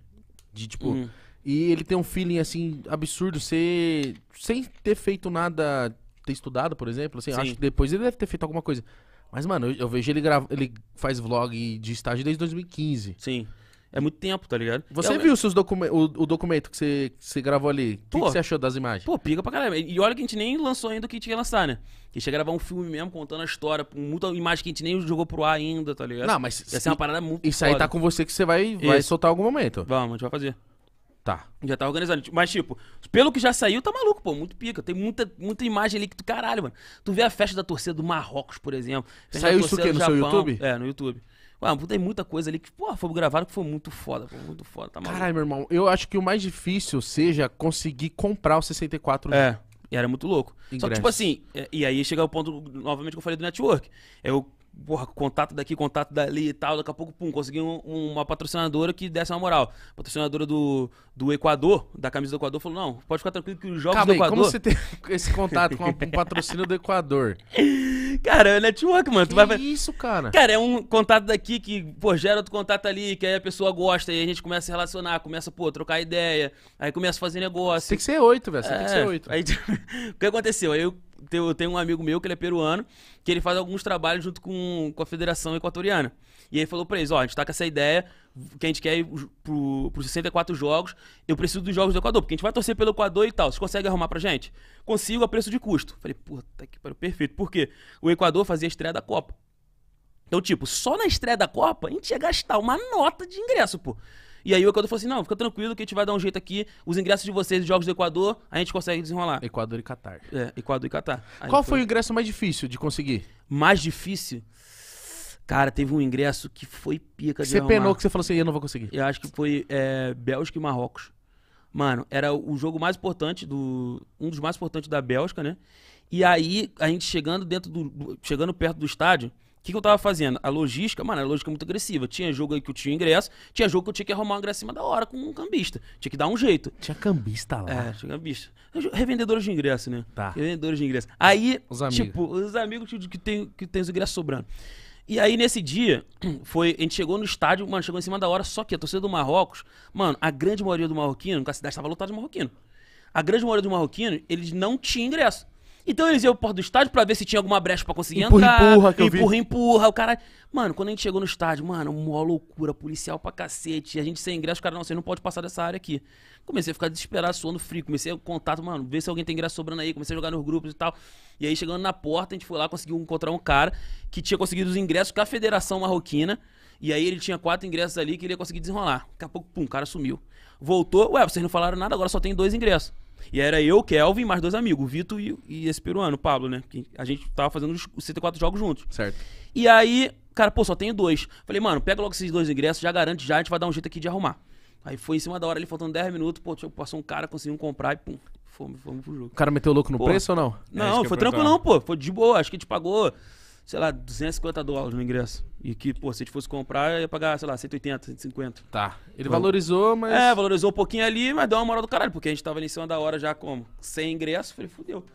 de tipo. Hum. E ele tem um feeling, assim, absurdo, ser, sem ter feito nada, ter estudado, por exemplo, assim, Sim. acho que depois ele deve ter feito alguma coisa. Mas, mano, eu, eu vejo ele grava, ele faz vlog de estágio desde 2015. Sim. É muito tempo, tá ligado? Você eu, viu seus docu o, o, documento que você, que você gravou ali? O que, que, você achou das imagens? Pô, pica pra caramba. E olha que a gente nem lançou ainda o que a gente ia lançar, né? A gente ia gravar um filme mesmo, contando a história, com muita imagem que a gente nem jogou pro ar ainda, tá ligado? Não, mas. Ia ser uma parada muito. Isso foda. aí tá com você que você vai, vai soltar algum momento. Vamos, a gente vai fazer. Tá. Já tá organizando. Mas, tipo, pelo que já saiu, tá maluco, pô. Muito pica. Tem muita, muita imagem ali que tu, caralho, mano. Tu vê a festa da torcida do Marrocos, por exemplo. Saiu isso o quê? No Japão. seu YouTube? É, no YouTube. Mano, ah, tem muita coisa ali que, pô, foi gravado que foi muito foda, foi muito foda, tá maluco. Caralho, meu irmão, eu acho que o mais difícil seja conseguir comprar o 64. É. E era muito louco. Ingresso. Só que, tipo assim, é, e aí chega o ponto, novamente, que eu falei do network. Eu porra, contato daqui, contato dali e tal. Daqui a pouco, pum, consegui um, uma patrocinadora que desse uma moral. Patrocinadora do, do Equador, da camisa do Equador, falou: não, pode ficar tranquilo que os jogos Calma do aí, Equador. como você tem esse contato com um patrocínio do Equador? Cara, é network, mano. Que tu vai... isso, cara? Cara, é um contato daqui que, pô, gera outro contato ali, que aí a pessoa gosta, e a gente começa a se relacionar, começa, pô, trocar ideia, aí começa a fazer negócio. Tem que ser oito, velho. Você é, tem que é, ser oito. Aí, o que aconteceu? Aí eu eu tenho um amigo meu que ele é peruano, que ele faz alguns trabalhos junto com, com a Federação Equatoriana. E ele falou pra eles, ó, a gente tá com essa ideia, que a gente quer ir pro, pro 64 jogos, eu preciso dos jogos do Equador, porque a gente vai torcer pelo Equador e tal, Você consegue arrumar pra gente? Consigo a preço de custo. Falei, puta que pariu, perfeito. Por quê? O Equador fazia a estreia da Copa. Então, tipo, só na estreia da Copa, a gente ia gastar uma nota de ingresso, pô. E aí o Equador falou assim: não, fica tranquilo que a gente vai dar um jeito aqui. Os ingressos de vocês, os jogos do Equador, a gente consegue desenrolar. Equador e Catar. É, Equador e Catar. Qual foi o ingresso mais difícil de conseguir? Mais difícil? Cara, teve um ingresso que foi pica de Você arrumar. penou que você falou assim, eu não vou conseguir. Eu acho que foi é, Bélgica e Marrocos. Mano, era o jogo mais importante do. Um dos mais importantes da Bélgica, né? E aí, a gente chegando dentro do chegando perto do estádio, que, que eu tava fazendo? A logística, mano, a logística muito agressiva. Tinha jogo aí que eu tinha ingresso, tinha jogo que eu tinha que arrumar um ingresso em cima da hora com um cambista. Tinha que dar um jeito. Tinha cambista lá. É, tinha cambista. É revendedores de ingresso, né? Tá. Revendedores de ingresso. Aí, os tipo, os amigos que tem, que tem os ingressos sobrando. E aí, nesse dia, foi, a gente chegou no estádio, mano, chegou em cima da hora, só que a torcida do Marrocos, mano, a grande maioria do marroquino, a cidade estava lotada de marroquino. A grande maioria do marroquino, eles não tinham ingresso. Então eles iam pro do estádio pra ver se tinha alguma brecha pra conseguir empurra, entrar. Empurra, que empurra, eu vi. empurra. O cara. Mano, quando a gente chegou no estádio, mano, uma loucura, policial pra cacete. A gente sem ingresso, o cara, não, você não pode passar dessa área aqui. Comecei a ficar desesperado, suando frio. Comecei a contato, mano, ver se alguém tem ingresso sobrando aí. Comecei a jogar nos grupos e tal. E aí, chegando na porta, a gente foi lá, conseguiu encontrar um cara que tinha conseguido os ingressos com a Federação Marroquina. E aí ele tinha quatro ingressos ali que ele ia conseguir desenrolar. Daqui a pouco, pum, o cara sumiu. Voltou, ué, vocês não falaram nada, agora só tem dois ingressos. E era eu, Kelvin, mais dois amigos, Vitor e, e, esse peruano, Pablo, né? Que a gente tava fazendo os 64 jogos juntos. Certo. E aí, cara, pô, só tenho dois. Falei, mano, pega logo esses dois ingressos, já garante, já a gente vai dar um jeito aqui de arrumar. Aí foi em cima da hora, ele faltando 10 minutos, pô, passou um cara, conseguiu comprar e pum, fomos, fomos pro jogo. O cara meteu louco no pô. preço ou não? Não, é, foi tranquilo não, pô. Foi de boa, acho que a gente pagou sei lá, 250 dólares no ingresso. E que, pô, se a gente fosse comprar, eu ia pagar, sei lá, 180, 150. Tá. Ele valorizou, mas. É, valorizou um pouquinho ali, mas deu uma moral do caralho, porque a gente tava ali em cima da hora já como? Sem ingresso, falei, fudeu.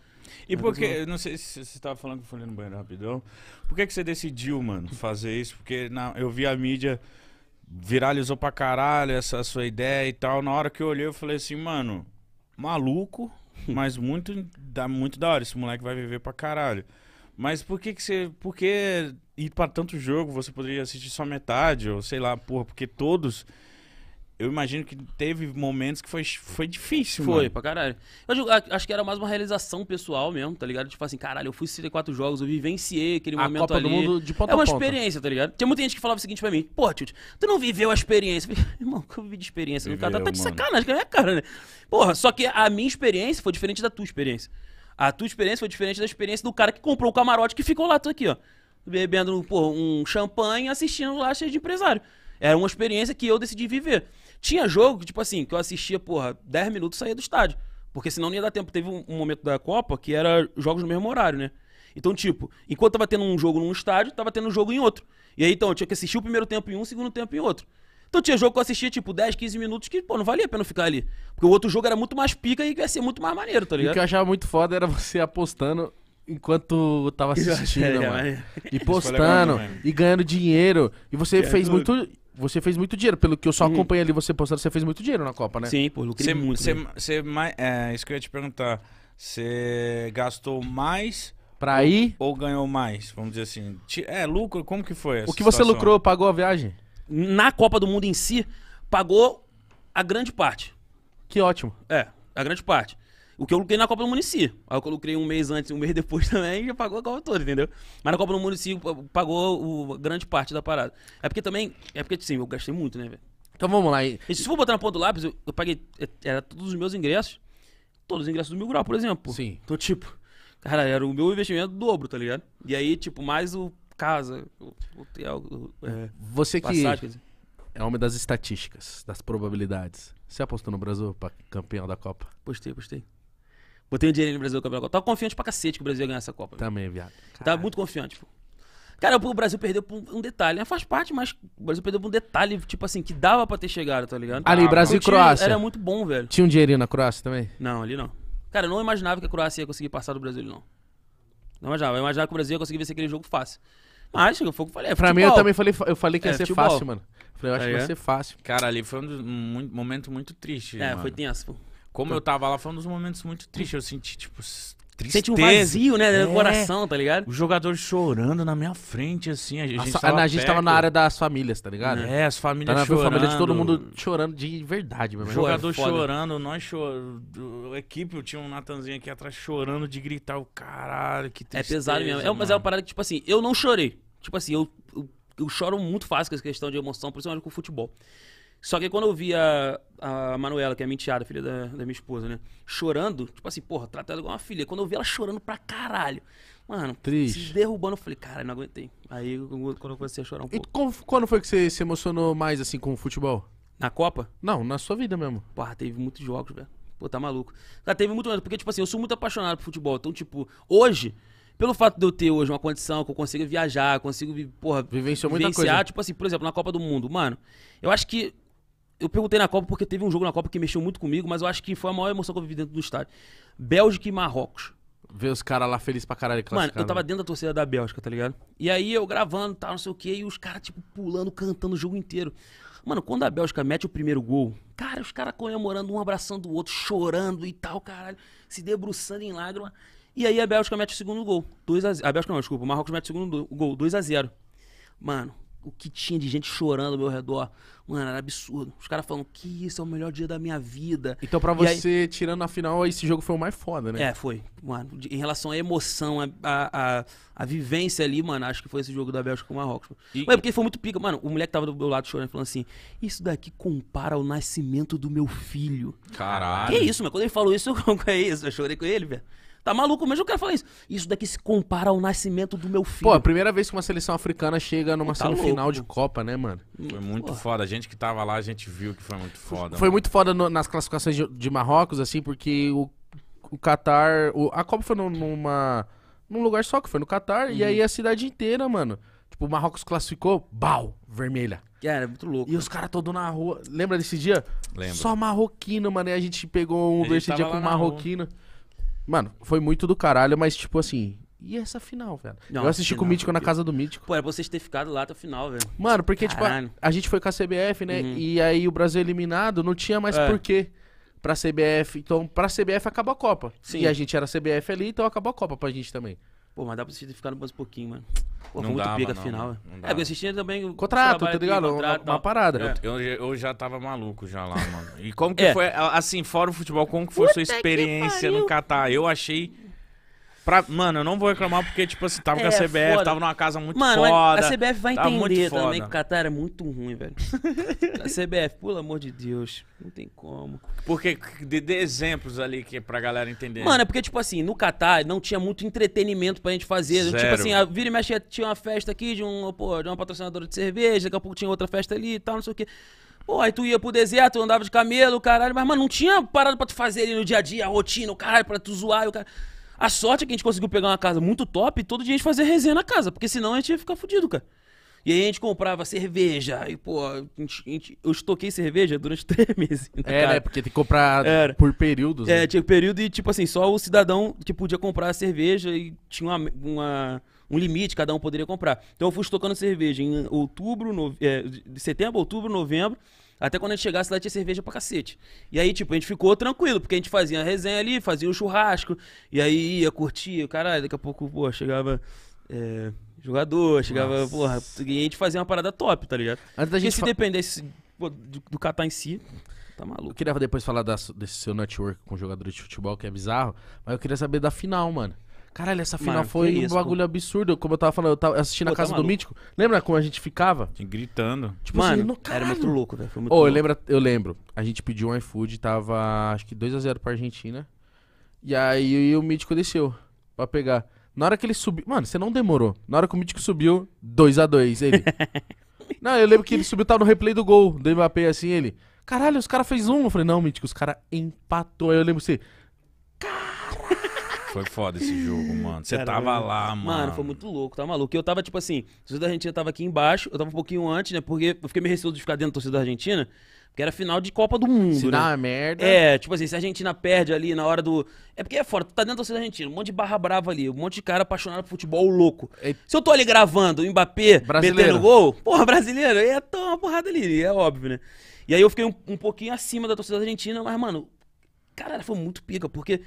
E por que, não sei se você estava falando que foi no banheiro rapidão, por que, que você decidiu, mano, fazer isso? Porque na, eu vi a mídia, viralizou pra caralho essa sua ideia e tal. Na hora que eu olhei, eu falei assim, mano, maluco, mas muito, dá muito da hora. Esse moleque vai viver pra caralho. Mas por que, que você. Por que ir para tanto jogo? Você poderia assistir só metade, ou sei lá, porra, porque todos. Eu imagino que teve momentos que foi, foi difícil, Foi, mano. pra caralho. Eu acho que era mais uma realização pessoal mesmo, tá ligado? Tipo assim, caralho, eu fui 64 jogos, eu vivenciei aquele a momento Copa ali. Do mundo de ponta é uma ponta. experiência, tá ligado? Tinha muita gente que falava o seguinte pra mim, pô, Tio, tu não viveu a experiência. Eu falei, Irmão, que eu vivi de experiência? Viveu, cara tá, tá de sacanagem com a minha cara, né? Porra, só que a minha experiência foi diferente da tua experiência. A tua experiência foi diferente da experiência do cara que comprou o camarote que ficou lá, tu aqui, ó. Bebendo porra, um champanhe assistindo lá cheio de empresário. Era uma experiência que eu decidi viver. Tinha jogo que, tipo assim, que eu assistia, porra, 10 minutos saía do estádio. Porque senão não ia dar tempo. Teve um, um momento da Copa que era jogos no mesmo horário, né? Então, tipo, enquanto tava tendo um jogo num estádio, tava tendo um jogo em outro. E aí, então, eu tinha que assistir o primeiro tempo em um, o segundo tempo em outro. Então tinha jogo que eu assistia, tipo, 10, 15 minutos que, pô, não valia a pena ficar ali. Porque o outro jogo era muito mais pica e ia ser muito mais maneiro, tá ligado? E o que eu achava muito foda era você apostando enquanto tava assistindo, é, mano. É. e postando, e ganhando dinheiro. E você é, fez tudo. muito. Você fez muito dinheiro, pelo que eu só uhum. acompanhei ali você postando, você fez muito dinheiro na Copa, né? Sim, pô, lucrei cê, muito. Cê, né? cê mais, é, isso que eu ia te perguntar. Você gastou mais pra ir? Ou ganhou mais, vamos dizer assim. É, lucro, como que foi O que situação? você lucrou, pagou a viagem? na Copa do Mundo em si, pagou a grande parte. Que ótimo. É, a grande parte. O que eu lucrei na Copa do Mundo em si. Aí eu lucrei um mês antes, um mês depois também, já pagou a Copa toda, entendeu? Mas na Copa do Mundo em si, pagou o, grande parte da parada. É porque também, é porque sim, eu gastei muito, né, velho? Então vamos lá. E... e se for botar na ponta do lápis, eu, eu paguei, é, era todos os meus ingressos, todos os ingressos do Mil Grau, por exemplo. Sim. Então, tipo, cara, era o meu investimento dobro, tá ligado? E aí, tipo, mais o casa, hotel, é, Você que é homem das estatísticas, das probabilidades. Você apostou no Brasil para campeão da Copa? Postei, postei. Botei um dinheiro no Brasil campeão da Copa. Tava confiante pra cacete que o Brasil ia ganhar essa Copa. Também, viado. Cara. Tava muito confiante, pô. Cara, o Brasil perdeu por um detalhe, né? Faz parte, mas o Brasil perdeu por um detalhe, tipo assim, que dava pra ter chegado, tá ligado? Ali, ah, Brasil e Croácia. Era muito bom, velho. Tinha um dinheirinho na Croácia também? Não, ali não. Cara, eu não imaginava que a Croácia ia conseguir passar do Brasil, não. Não imaginava. Eu imaginava que o Brasil ia conseguir vencer aquele jogo fácil o que eu falei, é Pra mim, eu também falei, eu falei que ia É, ser futebol. fácil, mano. Falei, eu acho que vai ser fácil. Cara, ali foi um, dos- um momento muito triste. É, mano. foi tenso. Como eu tava lá, foi um dos momentos muito tristes. Eu senti, tipo, tristeza. Sente um vazio, né? É. No coração, tá ligado? O jogador chorando na minha frente, assim. A gente, a, tava, a gente tava na área das famílias, tá ligado? É, as famílias chorando. família de todo mundo chorando de verdade. Mesmo. Jogador é chorando, nós chorando. A equipe, eu tinha um Natanzinho aqui atrás chorando de gritar. O caralho, que é tristeza. É pesado mesmo. É, mas é uma parada que, tipo assim, eu não chorei. Tipo assim, eu, eu, eu choro muito fácil com essa questão de emoção, principalmente com o futebol. Só que quando eu via a Manuela, que é a minha filha da, da, minha esposa, né? Chorando, tipo assim, porra, trata igual uma filha. Quando eu vi ela chorando pra caralho, mano, Triste. se derrubando, eu falei, cara, não aguentei. Aí quando eu comecei a chorar um pouco. E quando foi que você se emocionou mais, assim, com o futebol? Na Copa? Não, na sua vida mesmo. Porra, teve muitos jogos, velho. Pô, tá maluco. Cara, teve muito porque, tipo assim, eu sou muito apaixonado por futebol. Então, tipo, hoje, pelo fato de eu ter hoje uma condição que eu consigo viajar, consigo, porra, vivenciar, muita coisa. tipo assim, por exemplo, na Copa do Mundo, mano, eu acho que eu perguntei na Copa porque teve um jogo na Copa que mexeu muito comigo, mas eu acho que foi a maior emoção que eu vivi dentro do estádio. Bélgica e Marrocos. Ver os caras lá felizes pra caralho, Mano, eu tava dentro da torcida da Bélgica, tá ligado? E aí eu gravando, tal, não sei o quê, e os caras, tipo, pulando, cantando o jogo inteiro. Mano, quando a Bélgica mete o primeiro gol, cara, os caras comemorando, um abraçando o outro, chorando e tal, caralho, se debruçando em lágrimas. E aí a Bélgica mete o segundo gol. 2 a, a Bélgica não, desculpa, o Marrocos mete o segundo gol, 2 a 0 Mano, o que tinha de gente chorando ao meu redor. Mano, era absurdo. Os caras falando que isso é o melhor dia da minha vida. Então, pra e você, aí... tirando a final, esse jogo foi o mais foda, né? É, foi. Mano, em relação à emoção, a, a, a, vivência ali, mano, acho que foi esse jogo da Bélgica com o Marrocos. E... Mano, porque foi muito pica. Mano, o moleque tava do meu lado chorando, falando assim: Isso daqui compara ao nascimento do meu filho. Caralho. Que isso, mano? Quando ele falou isso, eu, é isso? eu chorei com ele, velho. Tá maluco mesmo? Eu quero falar isso. Isso daqui se compara ao nascimento do meu filho. Pô, a primeira vez que uma seleção africana chega numa tá final de Copa, né, mano? Foi muito Pô. foda. A gente que tava lá, a gente viu que foi muito foda. Foi mano. muito foda no, nas classificações de, de, Marrocos, assim, porque o, o Qatar. O, a Copa foi numa, num lugar só, que foi no Qatar, uhum. e aí uhum. a cidade inteira, mano. Tipo, o Marrocos classificou, bal, vermelha. Cara, é, era muito louco. E os caras todos na rua. Lembra desse dia? Lembro. Só marroquino, mano. E a gente pegou um desse dia com marroquino. Rua. Mano, foi muito do caralho, mas tipo assim. E essa final, velho? Não, eu assisti final, com o Mítico na casa do Mítico. Pô, era é vocês ter ficado lá até o final, velho. Mano, porque, caralho. tipo, a, a, gente foi com a CBF, né? Uhum. E aí o Brasil eliminado, não tinha mais é. porquê pra CBF. Então, pra CBF acabou a Copa. Sim. E a gente era CBF ali, então acabou a Copa pra gente também. Pô, mas dá pra Sistema ficar no mais um pouquinho, mano. Pô, não foi muito dá, briga não, final. Não, não é, porque o também. Contrato, tá ligado? Contrato, uma, uma, parada. É, é. Eu, eu, eu, já tava maluco já lá, mano. E como que é. foi, assim, fora o futebol, como que foi Puta sua experiência no Catar? Eu achei Pra, mano, eu não vou reclamar porque, tipo assim, tava é, com a é, CBF, foda. tava numa casa muito mano, foda. Mano, a CBF vai entender também que o Qatar é muito ruim, velho. a CBF, pelo amor de Deus, não tem como. Porque, dê, exemplos ali que, pra galera entender. Mano, é porque, tipo assim, no Qatar não tinha muito entretenimento pra gente fazer. Tipo Zero. Tipo assim, a Vira e Mexe tinha uma festa aqui de, um, pô, de uma patrocinadora de cerveja, daqui a pouco tinha outra festa ali e tal, não sei o quê. Pô, aí tu ia pro deserto, andava de camelo, caralho, mas, mano, não tinha parado pra tu fazer ali no dia a dia, a rotina, o caralho, pra tu zoar, o caralho. A sorte é que a gente conseguiu pegar uma casa muito top e todo dia a gente fazia resenha na casa, porque senão a gente ia ficar fudido, cara. E aí a gente comprava cerveja. E, pô, a gente, a gente, eu estoquei cerveja durante três meses. é, né? Porque tem que comprar Era. por períodos. É, né? tinha período e, tipo assim, só o cidadão que podia comprar a cerveja e tinha uma, uma um limite, cada um poderia comprar. Então eu fui estocando cerveja em outubro, no, é, setembro, outubro, novembro. Até quando a gente chegasse lá tinha cerveja pra cacete. E aí, tipo, a gente ficou tranquilo, porque a gente fazia a resenha ali, fazia um churrasco, e aí ia, curtia, caralho, daqui a pouco, pô, chegava. É, jogador, chegava, Nossa. porra, e a gente fazia uma parada top, tá ligado? Antes da gente se dependesse pô, do, do Catar em si. Tá maluco. Eu queria depois falar da, desse seu network com jogadores de futebol, que é bizarro, mas eu queria saber da final, mano. Caralho, essa final Mano, foi um isso, bagulho pô. absurdo. Como eu tava falando, eu tava assistindo pô, a tá casa tá do Mítico. Lembra como a gente ficava? Gritando. Tipo assim, Mano, assim, no era muito louco, velho. Ô, oh, louco. eu lembro. A gente pediu um iFood, tava acho que 2x0 pra Argentina. E aí o Mítico desceu pra pegar. Na hora que ele subiu. Mano, você não demorou. Na hora que o Mítico subiu, 2x2. Ele. não, eu lembro que ele subiu, tava no replay do gol do Mbappé, assim, ele. Caralho, os caras fez um. Eu falei, não, Mítico, os caras empatou. Aí eu lembro assim. Caralho. Foi foda esse jogo, mano. Você tava lá, mano. Mano, foi muito louco, tá maluco. Eu tava, tipo assim, a torcida da Argentina tava aqui embaixo, eu tava um pouquinho antes, né? Porque eu fiquei meio receoso de ficar dentro da torcida da Argentina, porque era final de Copa do Mundo, se né? dá uma merda. É, tipo assim, se a Argentina perde ali na hora do... É porque é fora, tu tá dentro da torcida da Argentina, um monte de barra brava ali, um monte de cara apaixonado por futebol louco. E... É. Se eu tô ali gravando o Mbappé brasileiro. metendo gol, porra, brasileiro, ia é tomar uma porrada ali, é óbvio, né? E aí eu fiquei um, um pouquinho acima da torcida da Argentina, mas, mano, cara, foi muito pica, porque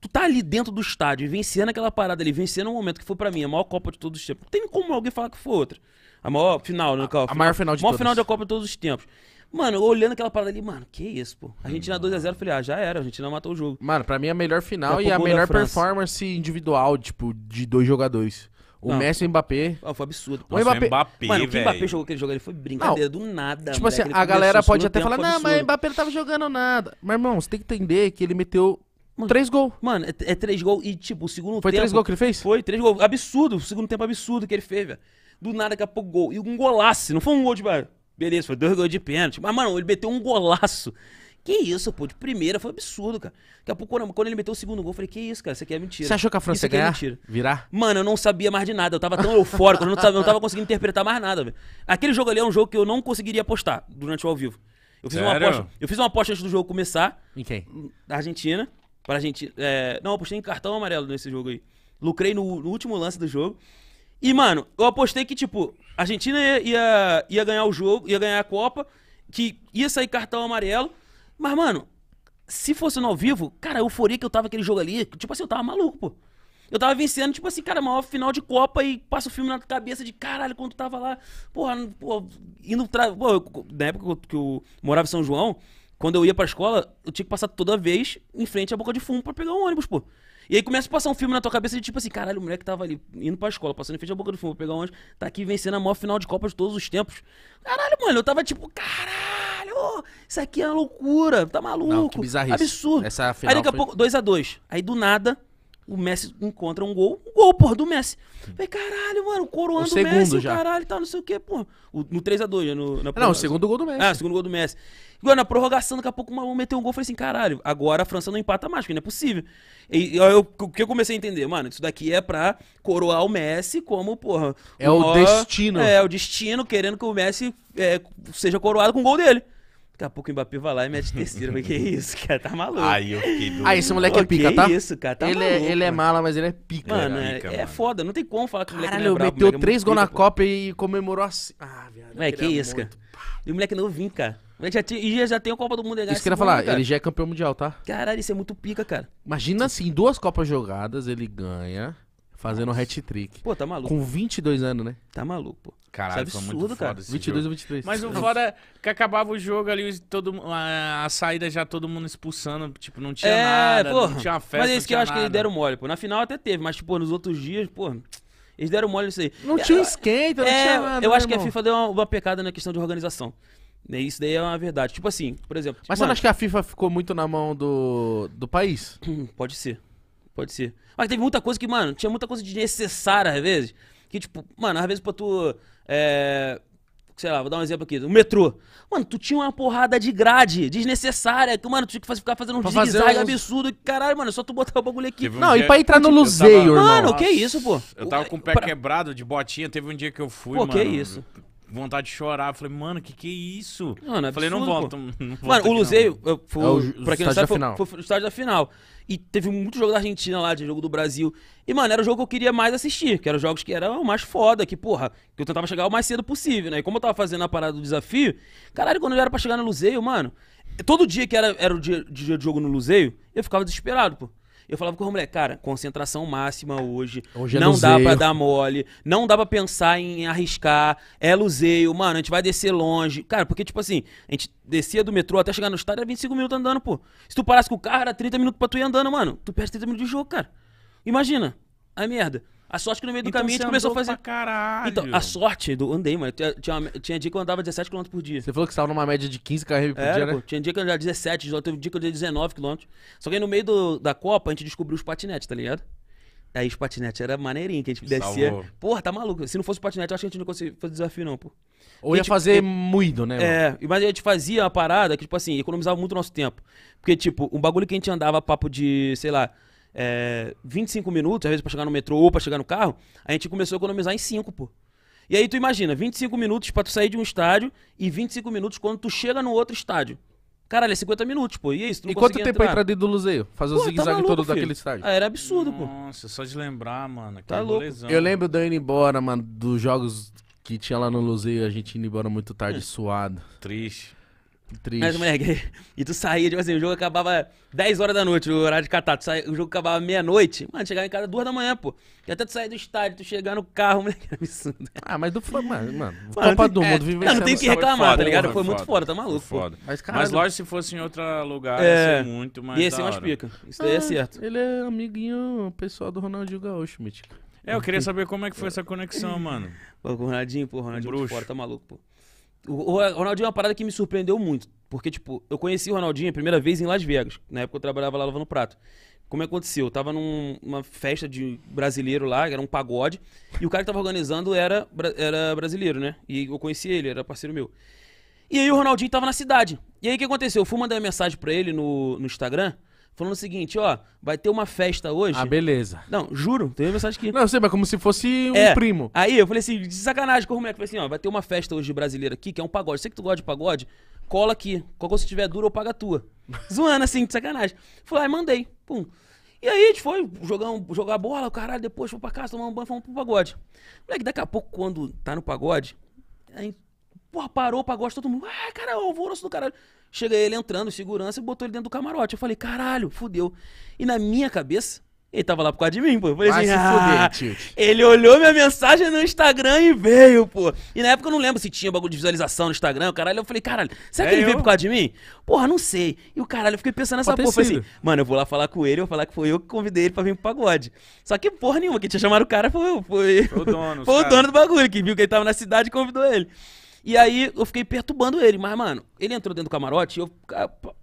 tu tá ali dentro do estádio, vencendo aquela parada ali, vencendo um momento que foi para mim a maior Copa de todos os tempos. Não tem como alguém falar que foi outra. A maior final, né? A, final, a maior final de maior final da Copa de todos os tempos. Mano, olhando aquela parada ali, mano, que isso, pô. A gente na 2x0, falei, ah, já era, a gente não matou o jogo. Mano, pra mim a melhor final e a melhor performance individual, tipo, de dois jogadores. O não. Messi e o Mbappé. Ah, foi absurdo. Nossa, o Mbappé, Mbappé mano, velho. o Mbappé jogou aquele jogo ali foi brincadeira não. do nada. Tipo assim, moleque, assim, a galera pode até falar, não, mas o Mbappé não tava jogando nada. Mas, irmão, você tem que entender que ele meteu Mano, três gols. Mano, é, é, três gols. E, tipo, o segundo foi tempo. Foi três gols que ele fez? Foi, três gols. Absurdo. O segundo tempo absurdo que ele fez, velho. Do nada, daqui a pouco, gol. E um golaço. Não foi um gol de. Beleza, foi dois gols de pênalti. Mas, mano, ele meteu um golaço. Que isso, pô, de primeira, foi um absurdo, cara. Daqui a pouco, quando, ele meteu o segundo gol, eu falei, que isso, cara, isso aqui é mentira. Você achou que a França ia é ganhar? É virar? Mano, eu não sabia mais de nada, eu tava tão eufórico, eu não, sabia, não tava conseguindo interpretar mais nada, velho. Aquele jogo ali é um jogo que eu não conseguiria apostar durante o ao vivo. Eu fiz, uma aposta, eu fiz uma aposta antes do jogo começar. Em quem? Da Argentina. Pra gente. É... Não, apostei em cartão amarelo nesse jogo aí. Lucrei no, no, último lance do jogo. E, mano, eu apostei que, tipo, a Argentina ia, ia, ia ganhar o jogo, ia ganhar a Copa, que ia sair cartão amarelo. Mas, mano, se fosse no ao vivo, cara, a euforia que eu tava aquele jogo ali, tipo assim, eu tava maluco, pô. Eu tava vencendo, tipo assim, cara, maior final de Copa e passa o filme na cabeça de caralho, quando tava lá, porra, porra indo. Tra... Pô, na época que eu morava em São João, quando eu ia pra escola, eu tinha que passar toda vez em frente à boca de fumo pra pegar o um ônibus, pô. E aí começa a passar um filme na tua cabeça de tipo assim, caralho, o moleque tava ali indo pra escola, passando em frente à boca de fumo, pegar ônibus. tá aqui vencendo a maior final de Copa de todos os tempos. Caralho, mano, eu tava tipo, caralho, isso aqui é uma loucura, tá maluco. Não, que Absurdo. Essa final aí daqui a foi... pouco, 2x2. Aí do nada, o Messi encontra um gol, um gol, porra, do Messi. Falei, caralho, mano, coroando o, o Messi, já. caralho, tá, não sei o quê, pô. No 3x2, né, no, na Não, o segundo gol do Messi. Ah, é, o segundo gol do Messi. Igual na prorrogação, daqui a pouco o maluco meteu um gol, falei assim, caralho, agora a França não empata mais, porque não é possível. E eu, o que eu comecei a entender, mano, isso daqui é pra coroar o Messi como, porra... É o, o destino. É, é, o destino, querendo que o Messi é, seja coroado com o gol dele. Daqui a pouco o Mbappé vai lá e mete terceiro. Mas que isso, cara? Tá maluco. Aí eu fiquei ah, doido. Ah, esse moleque é pica, tá? Que isso, cara? Tá ele, é- maluco, é, ele é mala, mas ele é pica. Mano, é, é, pica, é, mano. foda. Não tem como falar que o moleque Caralho, não é brabo. meteu é três gols na pô. Copa e comemorou assim. Ah, viado. Ué, que isso, cara? E o moleque novinho, cara. já e já, já tem a Copa do Mundo. Isso que eu ia falar. Cara. Ele já é campeão mundial, tá? Caralho, isso é muito pica, cara. Imagina assim, duas Copas jogadas, ele ganha... Fazendo Nossa. um hat-trick. Pô, tá maluco. Com 22 anos, né? Tá maluco, pô. Caralho, Isso é absurdo, foi muito cara. 22 ou 23. Mas o fora é que acabava o jogo ali, todo, a, a, saída já todo mundo expulsando, tipo, não tinha é, nada, porra, não tinha festa, Mas é isso que eu acho nada. que eles deram mole, pô. Na final até teve, mas, tipo, nos outros dias, pô... Eles deram mole nisso aí. Não é, tinha esquenta, não é, tinha nada. Eu acho irmão. que a FIFA deu uma, uma pecada na questão de organização. Isso daí é uma verdade. Tipo assim, por exemplo. Mas tipo, você não acha que a FIFA ficou muito na mão do, do país? Pode ser. Pode ser. Mas teve muita coisa que, mano, tinha muita coisa desnecessária às vezes. Que, tipo, mano, às vezes pra tu. É... Sei lá, vou dar um exemplo aqui. O metrô. Mano, tu tinha uma porrada de grade desnecessária. Que, mano, tu tinha que ficar fazendo um zigue-zague uns... absurdo. Caralho, mano, é só tu botar o bagulho aqui. Um não, e pra entrar no eu luzeiro, tava... Mano, Nossa, que isso, pô? Eu tava com o pé pra... quebrado de botinha. Teve um dia que eu fui, pô, mano. Pô, que isso? vontade de chorar. Falei, mano, que que é isso? Mano, é Falei, não volta. Mano, o Luzeiro, foi, é pra quem não sabe, foi, foi, foi no estádio da final. E teve muito jogo da Argentina lá, de jogo do Brasil. E, mano, era o jogo que eu queria mais assistir, que eram jogos que eram mais foda, que, porra, que eu tentava chegar o mais cedo possível, né? E como eu tava fazendo a parada do desafio, caralho, quando eu era pra chegar no Luzeiro, mano, todo dia que era, era o dia, dia de jogo no Luzeiro, eu ficava desesperado, pô. Eu falava com o moleque, cara, concentração máxima hoje. hoje é não dá para dar mole, não dá para pensar em arriscar. É luzeio, mano, a gente vai descer longe. Cara, porque, tipo assim, a gente descia do metrô até chegar no estádio era 25 minutos andando, pô. Se tu parasse com o carro, era 30 minutos pra tu ir andando, mano. Tu perde 30 minutos de jogo, cara. Imagina. ai merda. A sorte que no meio do então caminho a gente começou a fazer. caralho. Então, a sorte do andei, mano. Tinha, tinha, uma... tinha dia que eu andava 17 km por dia. Você falou que estava numa média de 15 km por dia, né? Pô, tinha dia que eu andava 17, teve dia que eu andei 19 km. Só que aí no meio do, da Copa a gente descobriu os patinetes, tá ligado? Aí os patinetes era maneirinho, que a gente descia. Porra, tá maluco. Se não fosse patinete, eu acho que a gente não conseguia fazer desafio, não, pô. Ou ia fazer muito, né? Mano? É, mas a gente fazia uma parada que, tipo assim, economizava muito o nosso tempo. Porque, tipo, um bagulho que a gente andava papo de, sei lá, é, 25 minutos, às vezes pra chegar no metrô ou pra chegar no carro, a gente começou a economizar em 5, pô. E aí tu imagina, 25 minutos pra tu sair de um estádio e 25 minutos quando tu chega no outro estádio. Caralho, é 50 minutos, pô. E isso, tu não E quanto tempo entrar. a entrada do Luzeiro? Fazer pô, o tá zigue-zague tá todo filho. daquele estádio. Ah, era absurdo, pô. Nossa, só de lembrar, mano. Tá louco. Lesão, Eu lembro de eu embora, mano, dos jogos que tinha lá no Luzeiro, a gente indo embora muito tarde, hum. suado. Triste. Triste. Mas, moleque, e tu saía, tipo assim, o jogo acabava 10 horas da noite, o horário de catar. Tu saía, o jogo acabava meia-noite. Mano, chegava em casa 2 da manhã, pô. E até tu sair do estádio, tu chegar no carro, moleque, era absurdo. Ah, mas do mano, mano, mano Copa do é, Mundo, vive Não, não tem o que reclamar, foda, é tá ligado? Foi, foi, muito foda, tá maluco. Foda. Mas, caralho, mas lógico, se fosse em outro lugar, é... ia ser muito mais. Ia ser mais pica. Isso daí ah, é certo. Ele é amiguinho pessoal do Ronaldinho Gaúcho, mítico. É, eu queria saber como é que foi essa conexão, mano. Pô, com o Ronaldinho, pô, Ronaldinho é um fora, tá maluco, pô. O, Ronaldinho é uma parada que me surpreendeu muito. Porque, tipo, eu conheci o Ronaldinho a primeira vez em Las Vegas. Na época eu trabalhava lá lavando prato. Como é que aconteceu? Eu tava numa num, festa de brasileiro lá, era um pagode, e o cara que tava organizando era, era brasileiro, né? E eu conheci ele, era parceiro meu. E aí o Ronaldinho tava na cidade. E aí o que aconteceu? Eu fui mandar mensagem pra ele no, no Instagram falando o seguinte, ó, vai ter uma festa hoje. Ah, beleza. Não, juro, uma mensagem que Não, sei, mas como se fosse um é. primo. Aí eu falei assim, de sacanagem com o moleque. Falei assim, ó, vai ter uma festa hoje brasileira aqui, que é um pagode. Sei que tu gosta de pagode, cola aqui. Qual se tiver dura, eu pago a tua. Zoando assim, de sacanagem. Fui lá e mandei. Pum. E aí a gente foi jogar, um, jogar bola, caralho, depois foi pra casa, tomar um banho, fomos pro pagode. Moleque, daqui a pouco, quando tá no pagode, porra, parou o pagode, todo mundo, ah, cara, é alvoroço do caralho. Chega ele entrando, segurança, e botou ele dentro do camarote. Eu falei, caralho, fudeu. E na minha cabeça, ele tava lá por causa de mim, pô. Eu falei Vai assim, fuder, ah, Ele olhou minha mensagem no Instagram e veio, pô. E na época eu não lembro se tinha bagulho de visualização no Instagram, caralho. Eu falei, caralho, será que é ele eu? veio por causa de mim? Porra, não sei. E o caralho, eu fiquei pensando nessa porra. Falei assim, mano, eu vou lá falar com ele, eu vou falar que foi eu que convidei ele pra vir pro pagode. Só que porra nenhuma, quem tinha chamado o cara foi eu. Foi, foi o dono. foi o dono do bagulho, que viu que ele tava na cidade e convidou ele. E aí eu fiquei perturbando ele, mas, mano, ele entrou dentro do camarote e eu.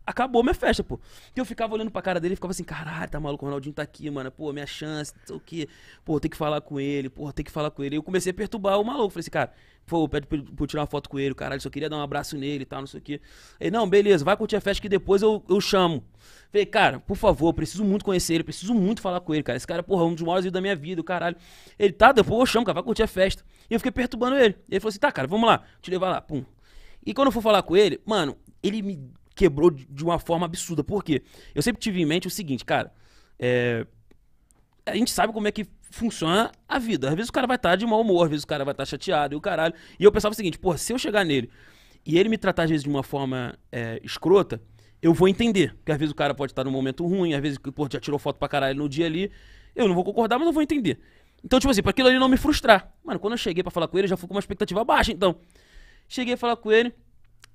Acabou minha festa, pô. E eu ficava olhando pra cara dele e ficava assim, caralho, tá maluco, o Ronaldinho tá aqui, mano. Pô, minha chance, não sei o quê. Pô, tem que falar com ele, pô, tem que falar com ele. E eu comecei a perturbar o maluco. Falei assim, cara, Pô, pede pra, pra tirar uma foto com ele, caralho, só queria dar um abraço nele e tal, não sei o quê. Ele, não, beleza, vai curtir a festa que depois eu, eu chamo. Falei, cara, por favor, preciso muito conhecer ele, preciso muito falar com ele, cara. Esse cara, porra, é um dos maiores da minha vida, caralho. Ele, tá, depois eu chamo, cara, vai curtir a festa. E eu fiquei perturbando ele. Ele falou assim, tá, cara, vamos lá, te levar lá, pum. E quando eu fui falar com ele, mano, ele me quebrou de uma forma absurda. Por quê? Eu sempre tive em mente o seguinte, cara, é... A gente sabe como é que funciona a vida. Às vezes o cara vai estar tá de mau humor, às vezes o cara vai estar tá chateado e o caralho. E eu pensava o seguinte, porra, se eu chegar nele e ele me tratar às vezes de uma forma é, escrota, eu vou entender. Porque às vezes o cara pode estar tá num momento ruim, às vezes, porra, já tirou foto pra caralho no dia ali. Eu não vou concordar, mas eu vou entender. Então, tipo assim, pra aquilo ali não me frustrar. Mano, quando eu cheguei para falar com ele, já fui com uma expectativa baixa, então. Cheguei a falar com ele,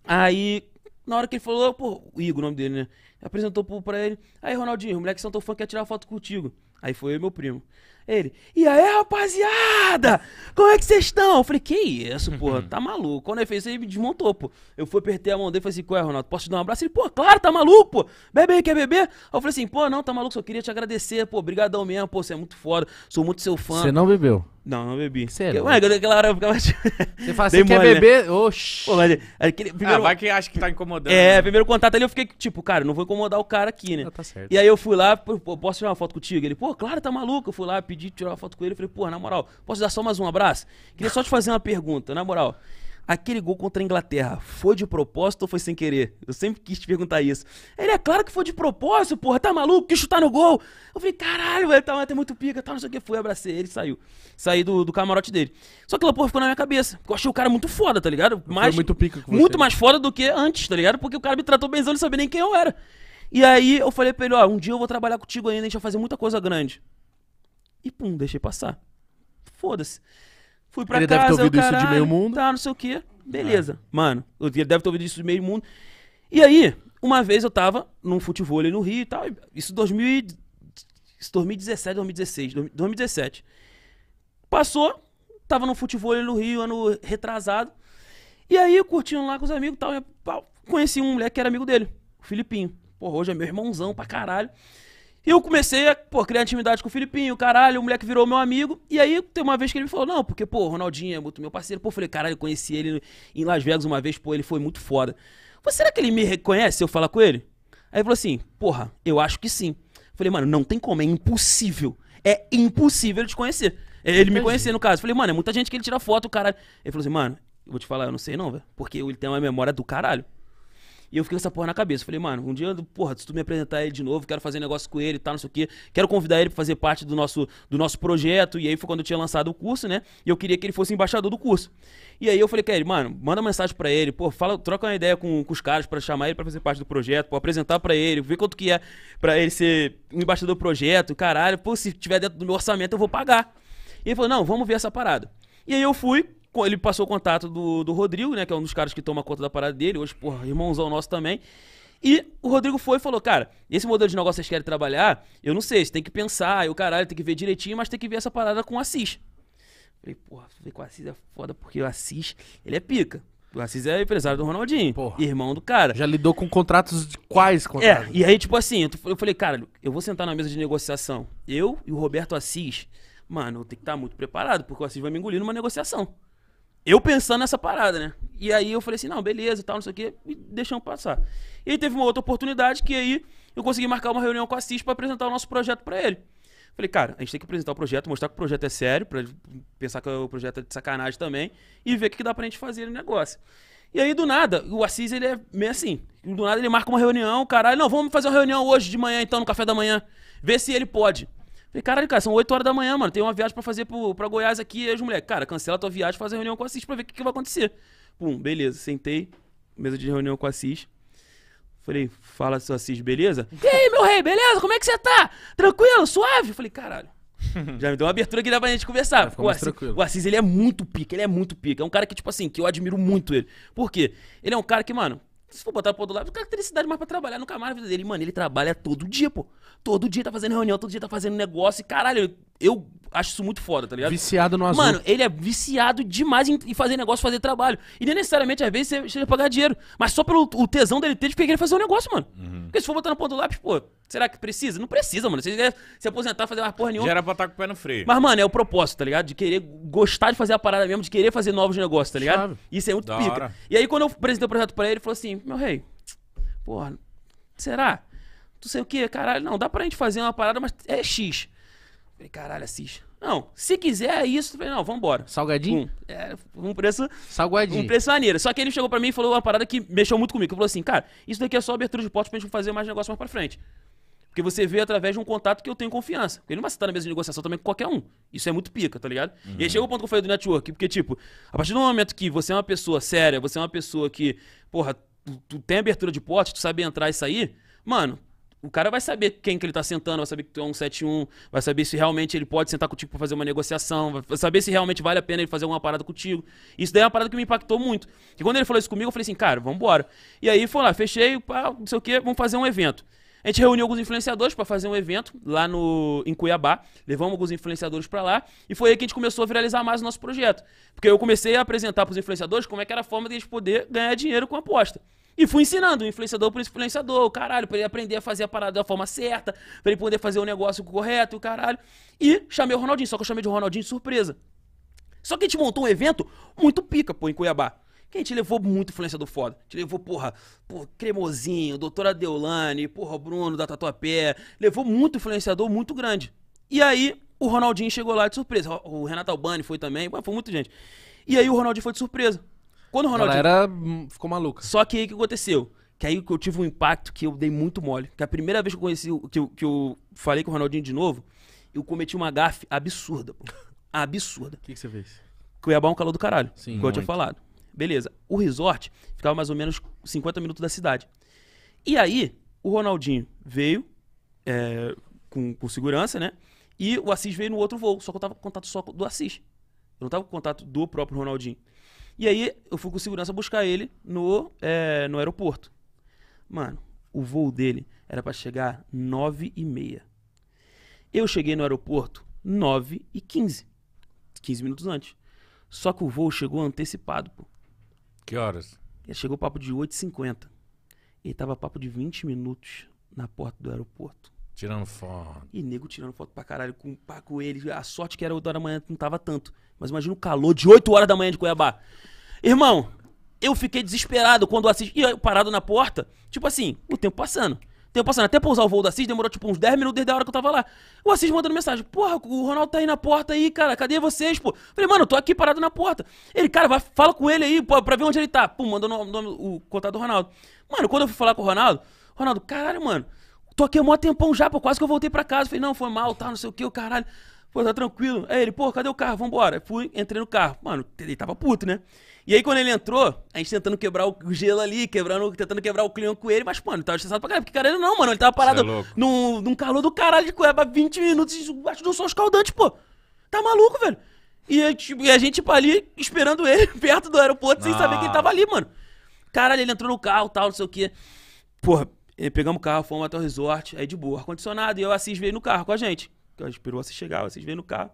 aí, na hora que ele falou, pô, o Igor, o nome dele, né? Apresentou pra ele. Aí, Ronaldinho, o moleque Santo Fã quer tirar foto contigo. Aí foi eu e meu primo. Ele, e aí, rapaziada? Como é que vocês estão? Eu falei, que isso, pô? Uhum. Tá maluco? Quando ele fez isso, ele me desmontou, pô. Eu fui, apertei a mão dele e falei assim, qual é, Ronaldo? Posso te dar um abraço? Ele, pô, claro, tá maluco, pô. Bebe aí, quer beber? Aí eu falei assim, pô, não, tá maluco, só queria te agradecer, pô. Obrigadão mesmo, pô, você é muito foda, sou muito seu fã. Você não bebeu? Não, não bebi. Sério? Ué, aquela hora eu ficava. Você fala assim, quer né? beber? Né? Oxi. Pô, mas, aquele, ah, primeiro... Ah, vai que acha que tá incomodando. É, né? primeiro contato ali eu fiquei tipo, cara, não vou incomodar o cara aqui, né? Ah, tá certo. E aí eu fui lá, pô, posso tirar uma foto contigo? Ele, pô, claro, tá maluco. Eu fui lá, pedi tirar uma foto com ele. Eu falei, porra, na moral, posso dar só mais um abraço? Queria só te fazer uma pergunta, na moral. Aquele gol contra a Inglaterra foi de propósito ou foi sem querer? Eu sempre quis te perguntar isso. Ele é claro que foi de propósito, porra, tá maluco? Quis chutar no gol. Eu falei, caralho, velho, tá até muito pica, tá, não sei o que. Fui, abracei ele saiu. Saí do, do camarote dele. Só que aquela porra ficou na minha cabeça. Eu achei o cara muito foda, tá ligado? Mais, foi muito pica com você. Muito mais foda do que antes, tá ligado? Porque o cara me tratou benzão, não sabia nem quem eu era. E aí eu falei pra ele, ó, um dia eu vou trabalhar contigo ainda, a gente vai fazer muita coisa grande. E pum, deixei passar. Foda-se. Fui pra ele casa, deve ter ouvido caralho, isso de meio mundo. Tá, não sei o quê. Beleza. Ah. Mano, ele deve ter ouvido isso de meio mundo. E aí, uma vez eu tava num futebol ali no Rio e tal. Isso 2000, isso 2017, 2016, 2017. Passou, tava num futebol ali no Rio, ano retrasado. E aí, curtindo lá com os amigos e tal. Conheci um moleque que era amigo dele, o Filipinho. Porra, hoje é meu irmãozão pra caralho. E eu comecei a pô, criar intimidade com o Filipinho, caralho, o moleque virou meu amigo. E aí, tem uma vez que ele me falou, não, porque, pô, o Ronaldinho é muito meu parceiro. Pô, eu falei, caralho, eu conheci ele em Las Vegas uma vez, pô, ele foi muito foda. Mas será que ele me reconhece se eu falar com ele? Aí ele falou assim, porra, eu acho que sim. Eu falei, mano, não tem como, é impossível. É impossível ele te conhecer. É, ele me conhecer, no caso. Eu falei, mano, é muita gente que ele tira foto, caralho. Ele falou assim, mano, eu vou te falar, eu não sei não, velho. Porque ele tem uma memória do caralho. E eu fiquei com essa porra na cabeça. Falei, mano, um dia, porra, se tu me apresentar ele de novo, quero fazer negócio com ele e tal, não sei o quê. Quero convidar ele pra fazer parte do nosso, do nosso projeto. E aí foi quando eu tinha lançado o curso, né? E eu queria que ele fosse embaixador do curso. E aí eu falei, cara, mano, manda mensagem para ele, pô, fala, troca uma ideia com, com os caras para chamar ele para fazer parte do projeto, pô, apresentar para ele, ver quanto que é para ele ser embaixador do projeto, caralho, pô, se tiver dentro do meu orçamento eu vou pagar. E ele falou, não, vamos ver essa parada. E aí eu fui, ele passou o contato do, do Rodrigo, né? Que é um dos caras que toma conta da parada dele. Hoje, porra, irmãozão nosso também. E o Rodrigo foi e falou, cara, esse modelo de negócio vocês querem trabalhar, eu não sei, você tem que pensar, eu caralho, tem que ver direitinho, mas tem que ver essa parada com o Assis. Falei, porra, ver com o Assis é foda, porque o Assis, ele é pica. O Assis é empresário do Ronaldinho, porra. irmão do cara. Já lidou com contratos de quais é, contratos? É, e aí, tipo assim, eu falei, cara, eu vou sentar na mesa de negociação. Eu e o Roberto Assis, mano, eu tenho que estar tá muito preparado, porque o Assis vai me engolir numa negociação eu pensando nessa parada, né? E aí eu falei assim, não, beleza, tal, não sei o quê, e deixamos passar. E aí teve uma outra oportunidade que aí eu consegui marcar uma reunião com o Assis para apresentar o nosso projeto para ele. Falei, cara, a gente tem que apresentar o projeto, mostrar que o projeto é sério, para pensar que o projeto é de sacanagem também, e ver o que dá pra gente fazer no negócio. E aí, do nada, o Assis, ele é meio assim. Do nada, ele marca uma reunião, caralho, não, vamos fazer uma reunião hoje de manhã, então, no café da manhã. Ver se ele pode. Falei, caralho, cara, são 8 horas da manhã, mano. Tem uma viagem para fazer pro, pra Goiás aqui. E aí os moleques, cara, cancela tua viagem, faz a reunião com o Assis pra ver o que, que vai acontecer. Pum, beleza. Sentei, mesa de reunião com o Assis. Falei, fala, seu Assis, beleza? E aí, meu rei, beleza? Como é que você tá? Tranquilo, suave? Falei, caralho. Já me deu uma abertura que dá pra gente conversar. Ficou o, Assis, tranquilo. o Assis, ele é muito pica, ele é muito pica. É um cara que, tipo assim, que eu admiro muito ele. Por quê? Ele é um cara que, mano, se for botar pro outro lado, o cara teria cidade mais pra trabalhar, nunca mais na vida dele. Mano, ele trabalha todo dia, pô. Todo dia tá fazendo reunião, todo dia tá fazendo negócio. E caralho, eu acho isso muito foda, tá ligado? Viciado no azul. Mano, ele é viciado demais em, fazer negócio, fazer trabalho. E nem é necessariamente, às vezes, você chega a pagar dinheiro. Mas só pelo o tesão dele ter de querer fazer um negócio, mano. Uhum. Porque se for botar no ponto do lápis, pô, Será que precisa? Não precisa, mano. Você se aposentar, fazer mais porra nenhuma. Já era pra estar tá com o pé no freio. Mas, mano, é o propósito, tá ligado? De querer gostar de fazer a parada mesmo, de querer fazer novos negócios, tá ligado? Isso é muito da pica. Hora. E aí, quando eu apresentei o projeto pra ele, ele falou assim: meu rei, porra, será? Tu sei o quê? Caralho, não, dá pra gente fazer uma parada, mas é X. Eu falei, caralho, assiste. É não, se quiser é isso, eu falei, não, vambora. Salgadinho? Um, é, um preço. Salgadinho. Um preço maneiro. Só que ele chegou pra mim e falou uma parada que mexeu muito comigo. Ele falou assim, cara, isso daqui é só abertura de portas pra gente fazer mais negócio mais pra frente. Porque você vê através de um contato que eu tenho confiança. Porque ele não vai sentar na mesa de negociação também com qualquer um. Isso é muito pica, tá ligado? Uhum. E aí uhum. chega o ponto que eu falei do network, porque, tipo, a partir do momento que você é uma pessoa séria, você é uma pessoa que, porra, tu, tu tem abertura de porte, tu sabe entrar e sair, mano, o cara vai saber quem que ele tá sentando, vai saber que tu é um 71, vai saber se realmente ele pode sentar contigo pra fazer uma negociação, vai saber se realmente vale a pena ele fazer alguma parada contigo. Isso daí é uma parada que me impactou muito. E quando ele falou isso comigo, eu falei assim, cara, vambora. E aí foi lá, fechei, pá, não sei o quê, vamos fazer um evento. A gente reuniu alguns influenciadores para fazer um evento lá no, em Cuiabá. Levamos alguns influenciadores para lá. E foi aí que a gente começou a viralizar mais o nosso projeto. Porque eu comecei a apresentar para os influenciadores como é que era a forma de eles poder ganhar dinheiro com a aposta. E fui ensinando o influenciador por influenciador, caralho, pra ele aprender a fazer a parada da forma certa, pra ele poder fazer o negócio correto, o caralho. E chamei o Ronaldinho, só que eu chamei de Ronaldinho de surpresa. Só que a gente montou um evento muito pica, pô, em Cuiabá. Que a gente levou muito influenciador? foda. A gente levou, porra, porra Cremosinho, Doutora Deolane, porra, Bruno da Tatuapé. Levou muito influenciador muito grande. E aí, o Ronaldinho chegou lá de surpresa. O Renato Albani foi também, foi muita gente. E aí, o Ronaldinho foi de surpresa. Quando o Ronaldinho. A galera hum, ficou maluca. Só que aí o que aconteceu? Que aí que eu tive um impacto que eu dei muito mole. Que a primeira vez que eu conheci, que eu, que eu falei com o Ronaldinho de novo, eu cometi uma gafe absurda, pô. Absurda. O que, que, você fez? Cuiabá é um calor do caralho. Sim. Que eu tinha falado. Beleza. O resort ficava mais ou menos 50 minutos da cidade. E aí, o Ronaldinho veio é, com, com, segurança, né? E o Assis veio no outro voo, só que eu tava com contato só do Assis. Eu não tava com contato do próprio Ronaldinho. E aí, eu fui com segurança buscar ele no, é, no aeroporto. Mano, o voo dele era para chegar 9 e meia. Eu cheguei no aeroporto 9 e 15. 15 minutos antes. Só que o voo chegou antecipado, pô. Que horas? Ele chegou papo de 8h50. Ele tava papo de 20 minutos na porta do aeroporto. Tirando foto. E nego tirando foto pra caralho com, pá, com ele. A sorte que era 8 horas da manhã não tava tanto. Mas imagina o calor de 8 horas da manhã de Cuiabá. Irmão, eu fiquei desesperado quando assisti. E eu parado na porta, tipo assim, o tempo passando. Tempo passando, até pousar o voo do Assis, demorou tipo uns 10 minutos desde a hora que eu tava lá. O Assis mandando mensagem: Porra, o Ronaldo tá aí na porta aí, cara, cadê vocês, pô? Falei, mano, eu tô aqui parado na porta. Ele, cara, vai, fala com ele aí, pô, pra ver onde ele tá. Pum, mandou no, no, o contato do Ronaldo. Mano, quando eu fui falar com o Ronaldo, Ronaldo, caralho, mano, tô aqui há mó tempão já, pô, quase que eu voltei pra casa. Falei, não, foi mal, tá, não sei o que, o caralho. Pô, tá tranquilo. Aí ele, pô, cadê o carro? Vambora. Fui, entrei no carro. Mano, ele tava puto, né? E aí, quando ele entrou, a gente tentando quebrar o gelo ali, quebrando, tentando quebrar o clima com ele, mas, mano ele tava estressado pra caralho. Porque, cara, ele não, mano, ele tava parado é num, num calor do caralho de Cuiabá, 20 minutos embaixo do sol escaldante, pô. Tá maluco, velho? E, tipo, e a gente, tipo, ali, esperando ele perto do aeroporto, sem saber que ele tava ah. ali, mano. Caralho, ele entrou no carro, tal, não sei o quê. Porra, eh, pegamos o carro, fomos até o resort, aí de boa, ar-condicionado, e eu Assis veio no carro com a gente. Eu esperou o Assis chegar, o Assis veio no carro,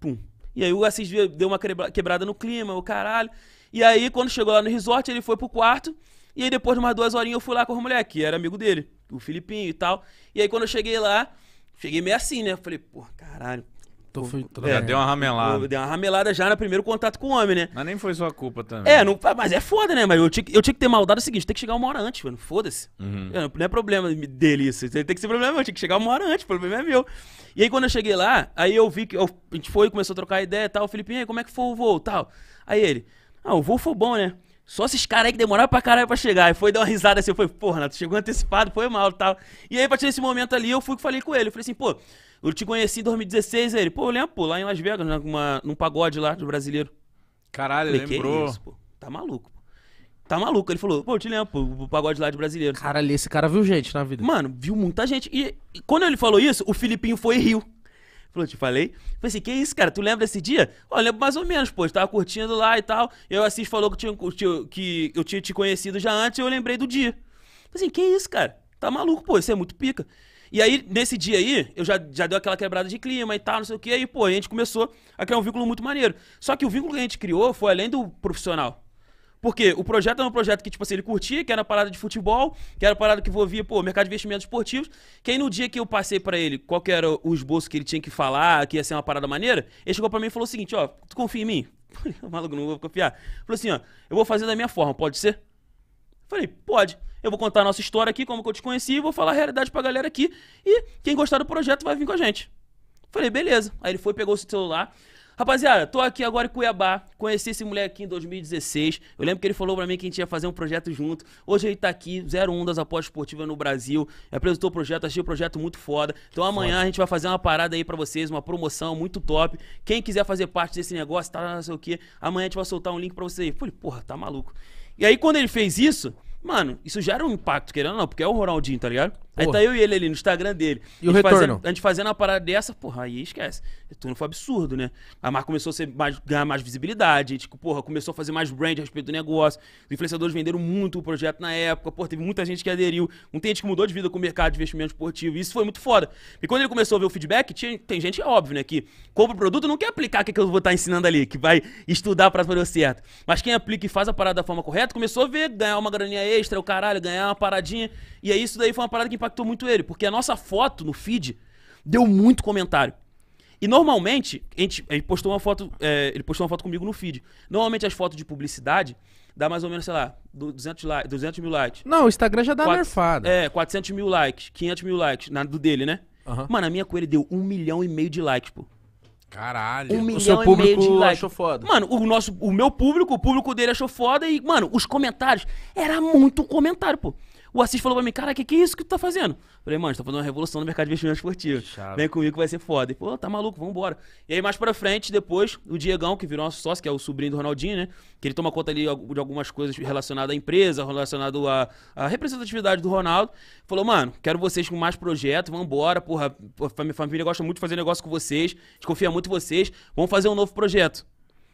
pum, e aí o Assis deu uma quebrada no clima, o caralho. E aí, quando chegou lá no resort, ele foi pro quarto. E aí, depois de umas duas horinhas, eu fui lá com o mulher, que era amigo dele, o Filipinho e tal. E aí, quando eu cheguei lá, cheguei meio assim, né? Falei, pô, caralho, foi já deu uma ramelada. Deu uma ramelada já no primeiro contato com o homem, né? Mas nem foi sua culpa também. É, não, mas é foda, né? Mas eu tinha, eu tinha que ter maldade o seguinte: tem que chegar uma hora antes, mano. Foda-se. Uhum. É, não, é problema dele isso. Tem que ser problema meu. Tinha que chegar uma hora antes, o problema é meu. E aí quando eu cheguei lá, aí eu vi que. Eu, a gente foi, começou a trocar ideia e tal. Felipe como é que foi o voo tal? Aí ele, ah, o voo foi bom, né? Só esses caras aí que demoraram pra caralho pra chegar. E foi dar uma risada assim, eu porra, chegou antecipado, foi mal e tal. E aí, a partir desse momento ali, eu fui que falei com ele. Eu falei assim, pô, eu te conheci em 2016, aí ele, pô, eu lembro, pô, lá em Las Vegas, numa, né, num pagode lá do brasileiro. Caralho, falei, lembrou. Isso, pô? Tá maluco, pô. Tá maluco. Ele falou, pô, eu te lembro, o pagode lá de brasileiro. Caralho, esse cara viu gente na vida. Mano, viu muita gente. E, e quando ele falou isso, o Filipinho foi e riu. Falou, te falei? Falei assim, que isso, cara? Tu lembra desse dia? Ó, lembro mais ou menos, pô. Eu tava curtindo lá e tal. E o Assis falou que, tinha, que eu tinha te conhecido já antes e eu lembrei do dia. Falei assim, que isso, cara? Tá maluco, pô. Isso é muito pica. E aí, nesse dia aí, eu já, já deu aquela quebrada de clima e tal, não sei o que. Aí, pô, a gente começou a criar um vínculo muito maneiro. Só que o vínculo que a gente criou foi além do profissional. Porque o projeto era é um projeto que, tipo assim, ele curtia, que era parada de futebol, que era parada que envolvia, pô, mercado de investimentos esportivos. Que aí no dia que eu passei para ele qual que era o esboço que ele tinha que falar, que ia ser uma parada maneira, ele chegou para mim e falou o seguinte, ó, tu confia em mim? maluco, não vou confiar. Falou assim, ó, eu vou fazer da minha forma, pode ser? Falei, pode. Eu vou contar a nossa história aqui, como que eu te conheci, vou falar a realidade pra galera aqui. E quem gostar do projeto vai vir com a gente. Falei, beleza. Aí ele foi, pegou o celular. Rapaziada, tô aqui agora em Cuiabá. Conheci esse moleque aqui em 2016. Eu lembro que ele falou para mim que a gente ia fazer um projeto junto. Hoje ele tá aqui, 01 das apostas esportivas no Brasil. Apresentou o projeto, achei o projeto muito foda. Então amanhã a gente vai fazer uma parada aí para vocês, uma promoção muito top. Quem quiser fazer parte desse negócio, tá não sei o quê. Amanhã a gente vai soltar um link para vocês. Falei, porra, tá maluco. E aí quando ele fez isso, Mano, isso gera um impacto, querendo ou não, porque é o Ronaldinho, tá ligado? Aí tá eu e ele ali no Instagram dele. E o retorno? Fazendo, a gente fazendo uma parada dessa, porra, aí esquece. O retorno foi absurdo, né? A marca começou a mais, ganhar mais visibilidade, a gente, tipo, porra, começou a fazer mais brand a respeito do negócio. Os influenciadores venderam muito o projeto na época, porra, teve muita gente que aderiu. Um gente que mudou de vida com o mercado de investimento esportivo. isso foi muito foda. E quando ele começou a ver o feedback, tinha, tem gente, é óbvio, né, que compra o produto não quer aplicar o que, é que eu vou estar tá ensinando ali, que vai estudar pra fazer o certo. Mas quem aplica e faz a parada da forma correta, começou a ver, ganhar uma graninha extra, o caralho, ganhar uma paradinha. E aí isso daí foi uma parada que impactou muito ele, porque a nossa foto no feed deu muito comentário. E normalmente, a gente, a gente postou uma foto, é, ele postou uma foto comigo no feed. Normalmente as fotos de publicidade dá mais ou menos, sei lá, 200, like, 200 mil likes. Não, o Instagram já dá Quatro, nerfada. É, 400 mil likes, 500 mil likes, na, do dele, né? Uhum. Mano, a minha com ele deu um milhão e meio de likes, pô. Caralho. Um milhão o seu e público meio de likes. achou foda. Mano, o, nosso, o meu público, o público dele achou foda e, mano, os comentários, era muito comentário, pô. O Assis falou pra mim, cara, que que é isso que tu tá fazendo? Falei, mano, tô tá fazendo uma revolução no mercado de investimento esportivo. Chave. Vem comigo que vai ser foda. E, pô, tá maluco, vambora. E aí, mais pra frente, depois, o Diegão, que virou nosso sócio, que é o sobrinho do Ronaldinho, né? Que ele toma conta ali de algumas coisas relacionadas à empresa, relacionado à, à representatividade do Ronaldo. Falou, mano, quero vocês com mais projeto, vambora, porra. Minha família gosta muito de fazer negócio com vocês, desconfia muito em vocês. Vamos fazer um novo projeto.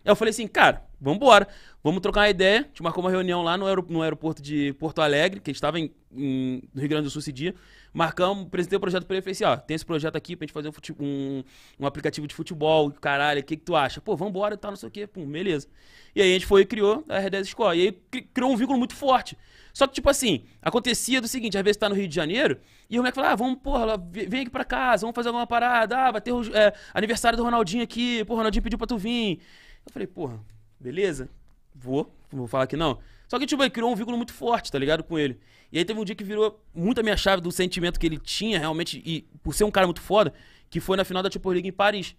Aí eu falei assim, cara, vambora. Vamos trocar uma ideia. A gente marcou uma reunião lá no, aer no aeroporto de Porto Alegre, que a gente estava em, em, no Rio Grande do Sul esse dia. Marcamos, apresentei o projeto pra ele e falei assim, ó, tem esse projeto aqui pra gente fazer um, um, um aplicativo de futebol, caralho, o que, que tu acha? Pô, vambora e tal, não sei o quê. Pum, beleza. E aí a gente foi e criou a R10 Score. E aí cri criou um vínculo muito forte. Só que, tipo assim, acontecia do seguinte, às vezes tá no Rio de Janeiro, e o moleque fala, ah, vamos, porra, vem aqui pra casa, vamos fazer alguma parada, ah, vai ter é, aniversário do Ronaldinho aqui, pô, o Ronaldinho pediu pra tu vir. Eu falei, porra, beleza, vou, não vou falar que não. Só que, tipo, ele criou um vínculo muito forte, tá ligado, com ele. E aí teve um dia que virou muito a minha chave do sentimento que ele tinha realmente, e por ser um cara muito foda, que foi na final da Champions League em Paris.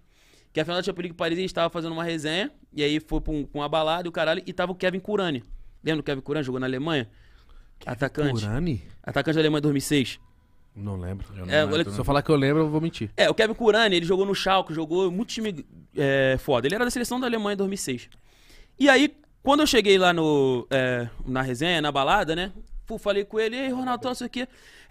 Que a final da Champions League em Paris a gente tava fazendo uma resenha, e aí foi pra, um, pra uma balada e o caralho, e tava o Kevin Kurani. Lembra do Kevin Kurani? Jogou na Alemanha? Kevin atacante. Kurani? Atacante da Alemanha 2006. Não lembro. Eu não É, lembro. Se eu falar que eu lembro, eu vou mentir. É, o Kevin Kurani, ele jogou no Schalke, jogou muito time é, foda. Ele era da seleção da Alemanha em 2006. E aí, quando eu cheguei lá no, é, na resenha, na balada, né? Pô, falei com ele, aí, Ronaldo, não sei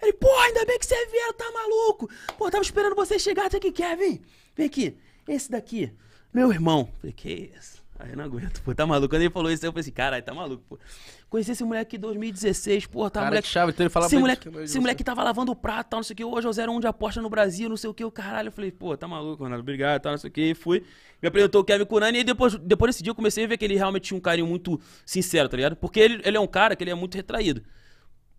Ele, pô, ainda bem que você é veio, tá maluco? Pô, tava esperando você chegar até tá aqui, Kevin. Vem aqui, esse daqui, meu irmão. Falei, que isso? Aí eu não aguento, pô, tá maluco. Quando ele falou isso, eu falei assim, caralho, tá maluco, pô. Conheci esse moleque em 2016, pô, tá cara, moleque. chave, então ele falava esse moleque, esse moleque tava lavando o prato, tal, não sei o que. Hoje é o 01 de aposta no Brasil, não sei o que. O caralho, eu falei, pô, tá maluco, Ronaldo, obrigado, tal, não sei o que. E fui. Me apresentou o Kevin Curani e depois, depois desse dia eu comecei a ver que ele realmente tinha um carinho muito sincero, tá ligado? Porque ele, ele é um cara que ele é muito retraído.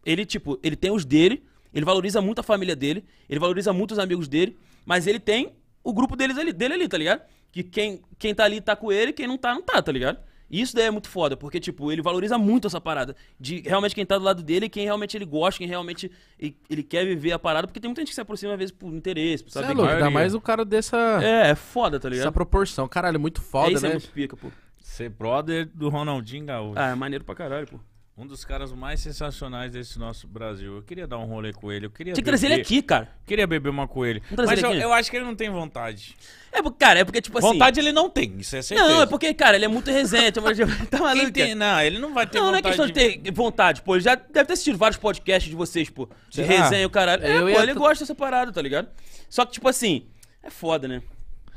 Ele, tipo, ele tem os dele, ele valoriza muito a família dele, ele valoriza muito os amigos dele, mas ele tem o grupo deles ali, dele ali, tá ligado? que quem, quem tá ali tá com ele, quem não tá, não tá, tá ligado? E isso daí é muito foda, porque, tipo, ele valoriza muito essa parada. De realmente quem tá do lado dele, quem realmente ele gosta, quem realmente ele, ele quer viver a parada, porque tem muita gente que se aproxima, às vezes, por interesse, por é saber. É ainda mais o cara dessa. É, é foda, tá ligado? Essa proporção. Caralho, é muito foda, é, isso né? É pica, pô. Ser é brother do Ronaldinho Gaúcho. Ah, é maneiro pra caralho, pô. Um dos caras mais sensacionais desse nosso Brasil. Eu queria dar um rolê com ele. Eu queria Tinha que trazer ele aqui, cara. Queria beber uma com ele. Mas eu, eu, acho que ele não tem vontade. É, porque, cara, é porque, tipo assim. Vontade ele não tem, isso é certeza. Não, é porque, cara, ele é muito resente. tá maluco? Tem, não, ele não vai ter não, vontade. Não, não é questão de... ter vontade, pô. Ele já deve ter assistido vários podcasts de vocês, pô. De Será? resenha, o caralho. Eu é, pô, ele tô... gosta dessa parada, tá ligado? Só que, tipo assim, é foda, né?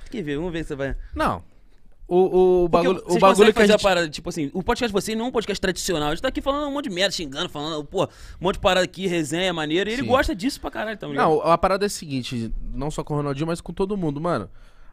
Quer ver? Vamos ver se você vai. Não, o, o bagulho, Porque o bagulho que a gente... a parada, tipo assim, o podcast de vocês não é um podcast tradicional. A gente tá aqui falando um monte de merda, xingando, falando, pô, um monte de parada aqui, resenha, maneira. E ele Sim. gosta disso pra caralho também. Não, a parada é a seguinte, não só com o Ronaldinho, mas com todo mundo, mano.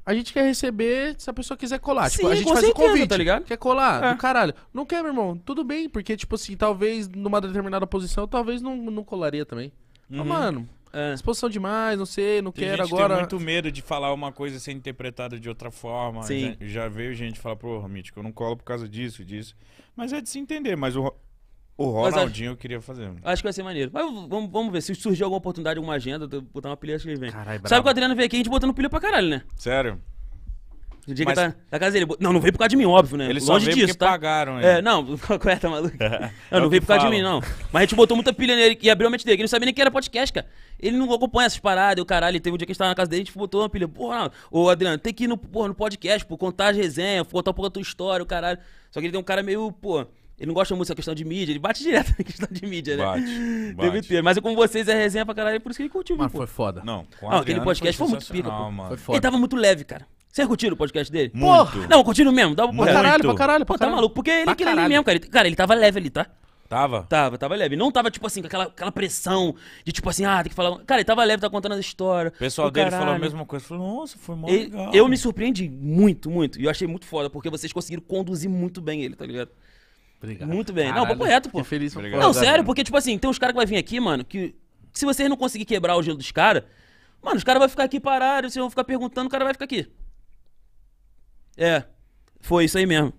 A gente quer receber se a pessoa quiser colar. Sim, tipo, a gente faz certeza, o tá convite. Tá ligado? Quer colar? É. Do caralho. Não quer, meu irmão? Tudo bem, porque, tipo assim, talvez numa determinada posição, talvez não, não colaria também. Uhum. Mas, mano, é. Exposição demais, não sei, não tem quero gente agora. Tem muito medo de falar uma coisa e ser interpretada de outra forma. Sim. Já, já veio gente falar, pô, Mítico, eu não colo por causa disso, disso. Mas é de se entender, mas o, o é Ronaldinho acho, eu queria fazer. Acho que vai ser maneiro. Mas vamos, vamos ver. Se surgir alguma oportunidade, alguma agenda, botar uma pilha, acho que ele vem. Caralho, Sabe que o Adriano veio aqui, a gente botando pilha pra caralho, né? Sério? O dia Mas... que ele tá na casa dele. Não, não veio por causa de mim, óbvio, né? Ele Longe só veio disso, tá? pagaram, né? É, não, qual é, tá maluco? É, não, é não veio por causa de mim, não. Mas a gente botou muita pilha nele e abriu a mente dele. Ele não sabia nem que era podcast, cara. Ele não acompanha essas paradas, o caralho. Teve um dia que a gente tava na casa dele, a gente botou uma pilha. Porra, ô Adriano, tem que ir no, porra, no podcast, pô, contar as resenhas, contar um pouco a tua história, o caralho. Só que ele tem um cara meio, pô. Ele não gosta muito dessa questão de mídia, ele bate direto na questão de mídia, né? Bate, bate. Deve ter. Mas eu, é como vocês, é resenha pra caralho, por isso que ele curtiu. Mas foi foda. Não, com não aquele podcast foi, foi muito pica, pô. Mano. Foi foda. Ele tava muito leve, cara. Vocês curtiram o podcast dele? Muito. Porra! Não, curtiram mesmo, dá Pra caralho, pra caralho, pra Pô, tá maluco? Porque ele é aquele ali mesmo, cara. Ele- Cara, ele tava leve ali, tá? Tava? Tava, tava leve. Não tava, tipo assim, com aquela, aquela pressão de tipo assim, ah, tem que falar. Cara, ele tava leve, tava contando as histórias. O pessoal dele falou a mesma coisa. Falou, nossa, foi mó Ele- legal. eu me surpreendi muito, muito. E eu achei muito foda, porque vocês conseguiram conduzir muito bem ele, tá ligado? Obrigado. Muito bem. Não, papo reto, pô. Fiquei feliz. Obrigado. Não, sério, porque, tipo assim, tem uns caras que vai vir aqui, mano, que se vocês não conseguir quebrar o gelo dos caras, mano, os caras vão ficar aqui parados, vocês vão ficar perguntando, o cara vai ficar aqui. É, foi isso aí mesmo.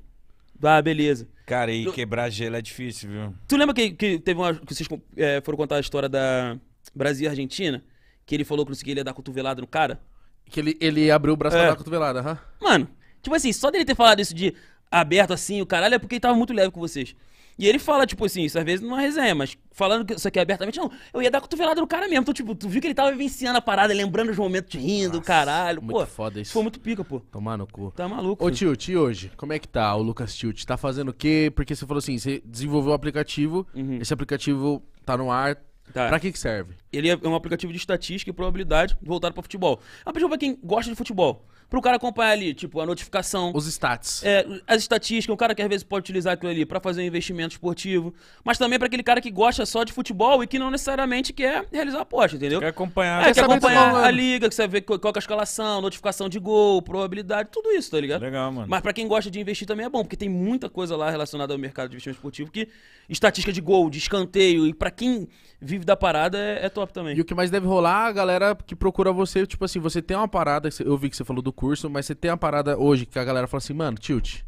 Ah, beleza. Cara, e quebrar gelo é difícil, viu? Tu lembra que, que teve uma. que vocês é, foram contar a história da Brasil e Argentina? Que ele falou que não conseguia dar cotovelada no cara? Que ele, ele abriu o braço é. pra dar cotovelada, aham. Mano, tipo assim, só dele ter falado isso de aberto assim, o caralho, é porque ele tava muito leve com vocês. E ele fala, tipo assim, isso às vezes é resenha, mas falando isso aqui é abertamente, não, eu ia dar cotovelada no cara mesmo. Então, tipo, tu viu que ele tava vivenciando a parada, lembrando os momentos rindo, Nossa, caralho. Muito pô, foda isso. Foi muito pica, pô. Tomar no cu. Tá maluco. Ô, tio, tio hoje, como é que tá o Lucas Tilt? Tá fazendo o quê? Porque você falou assim, você desenvolveu um aplicativo, uhum. esse aplicativo tá no ar, Tá. Pra que, que serve? Ele é um aplicativo de estatística e probabilidade voltado para futebol. É um aplicativo pra quem gosta de futebol pro cara acompanhar ali, tipo, a notificação. Os stats. É, as estatísticas, o cara que às vezes pode utilizar aquilo ali para fazer um investimento esportivo, mas também para aquele cara que gosta só de futebol e que não necessariamente quer realizar aposta, entendeu? Quer acompanhar. É, quer acompanhar a né? liga, que você vê qual é a escalação, notificação de gol, probabilidade, tudo isso, tá ligado? Legal, mano. Mas para quem gosta de investir também é bom, porque tem muita coisa lá relacionada ao mercado de investimento esportivo que estatística de gol, de escanteio, e para quem vive da parada é, é top também. E o que mais deve rolar, a galera que procura você, tipo assim, você tem uma parada, eu vi que você falou do curso, mas você tem uma parada hoje que a galera fala assim, mano, tilt,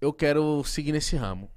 eu quero seguir nesse ramo.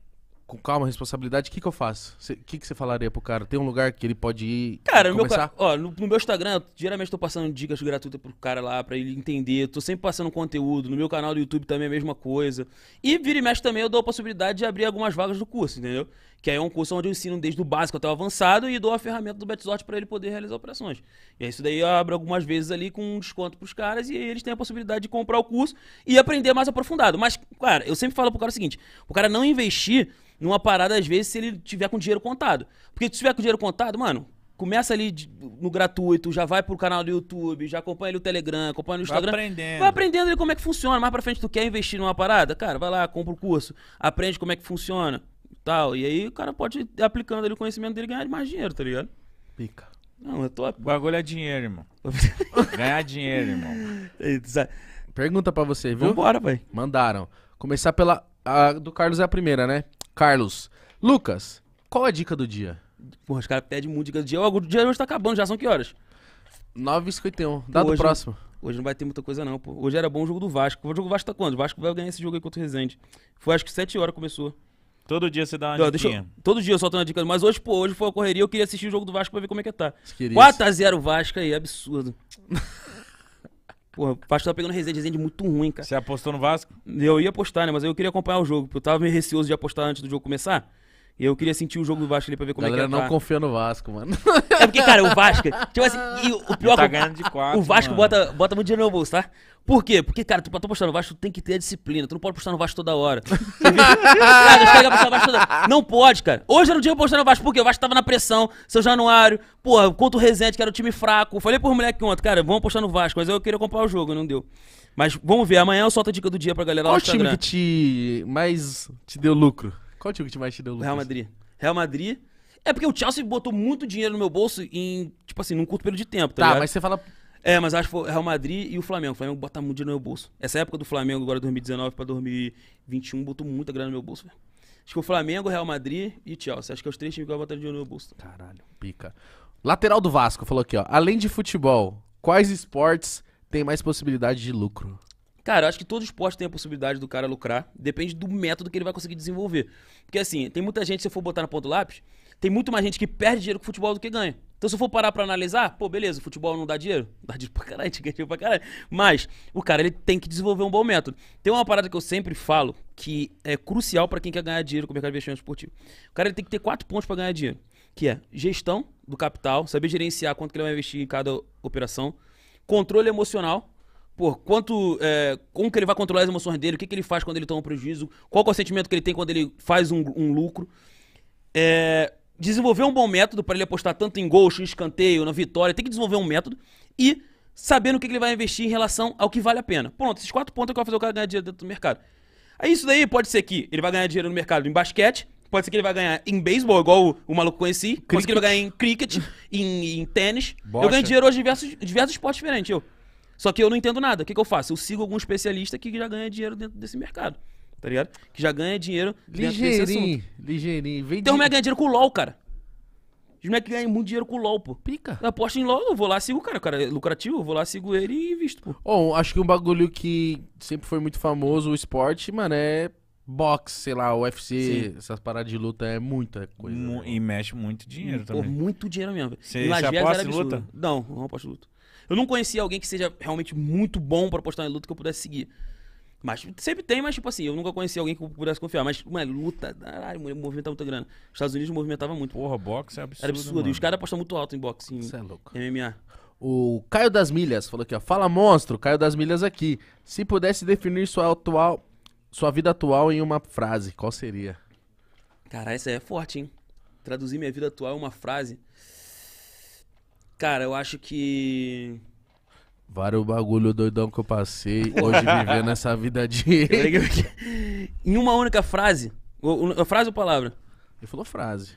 Com calma, responsabilidade, o que, que eu faço? O que, que você falaria pro cara? Tem um lugar que ele pode ir cara, no Meu, ó, no, no, meu Instagram, eu, geralmente tô passando dicas gratuitas pro cara lá, pra ele entender. Tô sempre passando conteúdo. No meu canal do YouTube também é a mesma coisa. E vira e mexe também, eu dou a possibilidade de abrir algumas vagas do curso, entendeu? Que aí é um curso onde eu ensino desde o básico até o avançado e dou a ferramenta do Betzort para ele poder realizar operações. E aí isso daí abre algumas vezes ali com um desconto para os caras e eles têm a possibilidade de comprar o curso e aprender mais aprofundado. Mas, cara, eu sempre falo pro cara o seguinte: o cara não investir numa parada, às vezes, se ele tiver com dinheiro contado. Porque se tiver com dinheiro contado, mano, começa ali no gratuito, já vai pro canal do YouTube, já acompanha ali o Telegram, acompanha no Instagram. Vai aprendendo. Vai aprendendo ali como é que funciona. Mais pra frente tu quer investir numa parada? Cara, vai lá, compra o curso, aprende como é que funciona tal. E aí o cara pode, aplicando ali o conhecimento dele, ganhar mais dinheiro, tá ligado? Pica. Não, é top. O bagulho é dinheiro, irmão. ganhar dinheiro, irmão. Pergunta pra você, viu? Vambora, pai. Mandaram. Começar pela. A, do Carlos é a primeira, né? Carlos. Lucas, qual a dica do dia? Porra, os caras pedem muito dica do dia. O dia hoje tá acabando, já são que horas? 9h51. Dá do próximo. Hoje não vai ter muita coisa, não, pô. Hoje era bom o jogo do Vasco. O jogo do Vasco tá quando? O Vasco vai ganhar esse jogo aí contra o Resende. Foi acho que 7 horas começou. Todo dia você dá uma dica. Todo dia eu solto uma dica. Mas hoje, pô, hoje foi a correria, eu queria assistir o jogo do Vasco pra ver como é que tá. 4x0 Vasco aí, absurdo. pô o Vasco tá pegando resenha, resenha muito ruim, cara. Você apostou no Vasco? Eu ia apostar, né? Mas eu queria acompanhar o jogo, porque eu tava meio receoso de apostar antes do jogo começar. E eu queria sentir o jogo do Vasco ali pra ver como Galera é que era. não tá. confia no Vasco, mano. É porque, cara, o Vasco. Tipo assim, e o pior. Tá ganhando de quatro, o Vasco bota, bota muito dinheiro no bolso, tá? Por quê? Porque, cara, tu pra tu postar no Vasco, tu tem que ter a disciplina. Tu não pode postar no Vasco toda hora. cara, postar no Vasco toda hora. Não pode, cara. Hoje era o dia eu postar no Vasco, porque o Vasco tava na pressão, seu Januário. Porra, contra o Rezende, que era o time fraco. Falei pro moleque ontem, cara, vamos postar no Vasco, mas eu queria comprar o jogo, não deu. Mas vamos ver, amanhã eu solto a dica do dia pra galera Qual lá no Instagram. Qual time que te mais te deu lucro? Qual time que mais te deu lucro? Real Madrid. Real Madrid. É porque o Chelsea botou muito dinheiro no meu bolso em, tipo assim, num curto período de tempo, tá? Tá, ligado? mas você fala. É, mas acho que foi Real Madrid e o Flamengo. O Flamengo bota muito dinheiro no meu bolso. Essa época do Flamengo, agora 2019 pra 2021, botou muita grana no meu bolso, velho. Acho que o Flamengo, Real Madrid e Chelsea. Acho que é os três times que vai botar dinheiro no meu bolso. Caralho, pica. Lateral do Vasco falou aqui, ó. Além de futebol, quais esportes têm mais possibilidade de lucro? Cara, eu acho que todo esporte tem a possibilidade do cara lucrar, depende do método que ele vai conseguir desenvolver. Porque assim, tem muita gente, se eu for botar na ponta do lápis, tem muito mais gente que perde dinheiro com futebol do que ganha. Então se eu for parar pra analisar, pô, beleza, futebol não dá dinheiro? Dá dinheiro pra caralho, ganha dinheiro pra caralho. Mas o cara, ele tem que desenvolver um bom método. Tem uma parada que eu sempre falo, que é crucial para quem quer ganhar dinheiro com o mercado de investimento esportivo. O cara, ele tem que ter quatro pontos para ganhar dinheiro. Que é gestão do capital, saber gerenciar quanto que ele vai investir em cada operação, controle emocional, por quanto. É, como que ele vai controlar as emoções dele? O que, que ele faz quando ele toma um prejuízo? Qual é o sentimento que ele tem quando ele faz um, um lucro? É, desenvolver um bom método para ele apostar tanto em gols, em escanteio, na vitória. Tem que desenvolver um método e saber no que, que ele vai investir em relação ao que vale a pena. Pronto, esses quatro pontos é que vai fazer o cara ganhar dinheiro dentro do mercado. Aí isso daí pode ser que ele vai ganhar dinheiro no mercado em basquete, pode ser que ele vai ganhar em beisebol, igual o, o maluco conheci, cricket. pode ser que ele vai ganhar em cricket, em, em tênis. Bocha. Eu ganho dinheiro hoje em diversos, diversos esportes diferentes, eu. Só que eu não entendo nada. O que, que eu faço? Eu sigo algum especialista que já ganha dinheiro dentro desse mercado. Tá ligado? Que já ganha dinheiro dentro ligeirinho, desse Ligeirinho, Tem Então de... ganha dinheiro com o LOL, cara. Os moleques ganham muito dinheiro com o LOL, pô. Pica. Eu aposto em LOL, eu vou lá, sigo o cara. O cara é lucrativo, eu vou lá, sigo ele e visto pô. Bom, acho que um bagulho que sempre foi muito famoso, o esporte, mano, é boxe, sei lá, UFC, Sim. essas paradas de luta é muita coisa. né? E mexe muito dinheiro pô, também. Muito dinheiro mesmo. Você aposta luta? Não, não aposto luta. Eu não conhecia alguém que seja realmente muito bom para postar em luta que eu pudesse seguir. Mas sempre tem, mas tipo assim, eu nunca conheci alguém que eu pudesse confiar. Mas, uma luta, caralho, movimentava muita grana. Os Estados Unidos movimentava muito. Porra, boxe é absurdo. Era absurdo. Mano. E os caras apostam muito alto em boxe, em é louco. MMA. O Caio das Milhas falou aqui, ó. Fala monstro, Caio das Milhas aqui. Se pudesse definir sua atual. Sua vida atual em uma frase, qual seria? Cara, essa é forte, hein? Traduzir minha vida atual em uma frase. Cara, eu acho que. Vários bagulho doidão que eu passei hoje vivendo essa vida de. em uma única frase. Uma frase ou palavra? Ele falou frase.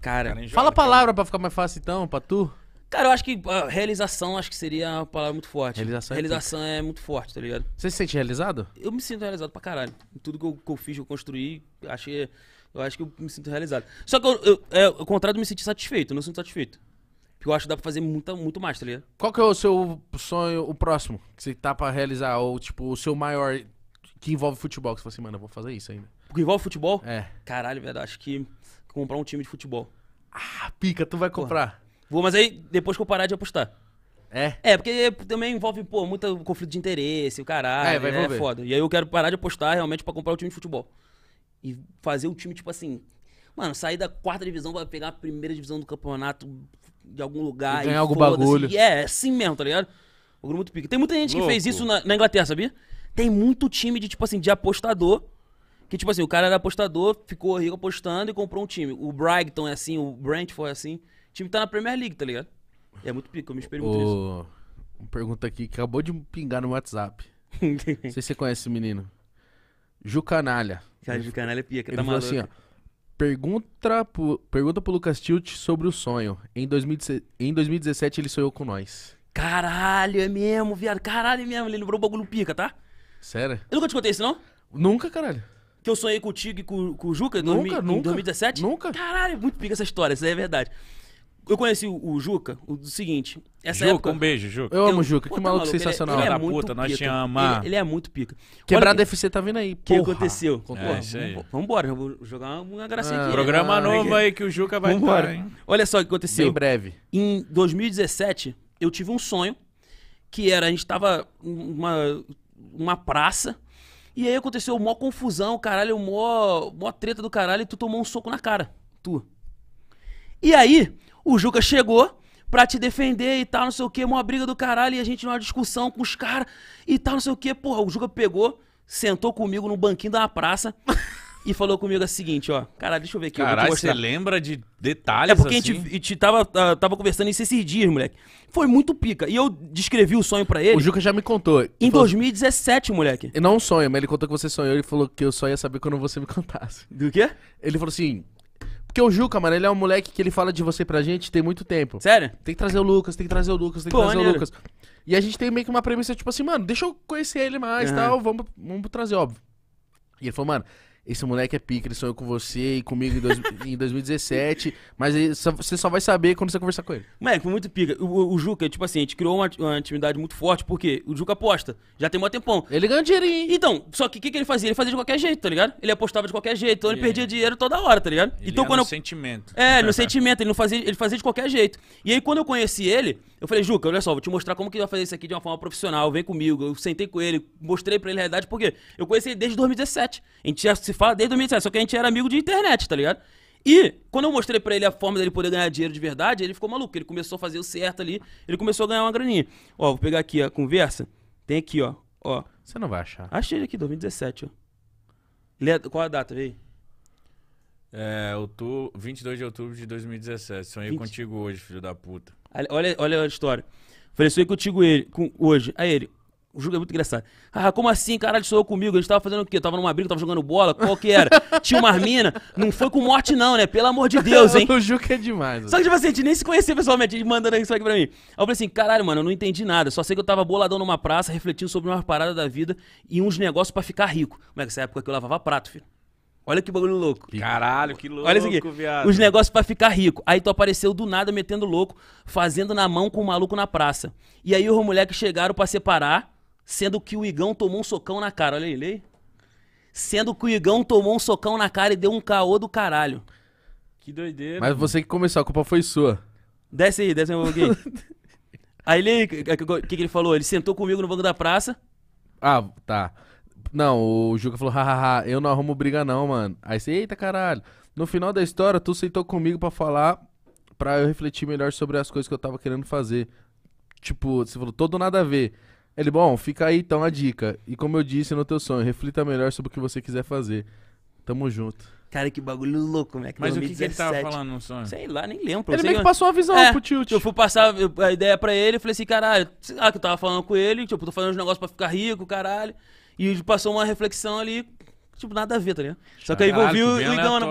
Cara, cara fala a palavra pra ficar mais fácil então, pra tu. Cara, eu acho que ah, realização acho que seria uma palavra muito forte. Realização, é realização é, é, muito forte, tá ligado? Você se sente realizado? Eu me sinto realizado pra caralho. Tudo que eu, que eu fiz, que eu construí, achei, eu acho que eu me sinto realizado. Só que eu, eu, é, ao contrário de me sentir satisfeito, eu não sinto satisfeito. Porque eu acho que dá pra fazer muita, muito mais, tá ligado? Qual que é o seu sonho, o próximo, que você tá pra realizar? Ou, tipo, o seu maior que envolve futebol? Que você fala assim, mano, eu vou fazer isso ainda. Porque envolve futebol? É. Caralho, velho, acho que comprar um time de futebol. Ah, pica, tu vai comprar. Porra. Vou, mas aí depois que eu parar de apostar. É? É, porque também envolve, pô, muito conflito de interesse, o caralho. É, vai né? É foda. E aí eu quero parar de apostar realmente pra comprar um time de futebol. E fazer o um time, tipo assim, Mano, sair da quarta divisão vai pegar a primeira divisão do campeonato de algum lugar. ganhar algum bagulho. É, é assim mesmo, tá ligado? O grupo muito pica. Tem muita gente Louco. que fez isso na, na, Inglaterra, sabia? Tem muito time de, tipo assim, de apostador. Que, tipo assim, o cara era apostador, ficou rico apostando e comprou um time. O Brighton é assim, o brent é assim. O time tá na Premier League, tá ligado? E é muito pica, eu me experimento oh, nisso. Uma pergunta aqui que acabou de pingar no WhatsApp. Não sei se você conhece esse menino. Jucanalha. Cara, Jucanalha é pica, ele tá maluco. assim, ó. Pergunta pro, pergunta pro Lucas Tilt sobre o sonho. Em, 2000, em 2017 ele sonhou com nós. Caralho, é mesmo, viado. Caralho, é mesmo. Ele lembrou o bagulho pica, tá? Sério? Eu nunca te contei isso, não? Nunca, caralho. Que eu sonhei contigo e com, com o Juca nunca, em, nunca, em 2017? Nunca. Caralho, é muito pica essa história, isso aí é verdade eu conheci o, o Juca, o do seguinte. Essa Juca, época, um beijo, Juca. Eu amo o Juca, que tá maluco, é- sensacional. Ele, ele é, puta, nós te ama. Ele, ele, é muito pica. Quebrada é FC tá vindo aí, pô. O que aconteceu? É, isso aí. Vambora, vou jogar uma gracinha ah, aqui. Programa ah, novo aí que o Juca vai Estar, hein? Olha só o que aconteceu. em breve. Em 2017, eu tive um sonho que era, a gente tava numa uma praça, e aí aconteceu uma confusão, caralho, uma treta do caralho, e tu tomou um soco na cara. Tu. E aí, o Juca chegou pra te defender e tal, não sei o quê, uma briga do caralho, e a gente numa discussão com os caras e tal, não sei o quê. Porra, o Juca pegou, sentou comigo no banquinho da praça. e falou comigo a seguinte, ó. Caralho, deixa eu ver aqui. Caralho, você lembra de é detalhes É porque assim? a, gente, a assim? gente tava, ah, tava conversando isso esses dias, moleque. Foi muito pica. E eu descrevi o sonho para ele. O Juca já me contou. Em falou... 2017, moleque. não um sonho, mas ele contou que você sonhou. e falou que eu só ia saber quando você me contasse. Do quê? Ele falou assim, porque o Juca, mano, ele é um moleque que ele fala de você pra gente tem muito tempo. Sério? Tem que trazer o Lucas, tem que trazer o Lucas, tem que Pô, trazer maneiro. o Lucas. E a gente tem meio que uma premissa, tipo assim, mano, deixa eu conhecer ele mais e tal, vamos, vamos trazer, óbvio. E ele falou, mano, esse moleque é pica, ele sonhou com você e comigo em, dois, em 2017, mas ele, só, você só vai saber quando você conversar com ele. Moleque, foi muito pica. O, o, Juca, tipo assim, a gente criou uma, uma intimidade muito forte, porque o Juca aposta, já tem um tempão. Ele ganha dinheirinho. Então, só que o que, que, ele fazia? Ele fazia de qualquer jeito, tá ligado? Ele apostava de qualquer jeito, então ele perdia é. dinheiro toda hora, tá ligado? Ele então, é quando no eu... sentimento. É, no sentimento, ele, não fazia, ele fazia de qualquer jeito. E aí quando eu conheci ele, eu falei, Juca, olha só, vou te mostrar como que vai fazer isso aqui de uma forma profissional, vem comigo. Eu sentei com ele, mostrei pra ele a realidade, porque eu conheci ele desde 2017. A gente já se fala desde 2017, só que a gente era amigo de internet, tá ligado? E quando eu mostrei para ele a forma dele poder ganhar dinheiro de verdade, ele ficou maluco. Ele começou a fazer o certo ali, ele começou a ganhar uma graninha. Ó, vou pegar aqui a conversa. Tem aqui, ó. ó. Você não vai achar. Achei ele aqui, 2017, ó. qual a data, veio? É, outubro, 22 de outubro de 2017. Sonhei 20? contigo hoje, filho da puta. Olha, olha a história. Falei, sou eu contigo ele, com, hoje. Aí ele, o jogo é muito engraçado. Ah, como assim? Caralho, sou eu comigo. A gente tava fazendo o quê? Tava numa briga, tava jogando bola, qual que era? Tinha umas mina. Não foi com morte, não, né? Pelo amor de Deus, hein? o Juca é demais. Mano. Só que, tipo assim, a gente nem se conhecia pessoalmente, ele mandando isso aqui pra mim. Aí eu falei assim, caralho, mano, eu não entendi nada. Só sei que eu tava boladão numa praça, refletindo sobre uma parada da vida e uns negócios para ficar rico. Como é que essa época que eu lavava prato, filho? Olha que bagulho louco. Caralho, que louco, Olha isso aqui. Viado. Os negócios pra ficar rico. Aí tu apareceu do nada metendo louco, fazendo na mão com o maluco na praça. E aí os moleques chegaram para separar, sendo que o Igão tomou um socão na cara. Olha ele aí. Sendo que o Igão tomou um socão na cara e deu um caô do caralho. Que doideira. Mas você que começou, a culpa foi sua. Desce aí, desce aí um pouquinho. aí ele, o que, que ele falou? Ele sentou comigo no banco da praça. Ah, tá. Não, o Juca falou, hahaha, eu não arrumo briga não, mano. Aí você, eita caralho. No final da história, tu sentou comigo para falar, para eu refletir melhor sobre as coisas que eu tava querendo fazer. Tipo, você falou, todo nada a ver. Ele, bom, fica aí então a dica. E como eu disse no teu sonho, reflita melhor sobre o que você quiser fazer. Tamo junto. Cara, que bagulho louco, Mac. Mas 2017. o que, que ele tava falando no sonho? Sei lá, nem lembro. Ele meio que, passou uma visão é, pro Tilt. Eu fui passar a ideia pra ele, e falei assim, caralho, sei lá que eu tava falando com ele, tipo, tô falando uns negócios pra ficar rico, caralho. E passou uma reflexão ali, tipo, nada a ver, tá ligado? Só que aí Caralho, envolvi o Igão, né?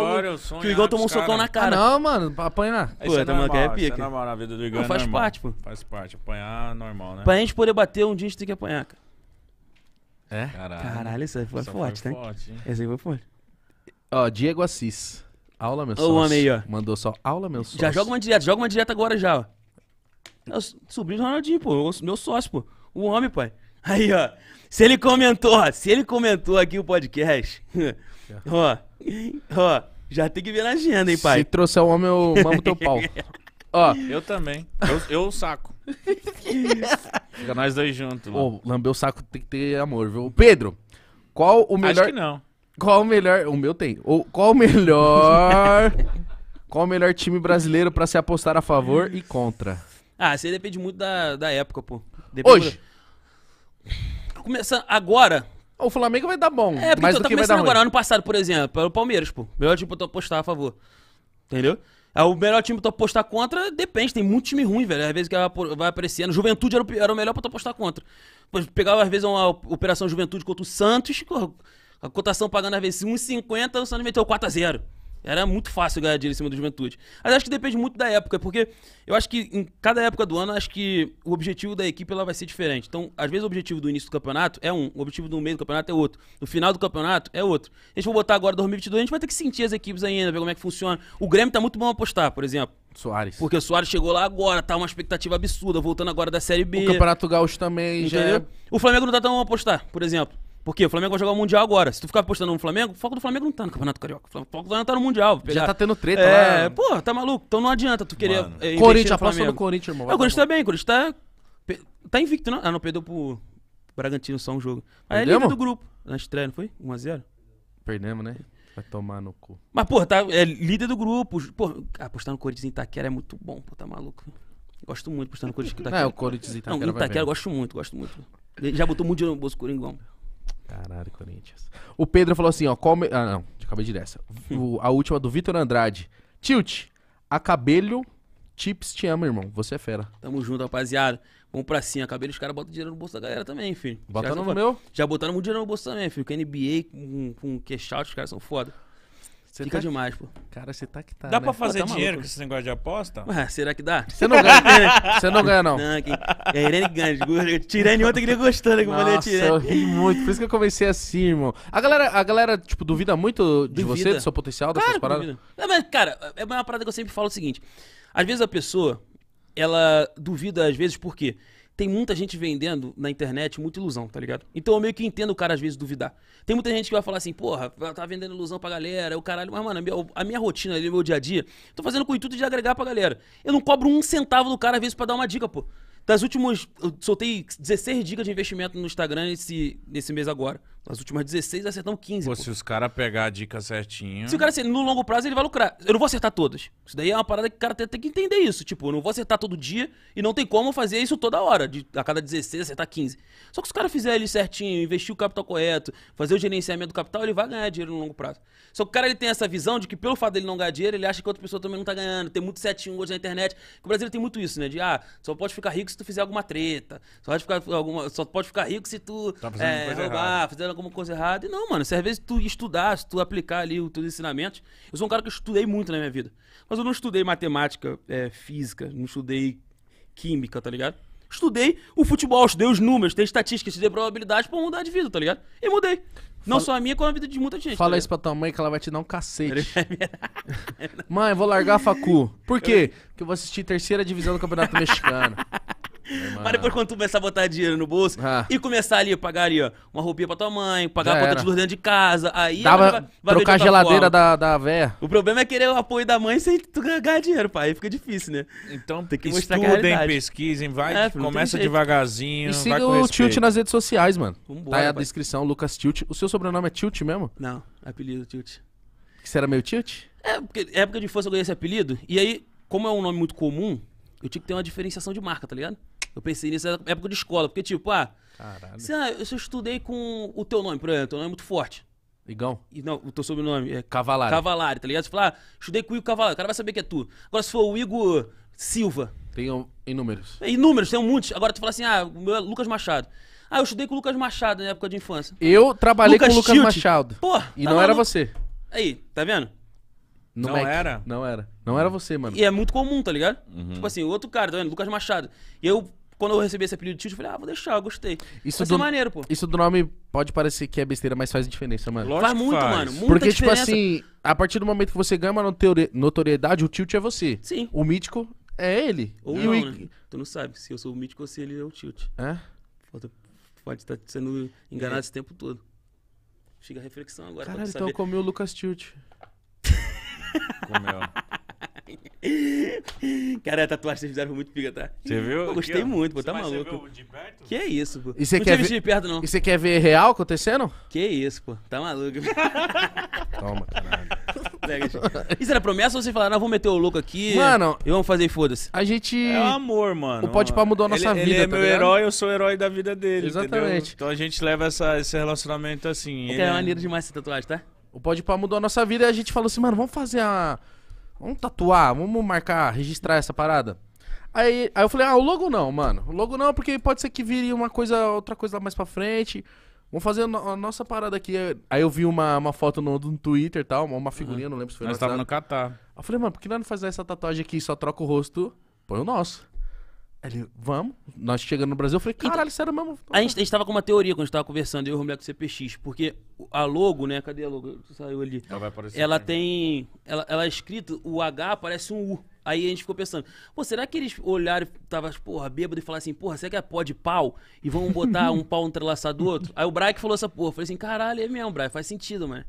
Que o Igão é tomou um socão na cara. Ah, não, mano, apanha na. Pô, isso é tá normal, é, é pica. é normal na vida do Igão. faz é parte, pô. Faz parte, apanhar é normal, né? Pra gente poder bater, um dia a gente tem que apanhar, cara. É? Caralho, Caralho isso aí foi forte, né? hein? Esse aí foi forte. Ó, Diego Assis. Aula meu sócio. homem aí, ó. Mandou só aula meu sócio. Já joga uma direta, joga uma direta agora já, ó. Meu sobrinho do Ronaldinho, pô. Meu sócio, pô. O homem, pai. Aí, ó. Se ele comentou, ó, se ele comentou aqui o podcast, ó, ó, já tem que ver na agenda, hein, pai? Se trouxer o homem, eu mamo teu pau. ó. Eu também. Eu, eu saco. Fica nós dois juntos. Ô, lamber o saco tem que ter amor, viu? Pedro, qual o melhor... Acho que não. Qual o melhor... O meu tem. O- Qual o melhor... qual o melhor time brasileiro pra se apostar a favor e contra? Ah, isso aí depende muito da, da época, pô. Depende Hoje. Começando agora. O Flamengo vai dar bom. É, porque mas eu tô começando agora. Ano passado, por exemplo, era o Palmeiras, pô. Melhor time pra tu apostar a favor. Entendeu? É, o melhor time pra tu apostar contra depende, tem muito time ruim, velho. Às vezes que vai aparecendo. Juventude era o, era o melhor pra tu apostar contra. Pegava, às vezes, uma operação Juventude contra o Santos, a cotação pagando às vezes 1,50, o Santos meteu 4x0. Era muito fácil ganhar dinheiro em cima do Juventude. Mas acho que depende muito da época, porque eu acho que em cada época do ano, acho que o objetivo da equipe ela vai ser diferente. Então, às vezes o objetivo do início do campeonato é um, o objetivo do meio do campeonato é outro, no final do campeonato é outro. A gente vai botar agora 2022, a gente vai ter que sentir as equipes ainda, ver como é que funciona. O Grêmio tá muito bom apostar, por exemplo. Soares. Porque o Soares chegou lá agora, tá uma expectativa absurda, voltando agora da Série B. O Campeonato Gaúcho também Entendeu? já. É o Flamengo não tá tão bom apostar, por exemplo. Porque o Flamengo vai jogar o Mundial agora. Se tu ficar postando no Flamengo, o foco do Flamengo não tá no Campeonato Carioca. O foco do Flamengo tá no Mundial. Já tá tendo treta é, lá. Pô, tá maluco. Então não adianta tu querer. É, Corinthians, aposta no Corinthians, irmão. É, o Corinthians tá bem, o Corinthians tá. Tá invicto, não? Né? Ah, não, perdeu pro Bragantino só um jogo. Aí é líder do grupo. Na estreia, não foi? 1x0? Perdemos, né? Vai tomar no cu. Mas, pô, tá, é líder do grupo. Pô, apostar no Corinthians em Itaquera é muito bom, pô, tá maluco. Gosto muito de apostar no Corinthians em Itaquera. Não, é, o Corinthians em Itaquera. Não, em Itaquera eu gosto muito, gosto muito. Já botou muito dinheiro no bolso do Coringão. Caralho, Corinthians. O Pedro falou assim, ó. Qual Ah, não. Acabei de dessa. essa. Hum. a última do Vitor Andrade. Tilt, a cabelo, tips te ama, irmão. Você é fera. Tamo junto, rapaziada. Vamos pra cima. Cabelo, os caras botam dinheiro no bolso da galera também, filho. Botaram no meu? Já botaram muito dinheiro no bolso também, filho. Com NBA, com, com cash out, os caras são foda. Cê Fica tá... demais, pô. Cara, você tá que tá. Dá né? pra fazer tá dinheiro maluco. com esse negócio de aposta? Ué, será que dá? Você não ganha, né? Você não ganha, não. Não, que... É Irene que ganha. Tirene ontem que ele gostou, né? Que eu eu tirei. eu ri muito. Por isso que eu comecei assim, irmão. A galera, a galera tipo, duvida muito de duvida. você, do seu potencial, claro, dessas paradas? Duvida. Não, mas, cara, é uma parada que eu sempre falo o seguinte. Às vezes a pessoa, ela duvida, às vezes, por quê? Porque tem muita gente vendendo na internet muita ilusão, tá ligado? Então eu meio que entendo o cara às vezes duvidar. Tem muita gente que vai falar assim, porra, tá vendendo ilusão pra galera, é o caralho. Mas, mano, a minha, a minha rotina ali, meu dia a dia, tô fazendo com o intuito de agregar pra galera. Eu não cobro um centavo do cara às vezes pra dar uma dica, pô. Das últimas. Eu soltei 16 dicas de investimento no Instagram nesse mês agora. Nas últimas 16, acertamos 15. Pô, pô. se os caras pegar a dica certinho. Se o cara assim, no longo prazo, ele vai lucrar. Eu não vou acertar todas. Isso daí é uma parada que o cara tem, tem que entender isso. Tipo, eu não vou acertar todo dia e não tem como fazer isso toda hora. De, a cada 16, acertar 15. Só que se o cara fizer ele certinho, investir o capital correto, fazer o gerenciamento do capital, ele vai ganhar dinheiro no longo prazo. Só que o cara ele tem essa visão de que, pelo fato dele não ganhar dinheiro, ele acha que outra pessoa também não tá ganhando. Tem muito setinho hoje na internet. O Brasil tem muito isso, né? De ah, só pode ficar rico se tu fizer alguma treta. Só pode ficar, alguma, só pode ficar rico se tu tá é, roubar, errada alguma coisa errada. E não, mano, se às vezes tu estudar, se tu aplicar ali os teus ensinamentos. Eu sou um cara que eu estudei muito na minha vida. Mas eu não estudei matemática, é, física, não estudei química, tá ligado? Estudei o futebol, estudei os números, estudei estatística, estudei probabilidade pra mudar de vida, tá ligado? E mudei. Não Fala... só a minha, como a vida de muita gente. Tá Fala tá isso pra tua mãe que ela vai te dar um cacete. É mãe, vou largar a facu. Por quê? Porque eu vou assistir terceira divisão do Campeonato Mexicano. É Mas depois quando tu começar a botar dinheiro no bolso ah. e começar ali, pagar ali, ó, uma roupinha pra tua mãe, pagar Já a conta de luz dentro de casa, aí Dava, vai, vai trocar a geladeira da, da véia. O problema é querer o apoio da mãe sem tu ganhar dinheiro, pai. Aí fica difícil, né? Então tem que estudem, mostrar que é pesquisem, vai, é, começa devagarzinho, E siga o Tilt nas redes sociais, mano. Vambora, tá aí a pai. descrição, Lucas Tilt. O seu sobrenome é Tilt mesmo? Não, apelido Tilt. Que você era meio Tilt? É, porque época de força eu ganhei esse apelido. E aí, como é um nome muito comum, eu tinha que ter uma diferenciação de marca, tá ligado? Eu pensei nisso na época de escola, porque tipo, ah, Caralho. se, ah, eu, estudei com o teu nome, por exemplo, teu nome é muito forte. Igão? E não, o teu sobrenome é Cavalari. Cavalari, tá ligado? Você fala, ah, estudei com o Igor Cavalari, o cara vai saber que é tu. Agora, se for o Igor Silva. Tem um, inúmeros. É, inúmeros, tem um monte Agora tu fala assim, ah, o meu é Lucas Machado. Ah, eu estudei com o Lucas Machado na época de infância. Eu trabalhei Lucas com o Lucas Machado. Porra, e tá não era Lu... você. Aí, tá vendo? No não Mac. É era? Não era. Não era você, mano. E é muito comum, tá ligado? Uhum. Tipo assim, outro cara, tá vendo? Lucas Machado. E eu quando eu recebi esse apelido de tio eu falei, ah, vou deixar, eu gostei. Isso Vai do, ser maneiro, pô. Isso do nome pode parecer que é besteira, mas faz diferença, mano. Lógico faz muito, faz. mano. Muita Porque, tipo diferença. tipo assim, a partir do momento que você ganha uma notoriedade, o tilt é você. Sim. O mítico é ele. Ou e não, o... né? Tu não sabe se eu sou o mítico ou se ele é o tilt. É? Pode estar tá sendo enganado é. esse tempo todo. Chega a reflexão agora. Caralho, então eu o Lucas Tilt. comeu. Cara, a tatuagem que vocês fizeram foi muito pica, tá? Você viu? Eu gostei Aqui, muito, pô, tá maluco. de perto? Que é isso, pô. E não quer ver... de perto, não. E você quer ver real acontecendo? Que isso, pô. Tá maluco. Toma, caralho. Isso era promessa ou você falar, não, vou meter o louco aqui mano, e vamos fazer foda-se? A gente. É amor, mano. O Pode Pá mudou a nossa ele, vida. Ele é tá meu ligado? herói, eu sou o herói da vida dele. Exatamente. Entendeu? Então a gente leva essa, esse relacionamento assim. É, ele... é maneiro demais essa tatuagem, tá? O Pode Pá mudou a nossa vida e a gente falou assim, mano, vamos fazer a. Uma Vamos tatuar, vamos marcar, registrar essa parada. Aí, aí eu falei, ah, o logo não, mano. O logo não, porque pode ser que vire uma coisa, outra coisa lá mais pra frente. Vamos fazer a, no a nossa parada aqui. Aí eu vi uma, uma foto no, no Twitter e tal, uma uhum. figurinha, uhum. não lembro se foi Nós no tava no Catar. eu falei, mano, por que não fazer essa tatuagem aqui só troca o rosto? Põe o nosso. Ele, vamos. Nós chegando no Brasil, eu falei, então, caralho, então, sério mesmo? A gente, a gente tava com uma teoria quando a gente tava conversando, eu e o Romulo com o CPX, porque a logo, né? Cadê a logo? Saiu ali. Ela vai aparecer. Ela tem. Ela, ela é escrita, o H parece um U. Aí a gente ficou pensando, pô, será que eles olharam, tava, porra, bêbado e falaram assim, porra, será que é pó de pau? E vamos botar um pau entrelaçado do outro? Aí o que falou essa porra. Eu falei assim, caralho, é mesmo, Braik, faz sentido, mano.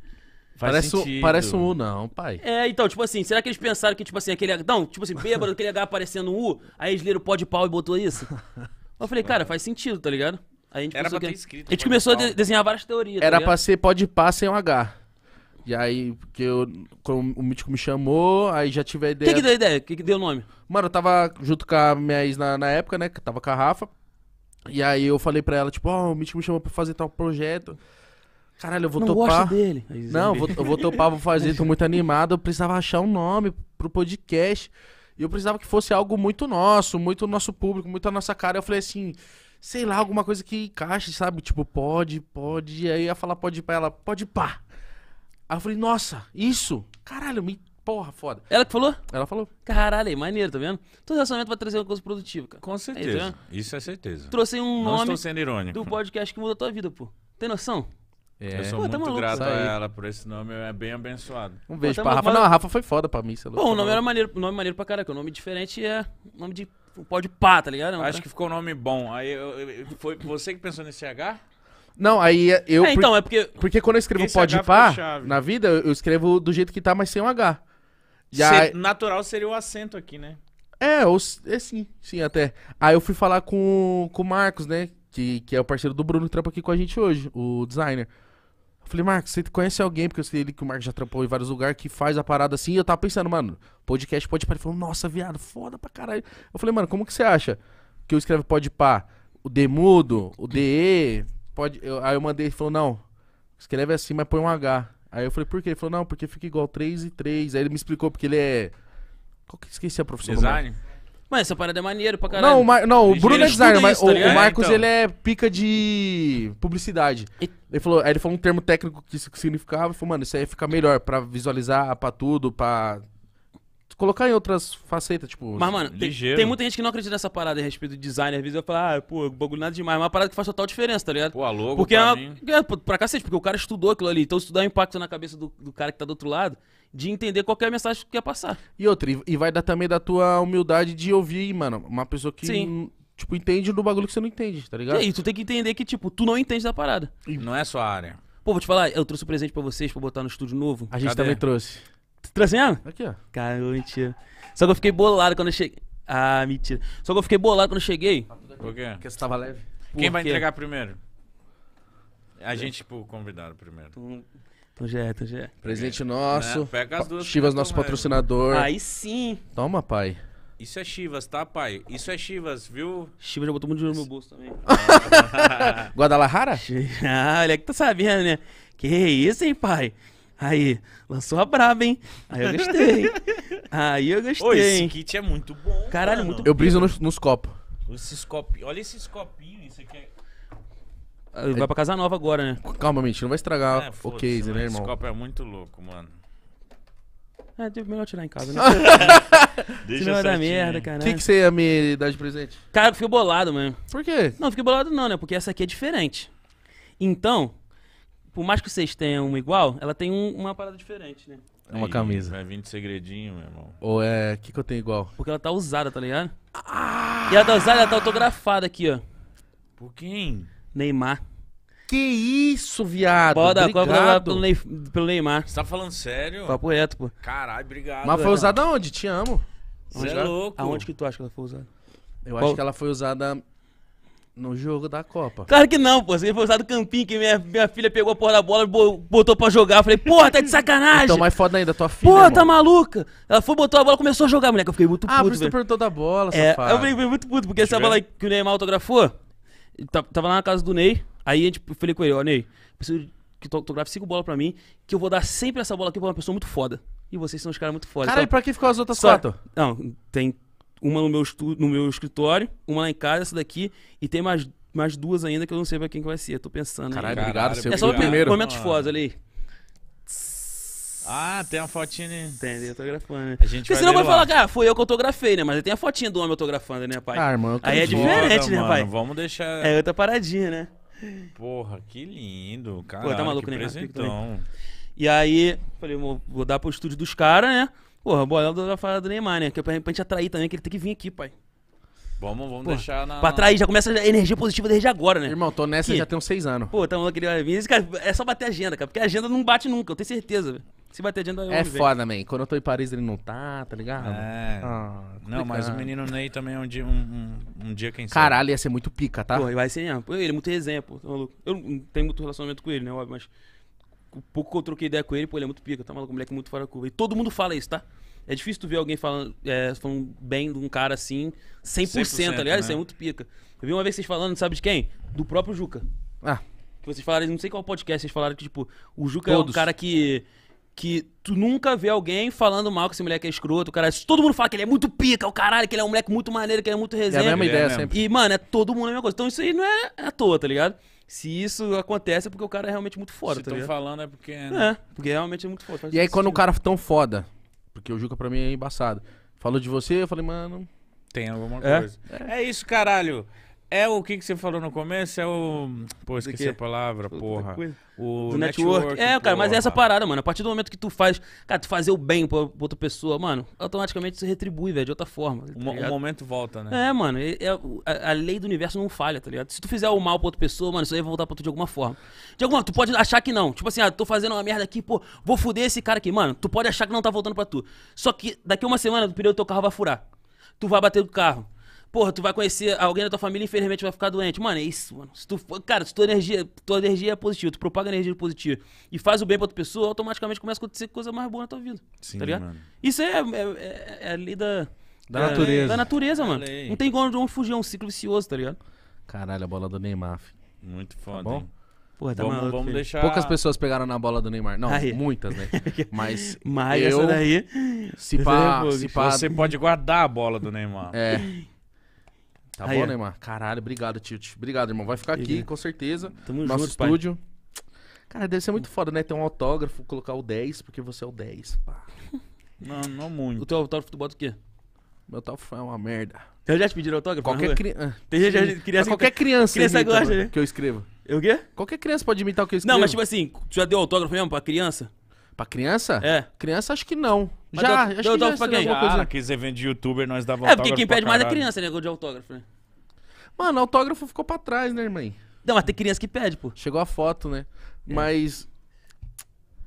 Faz parece sentido. um, parece um U, não, pai. É, então, tipo assim, será que eles pensaram que, tipo assim, aquele. Não, tipo assim, bêbado, aquele H aparecendo um U, aí eles leram pó de pau e botou isso? Eu falei, cara, faz sentido, tá ligado? a gente Era pra que... ter escrito. A gente começou de a desenhar várias teorias. Era tá pra ser pó de pá sem um H. E aí, porque eu, o Mítico me chamou, aí já tive a ideia. O que deu a ideia? Quem que deu o nome? Mano, eu tava junto com a minha ex na, na época, né? Que tava com a Rafa. E aí eu falei pra ela, tipo, ó, oh, o Mítico me chamou pra fazer tal projeto. Caralho, eu vou não topar. Gosto dele. não, vou, eu vou topar, vou fazer, tô muito animado. Eu precisava achar um nome pro podcast. E eu precisava que fosse algo muito nosso, muito nosso público, muito a nossa cara. Eu falei assim, sei lá, alguma coisa que encaixe, sabe? Tipo, pode, pode. E aí eu ia falar pode pra ela, pode pá. Aí eu falei, nossa, isso? Caralho, me porra, foda. Ela que falou? Ela falou. Caralho, maneiro, tá vendo? Todo relacionamento vai trazer uma coisa produtiva, cara. Com tá certeza. É isso, isso, é certeza. Trouxe um Não nome. estou sendo irônico. Do podcast que muda a tua vida, pô. Tem noção? É. Eu sou Pô, tá muito grato a ela por esse nome, é bem abençoado. Um beijo Pô, tá pra Rafa. Não, a Rafa foi foda pra mim, Bom, o nome era maneiro, o nome maneiro pra caraca. O nome diferente é nome de pó de pá, tá ligado? Não, Acho que ficou um nome bom. Aí eu, foi você que pensou nesse H? Não, aí é eu. É, então, é porque. Porque quando eu escrevo pó de pá, na vida, eu escrevo do jeito que tá, mas sem um H. Se, aí... Natural seria o acento aqui, né? É, ou, é sim, sim, até. Aí eu fui falar com, com o Marcos, né? Que, que é o parceiro do Bruno que trampa aqui com a gente hoje, o designer falei, Marcos, você conhece alguém, porque eu sei ele, que o Marcos já trampou em vários lugares, que faz a parada assim. E eu tava pensando, mano, podcast pode parar. Ele falou, nossa, viado, foda pra caralho. Eu falei, mano, como que você acha que eu escrevo pode pá? O Demudo, o DE, pode. Eu, aí eu mandei, ele falou, não, escreve assim, mas põe um H. Aí eu falei, por quê? Ele falou, não, porque fica igual 3 e 3. Aí ele me explicou, porque ele é. Qual que esqueci a profissão? Design? Mas essa parada é maneiro pra caralho. Não, o, não, o Bruno é designer, mas tá o, o, é, Marcos então. ele é pica de publicidade. Ele falou, aí ele falou um termo técnico que isso significava, falou, mano, isso aí fica melhor pra visualizar, pra tudo, pra colocar em outras facetas, tipo. Mas, mano, tem, tem, muita gente que não acredita nessa parada a respeito de designer. Às vezes eu falo, ah, pô, bagulho nada demais. Mas é uma parada que faz total diferença, tá ligado? Pô, a logo, porque pra, é, uma, mim... é, pra cacete, porque o cara estudou aquilo ali. Então, estudar o impacto na cabeça do, do cara que tá do outro lado de entender qualquer é mensagem que quer passar. E outra, e vai dar também da tua humildade de ouvir, mano, uma pessoa que Sim tipo, entende do bagulho que você não entende, tá ligado? E aí, tu tem que entender que, tipo, tu não entende da parada. Não é sua área. Pô, vou te falar, eu trouxe um presente pra vocês pra botar no estúdio novo. A gente Cadê? também trouxe. Tu trouxe mesmo? Aqui, ó. Caramba, mentira. Só que eu fiquei bolado quando eu cheguei. Ah, mentira. Só que eu fiquei bolado quando eu cheguei. Por quê? Porque você tava leve. Quem Por vai quê? entregar primeiro? A gente, tipo, convidado primeiro. Tu... Tangier, Tangier. Presente nosso. É, pega as duas. Chivas, nosso tomar. patrocinador. Aí sim. Toma, pai. Isso é Chivas, tá, pai? Isso é Chivas, viu? Chivas já botou muito dinheiro no meu bolso também. Guadalajara? Ah, ele é que tá sabendo, né? Que isso, hein, pai? Aí, lançou a braba, hein? Aí eu gostei. Aí eu gostei. Ô, esse kit é muito bom. Caralho, mano. muito Eu briso nos, nos copos. Esses copos Olha esses copinhos. Isso aqui é. Vai pra casa nova agora, né? Calma, mentira, não vai estragar é, o case, né, irmão? Esse copo é muito louco, mano. É, tipo, melhor tirar em casa, né? Deixa Senão vai dar merda, cara. O que, que você ia me dar de presente? Cara, eu fiquei bolado mano. Por quê? Não, fiquei bolado não, né? Porque essa aqui é diferente. Então, por mais que vocês tenham uma igual, ela tem um, uma parada diferente, né? É uma camisa. Vai vir de segredinho, meu irmão. Ou é. O que, que eu tenho igual? Porque ela tá usada, tá ligado? Ah! E a da usada, ela tá autografada aqui, ó. Por quem? Neymar. Que isso, viado. Bota a Copa pelo, pelo Neymar. Você tá falando sério? Papo reto, pô. Caralho, obrigado. Mas foi usada onde? Te amo. Você é louco. Aonde que tu acha que ela foi usada? Eu Qual? acho que ela foi usada no jogo da Copa. Claro que não, pô. Você foi usado campinho que minha, minha filha pegou a porra da bola, e botou pra jogar. Eu falei, porra, tá de sacanagem. Então mais foda ainda, tua filha. Porra, tá maluca. Ela foi, botou a bola, começou a jogar, moleque. Eu fiquei muito puto. Ah, por isso velho. tu perguntou da bola, é, safado. Eu fiquei muito puto, porque Deixa essa ver. bola que o Neymar autografou, tá, tava lá na casa do Ney. Aí a gente, tipo, falei com ele, ó, Ney, preciso que tu autografe cinco bolas pra mim, que eu vou dar sempre essa bola aqui pra uma pessoa muito foda. E vocês são os caras muito foda. Cara, e pra que ficou as outras quatro? Não, tem uma no meu, estu, no meu escritório, uma lá em casa, essa daqui, e tem mais, mais duas ainda que eu não sei pra quem que vai ser. Eu tô pensando. Caralho, aí. obrigado, seu É só primeiro. momentos ah. foda ali. Ah, tem uma fotinha, ali. Tem, tô autografando, né? A gente Porque vai senão vai falar, cara, ah, foi eu que autografei, né? Mas tem a fotinha do homem autografando, né, pai? Ah, irmão, Aí é diferente, Foda, né, mano, pai? Vamos deixar. É outra paradinha, né? Porra, que lindo, cara. Pô, tá maluco, né? E aí, falei, vou dar pro estúdio dos caras, né? Porra, bora da fala do Neymar, né? Que é pra, gente atrair também, que ele tem que vir aqui, pai. Vamos, vamos Pô, deixar na. Pra atrair, já começa a energia positiva desde agora, né? Irmão, tô nessa que... já tem uns seis anos. Pô, tá maluco, ele vai vir. Esse cara, é só bater agenda, cara, porque a agenda não bate nunca, eu tenho certeza, velho. Se vai ter agenda, eu É foda, man. Quando eu tô em Paris, ele não tá, tá ligado? É. Ah, não, mas o menino Ney também é um dia, um, um, um dia quem sabe. Caralho, ia ser muito pica, tá? Pô, vai ser mesmo. Né? Ele é muito exemplo. Tá maluco. Eu não tenho muito relacionamento com ele, né, óbvio, mas... O pouco que eu troquei ideia com ele, pô, ele é muito pica, tá maluco? O moleque é muito fora da curva. E todo mundo fala isso, tá? É difícil tu ver alguém falando, é, falando bem de um cara assim, 100%, 100% aliás, né? isso é muito pica. Eu vi uma vez vocês falando, sabe de quem? Do próprio Juca. Ah. Que vocês falaram, não sei qual podcast, vocês falaram que, tipo, o Juca Todos. é um cara que que tu nunca vê alguém falando mal que esse moleque é escroto, cara. Todo mundo fala que ele é muito pica, o caralho, que ele é um moleque muito maneiro, que ele é muito resenha. É a mesma ideia é sempre. E, mano, é todo mundo a mesma coisa. Então isso aí não é à toa, tá ligado? Se isso acontece é porque o cara é realmente muito foda, Se tá ligado? Se falando é porque. Né? É, porque realmente é muito foda. E aí sentido. quando o cara é tão foda, porque o Juca pra mim é embaçado, falou de você, eu falei, mano. Tem alguma é? coisa. É, é isso, caralho. É o que, que você falou no começo? É o. Pô, esqueci a palavra, porra. O do network. network é, cara, mas é essa parada, mano. A partir do momento que tu faz. Cara, tu fazer o bem pra, outra pessoa, mano, automaticamente se retribui, velho, de outra forma. Tá o, o, momento volta, né? É, mano. É, a, a, lei do universo não falha, tá ligado? Se tu fizer o mal pra outra pessoa, mano, isso aí vai voltar pra tu de alguma forma. De alguma tu pode achar que não. Tipo assim, ah, tô fazendo uma merda aqui, pô, vou fuder esse cara aqui. Mano, tu pode achar que não tá voltando pra tu. Só que daqui uma semana, do período, teu carro vai furar. Tu vai bater do carro Porra, tu vai conhecer alguém da tua família, e infelizmente vai ficar doente. Mano, é isso, mano. Se tu cara, se tua energia, tua energia é positiva, tu propaga energia positiva e faz o bem pra outra pessoa, automaticamente começa a acontecer coisa mais boa na tua vida. Tá Sim, tá ligado? Mano. Isso é, é, é, é da. Da é, natureza. Da natureza, mano. Não tem como fugir, é um ciclo vicioso, tá ligado? Caralho, a bola do Neymar. Filho. Muito tá foda, tá bom? Hein? Porra, tá vamos, maluco, vamos deixar... Poucas pessoas pegaram na bola do Neymar. Não, aí. muitas, né? Mas. Mas eu... essa daí. Se pá, é se pá... Você pode guardar a bola do Neymar. É. Tá Aí, bom, é. Neymar? Caralho, obrigado, Tite. Obrigado, irmão. Vai ficar aqui, com certeza. Tamo Nosso junto, pai. estúdio. Cara, deve ser muito foda, né? Ter um autógrafo, colocar o 10, porque você é o 10. Pá. Não, não muito. O teu autógrafo tu bota o quê? Meu autógrafo é uma merda. Eu já te pediram autógrafo? Qualquer criança. É. Ah. Tem gente assim criança. Qualquer criança. Criança gosta, né? Que eu escrevo. Eu é o quê? Qualquer criança pode imitar o que eu escrevo. Não, mas tipo assim, tu já deu autógrafo mesmo pra criança? Pra criança? É. Criança, acho que não. Mas já, deu, acho deu autógrafo pra quem? Já, coisa. eventos de youtuber nós dava é, autógrafo. É, porque quem pede mais é criança, né? De autógrafo, né? Mano, autógrafo ficou pra trás, né, irmã? Não, mas tem criança que pede, pô. Chegou a foto, né? É. Mas.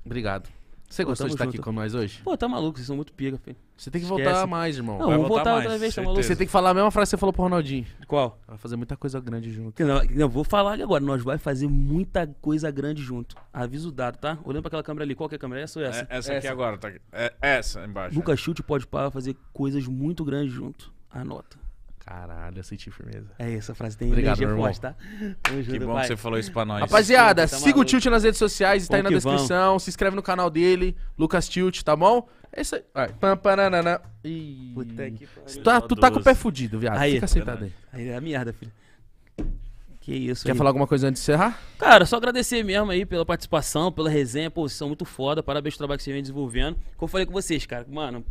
Obrigado. Você gostou de estar junto. aqui com nós hoje? Pô, tá maluco, vocês são muito pica, filho. Você tem que Esquece. voltar mais, irmão. Não, vou voltar, mais, outra vez, é maluco? Você tem que falar a mesma frase que você falou pro Ronaldinho. Qual? Vai fazer muita coisa grande junto. Não, não, vou falar ali agora. Nós vai fazer muita coisa grande junto. Aviso dado, tá? Olhando pra aquela câmera ali. Qual que é a câmera? Essa ou essa? É, essa aqui agora, tá aqui. É, essa embaixo. Lucas Chute pode parar fazer coisas muito grandes junto. Anota. Caralho, eu senti firmeza. É isso, a frase tem Obrigado, energia forte, tá? que bom pai. que você falou isso pra nós. Rapaziada, tá siga o Tilt nas redes sociais, está aí na descrição. Vão. Se inscreve no canal dele, Lucas Tilt, tá bom? É isso aí. Vai. Pam, pananana. Puta que pariu. Tá, tu tá com o pé fudido, viado. Aí, Fica tá sentado aí. Aí é a merda, filho. Que isso. Quer aí. falar alguma coisa antes de encerrar? Cara, só agradecer mesmo aí pela participação, pela resenha. Pô, vocês são muito foda. Parabéns pelo trabalho que vocês vêm desenvolvendo. Como eu falei com vocês, cara, mano,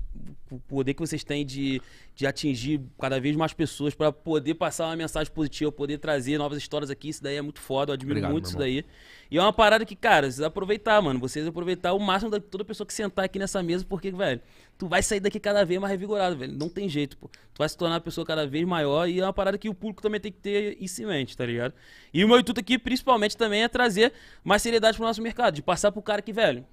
o poder que vocês têm de, de atingir cada vez mais pessoas para poder passar uma mensagem positiva, poder trazer novas histórias aqui. Isso daí é muito foda. Eu admiro Obrigado, muito isso daí. E é uma parada que, cara, vocês aproveitar, mano. Vocês aproveitar o máximo da toda pessoa que sentar aqui nessa mesa, porque, velho, tu vai sair daqui cada vez mais revigorado, velho. Não tem jeito, pô. Tu vai se tornar a pessoa cada vez maior e é uma parada que o público também tem que ter isso em mente, tá ligado? E o meu intuito aqui, principalmente, também é trazer mais seriedade pro nosso mercado, de passar pro cara que, velho,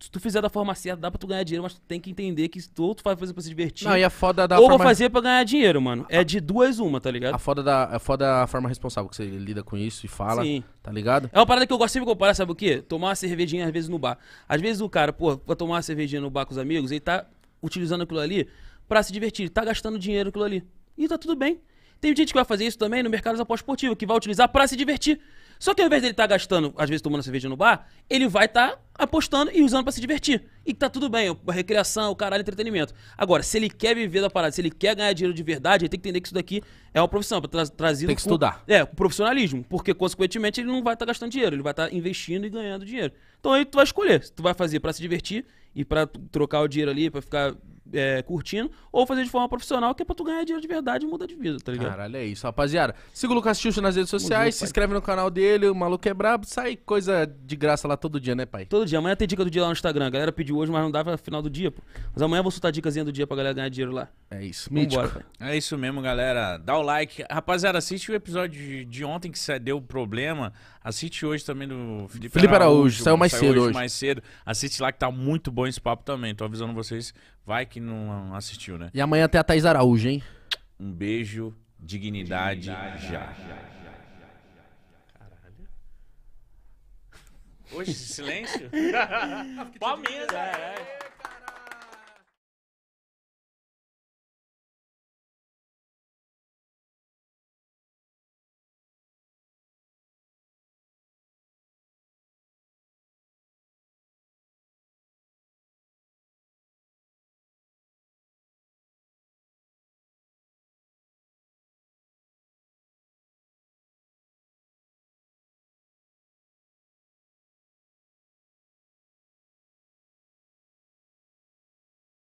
se tu fizer da forma certa, dá pra tu ganhar dinheiro, mas tu tem que entender que ou tu vai fazer pra se divertir. Não, e a foda da ou forma... vou fazer pra ganhar dinheiro, mano. É de duas uma, tá ligado? A foda da a foda a forma responsável que você lida com isso e fala, Sim. tá ligado? É uma parada que eu gosto sempre de comparar, sabe o quê? Tomar uma cervejinha às vezes no bar. Às vezes o cara, pô, vai tomar uma cervejinha no bar com os amigos, ele tá utilizando aquilo ali para se divertir, tá gastando dinheiro aquilo ali. E tá tudo bem. Tem gente que vai fazer isso também no mercado da esportivo, que vai utilizar para se divertir. Só que ao invés dele estar tá gastando, às vezes tomando cerveja no bar, ele vai estar tá apostando e usando para se divertir. E tá tudo bem, a recreação, o caralho, entretenimento. Agora, se ele quer viver da parada, se ele quer ganhar dinheiro de verdade, ele tem que entender que isso daqui é uma profissão, para tra Tem que estudar. Com, é, com profissionalismo, porque consequentemente ele não vai estar tá gastando dinheiro, ele vai estar tá investindo e ganhando dinheiro. Então aí tu vai escolher se tu vai fazer para se divertir e para trocar o dinheiro ali, para ficar é, curtindo, ou fazer de forma profissional, que é pra tu ganhar dinheiro de verdade e mudar de vida, tá ligado? Caralho, é isso, rapaziada. Siga o Lucas Tilson nas redes sociais, se inscreve no canal dele, o maluco é brabo, sai coisa de graça lá todo dia, né, pai? Todo dia, amanhã tem dica do dia lá no Instagram. A galera pediu hoje, mas não dava final do dia, pô. Mas amanhã eu vou soltar dicasinha do dia pra galera ganhar dinheiro lá. É isso, Mítico. Vambora, pai. É isso mesmo, galera. Dá o like. Rapaziada, assiste o episódio de ontem que deu problema. Assiste hoje também do Felipe, Felipe Araújo. Araújo. Saiu mais saiu cedo hoje. mais cedo. Assiste lá que tá muito bom esse papo também. Tô avisando vocês Vai que não assistiu, né? E amanhã até a Thaís Araújo, hein? Um beijo, dignidade, dignidade já. já. Caralho. Oxe, silêncio? Palminhas, né? é.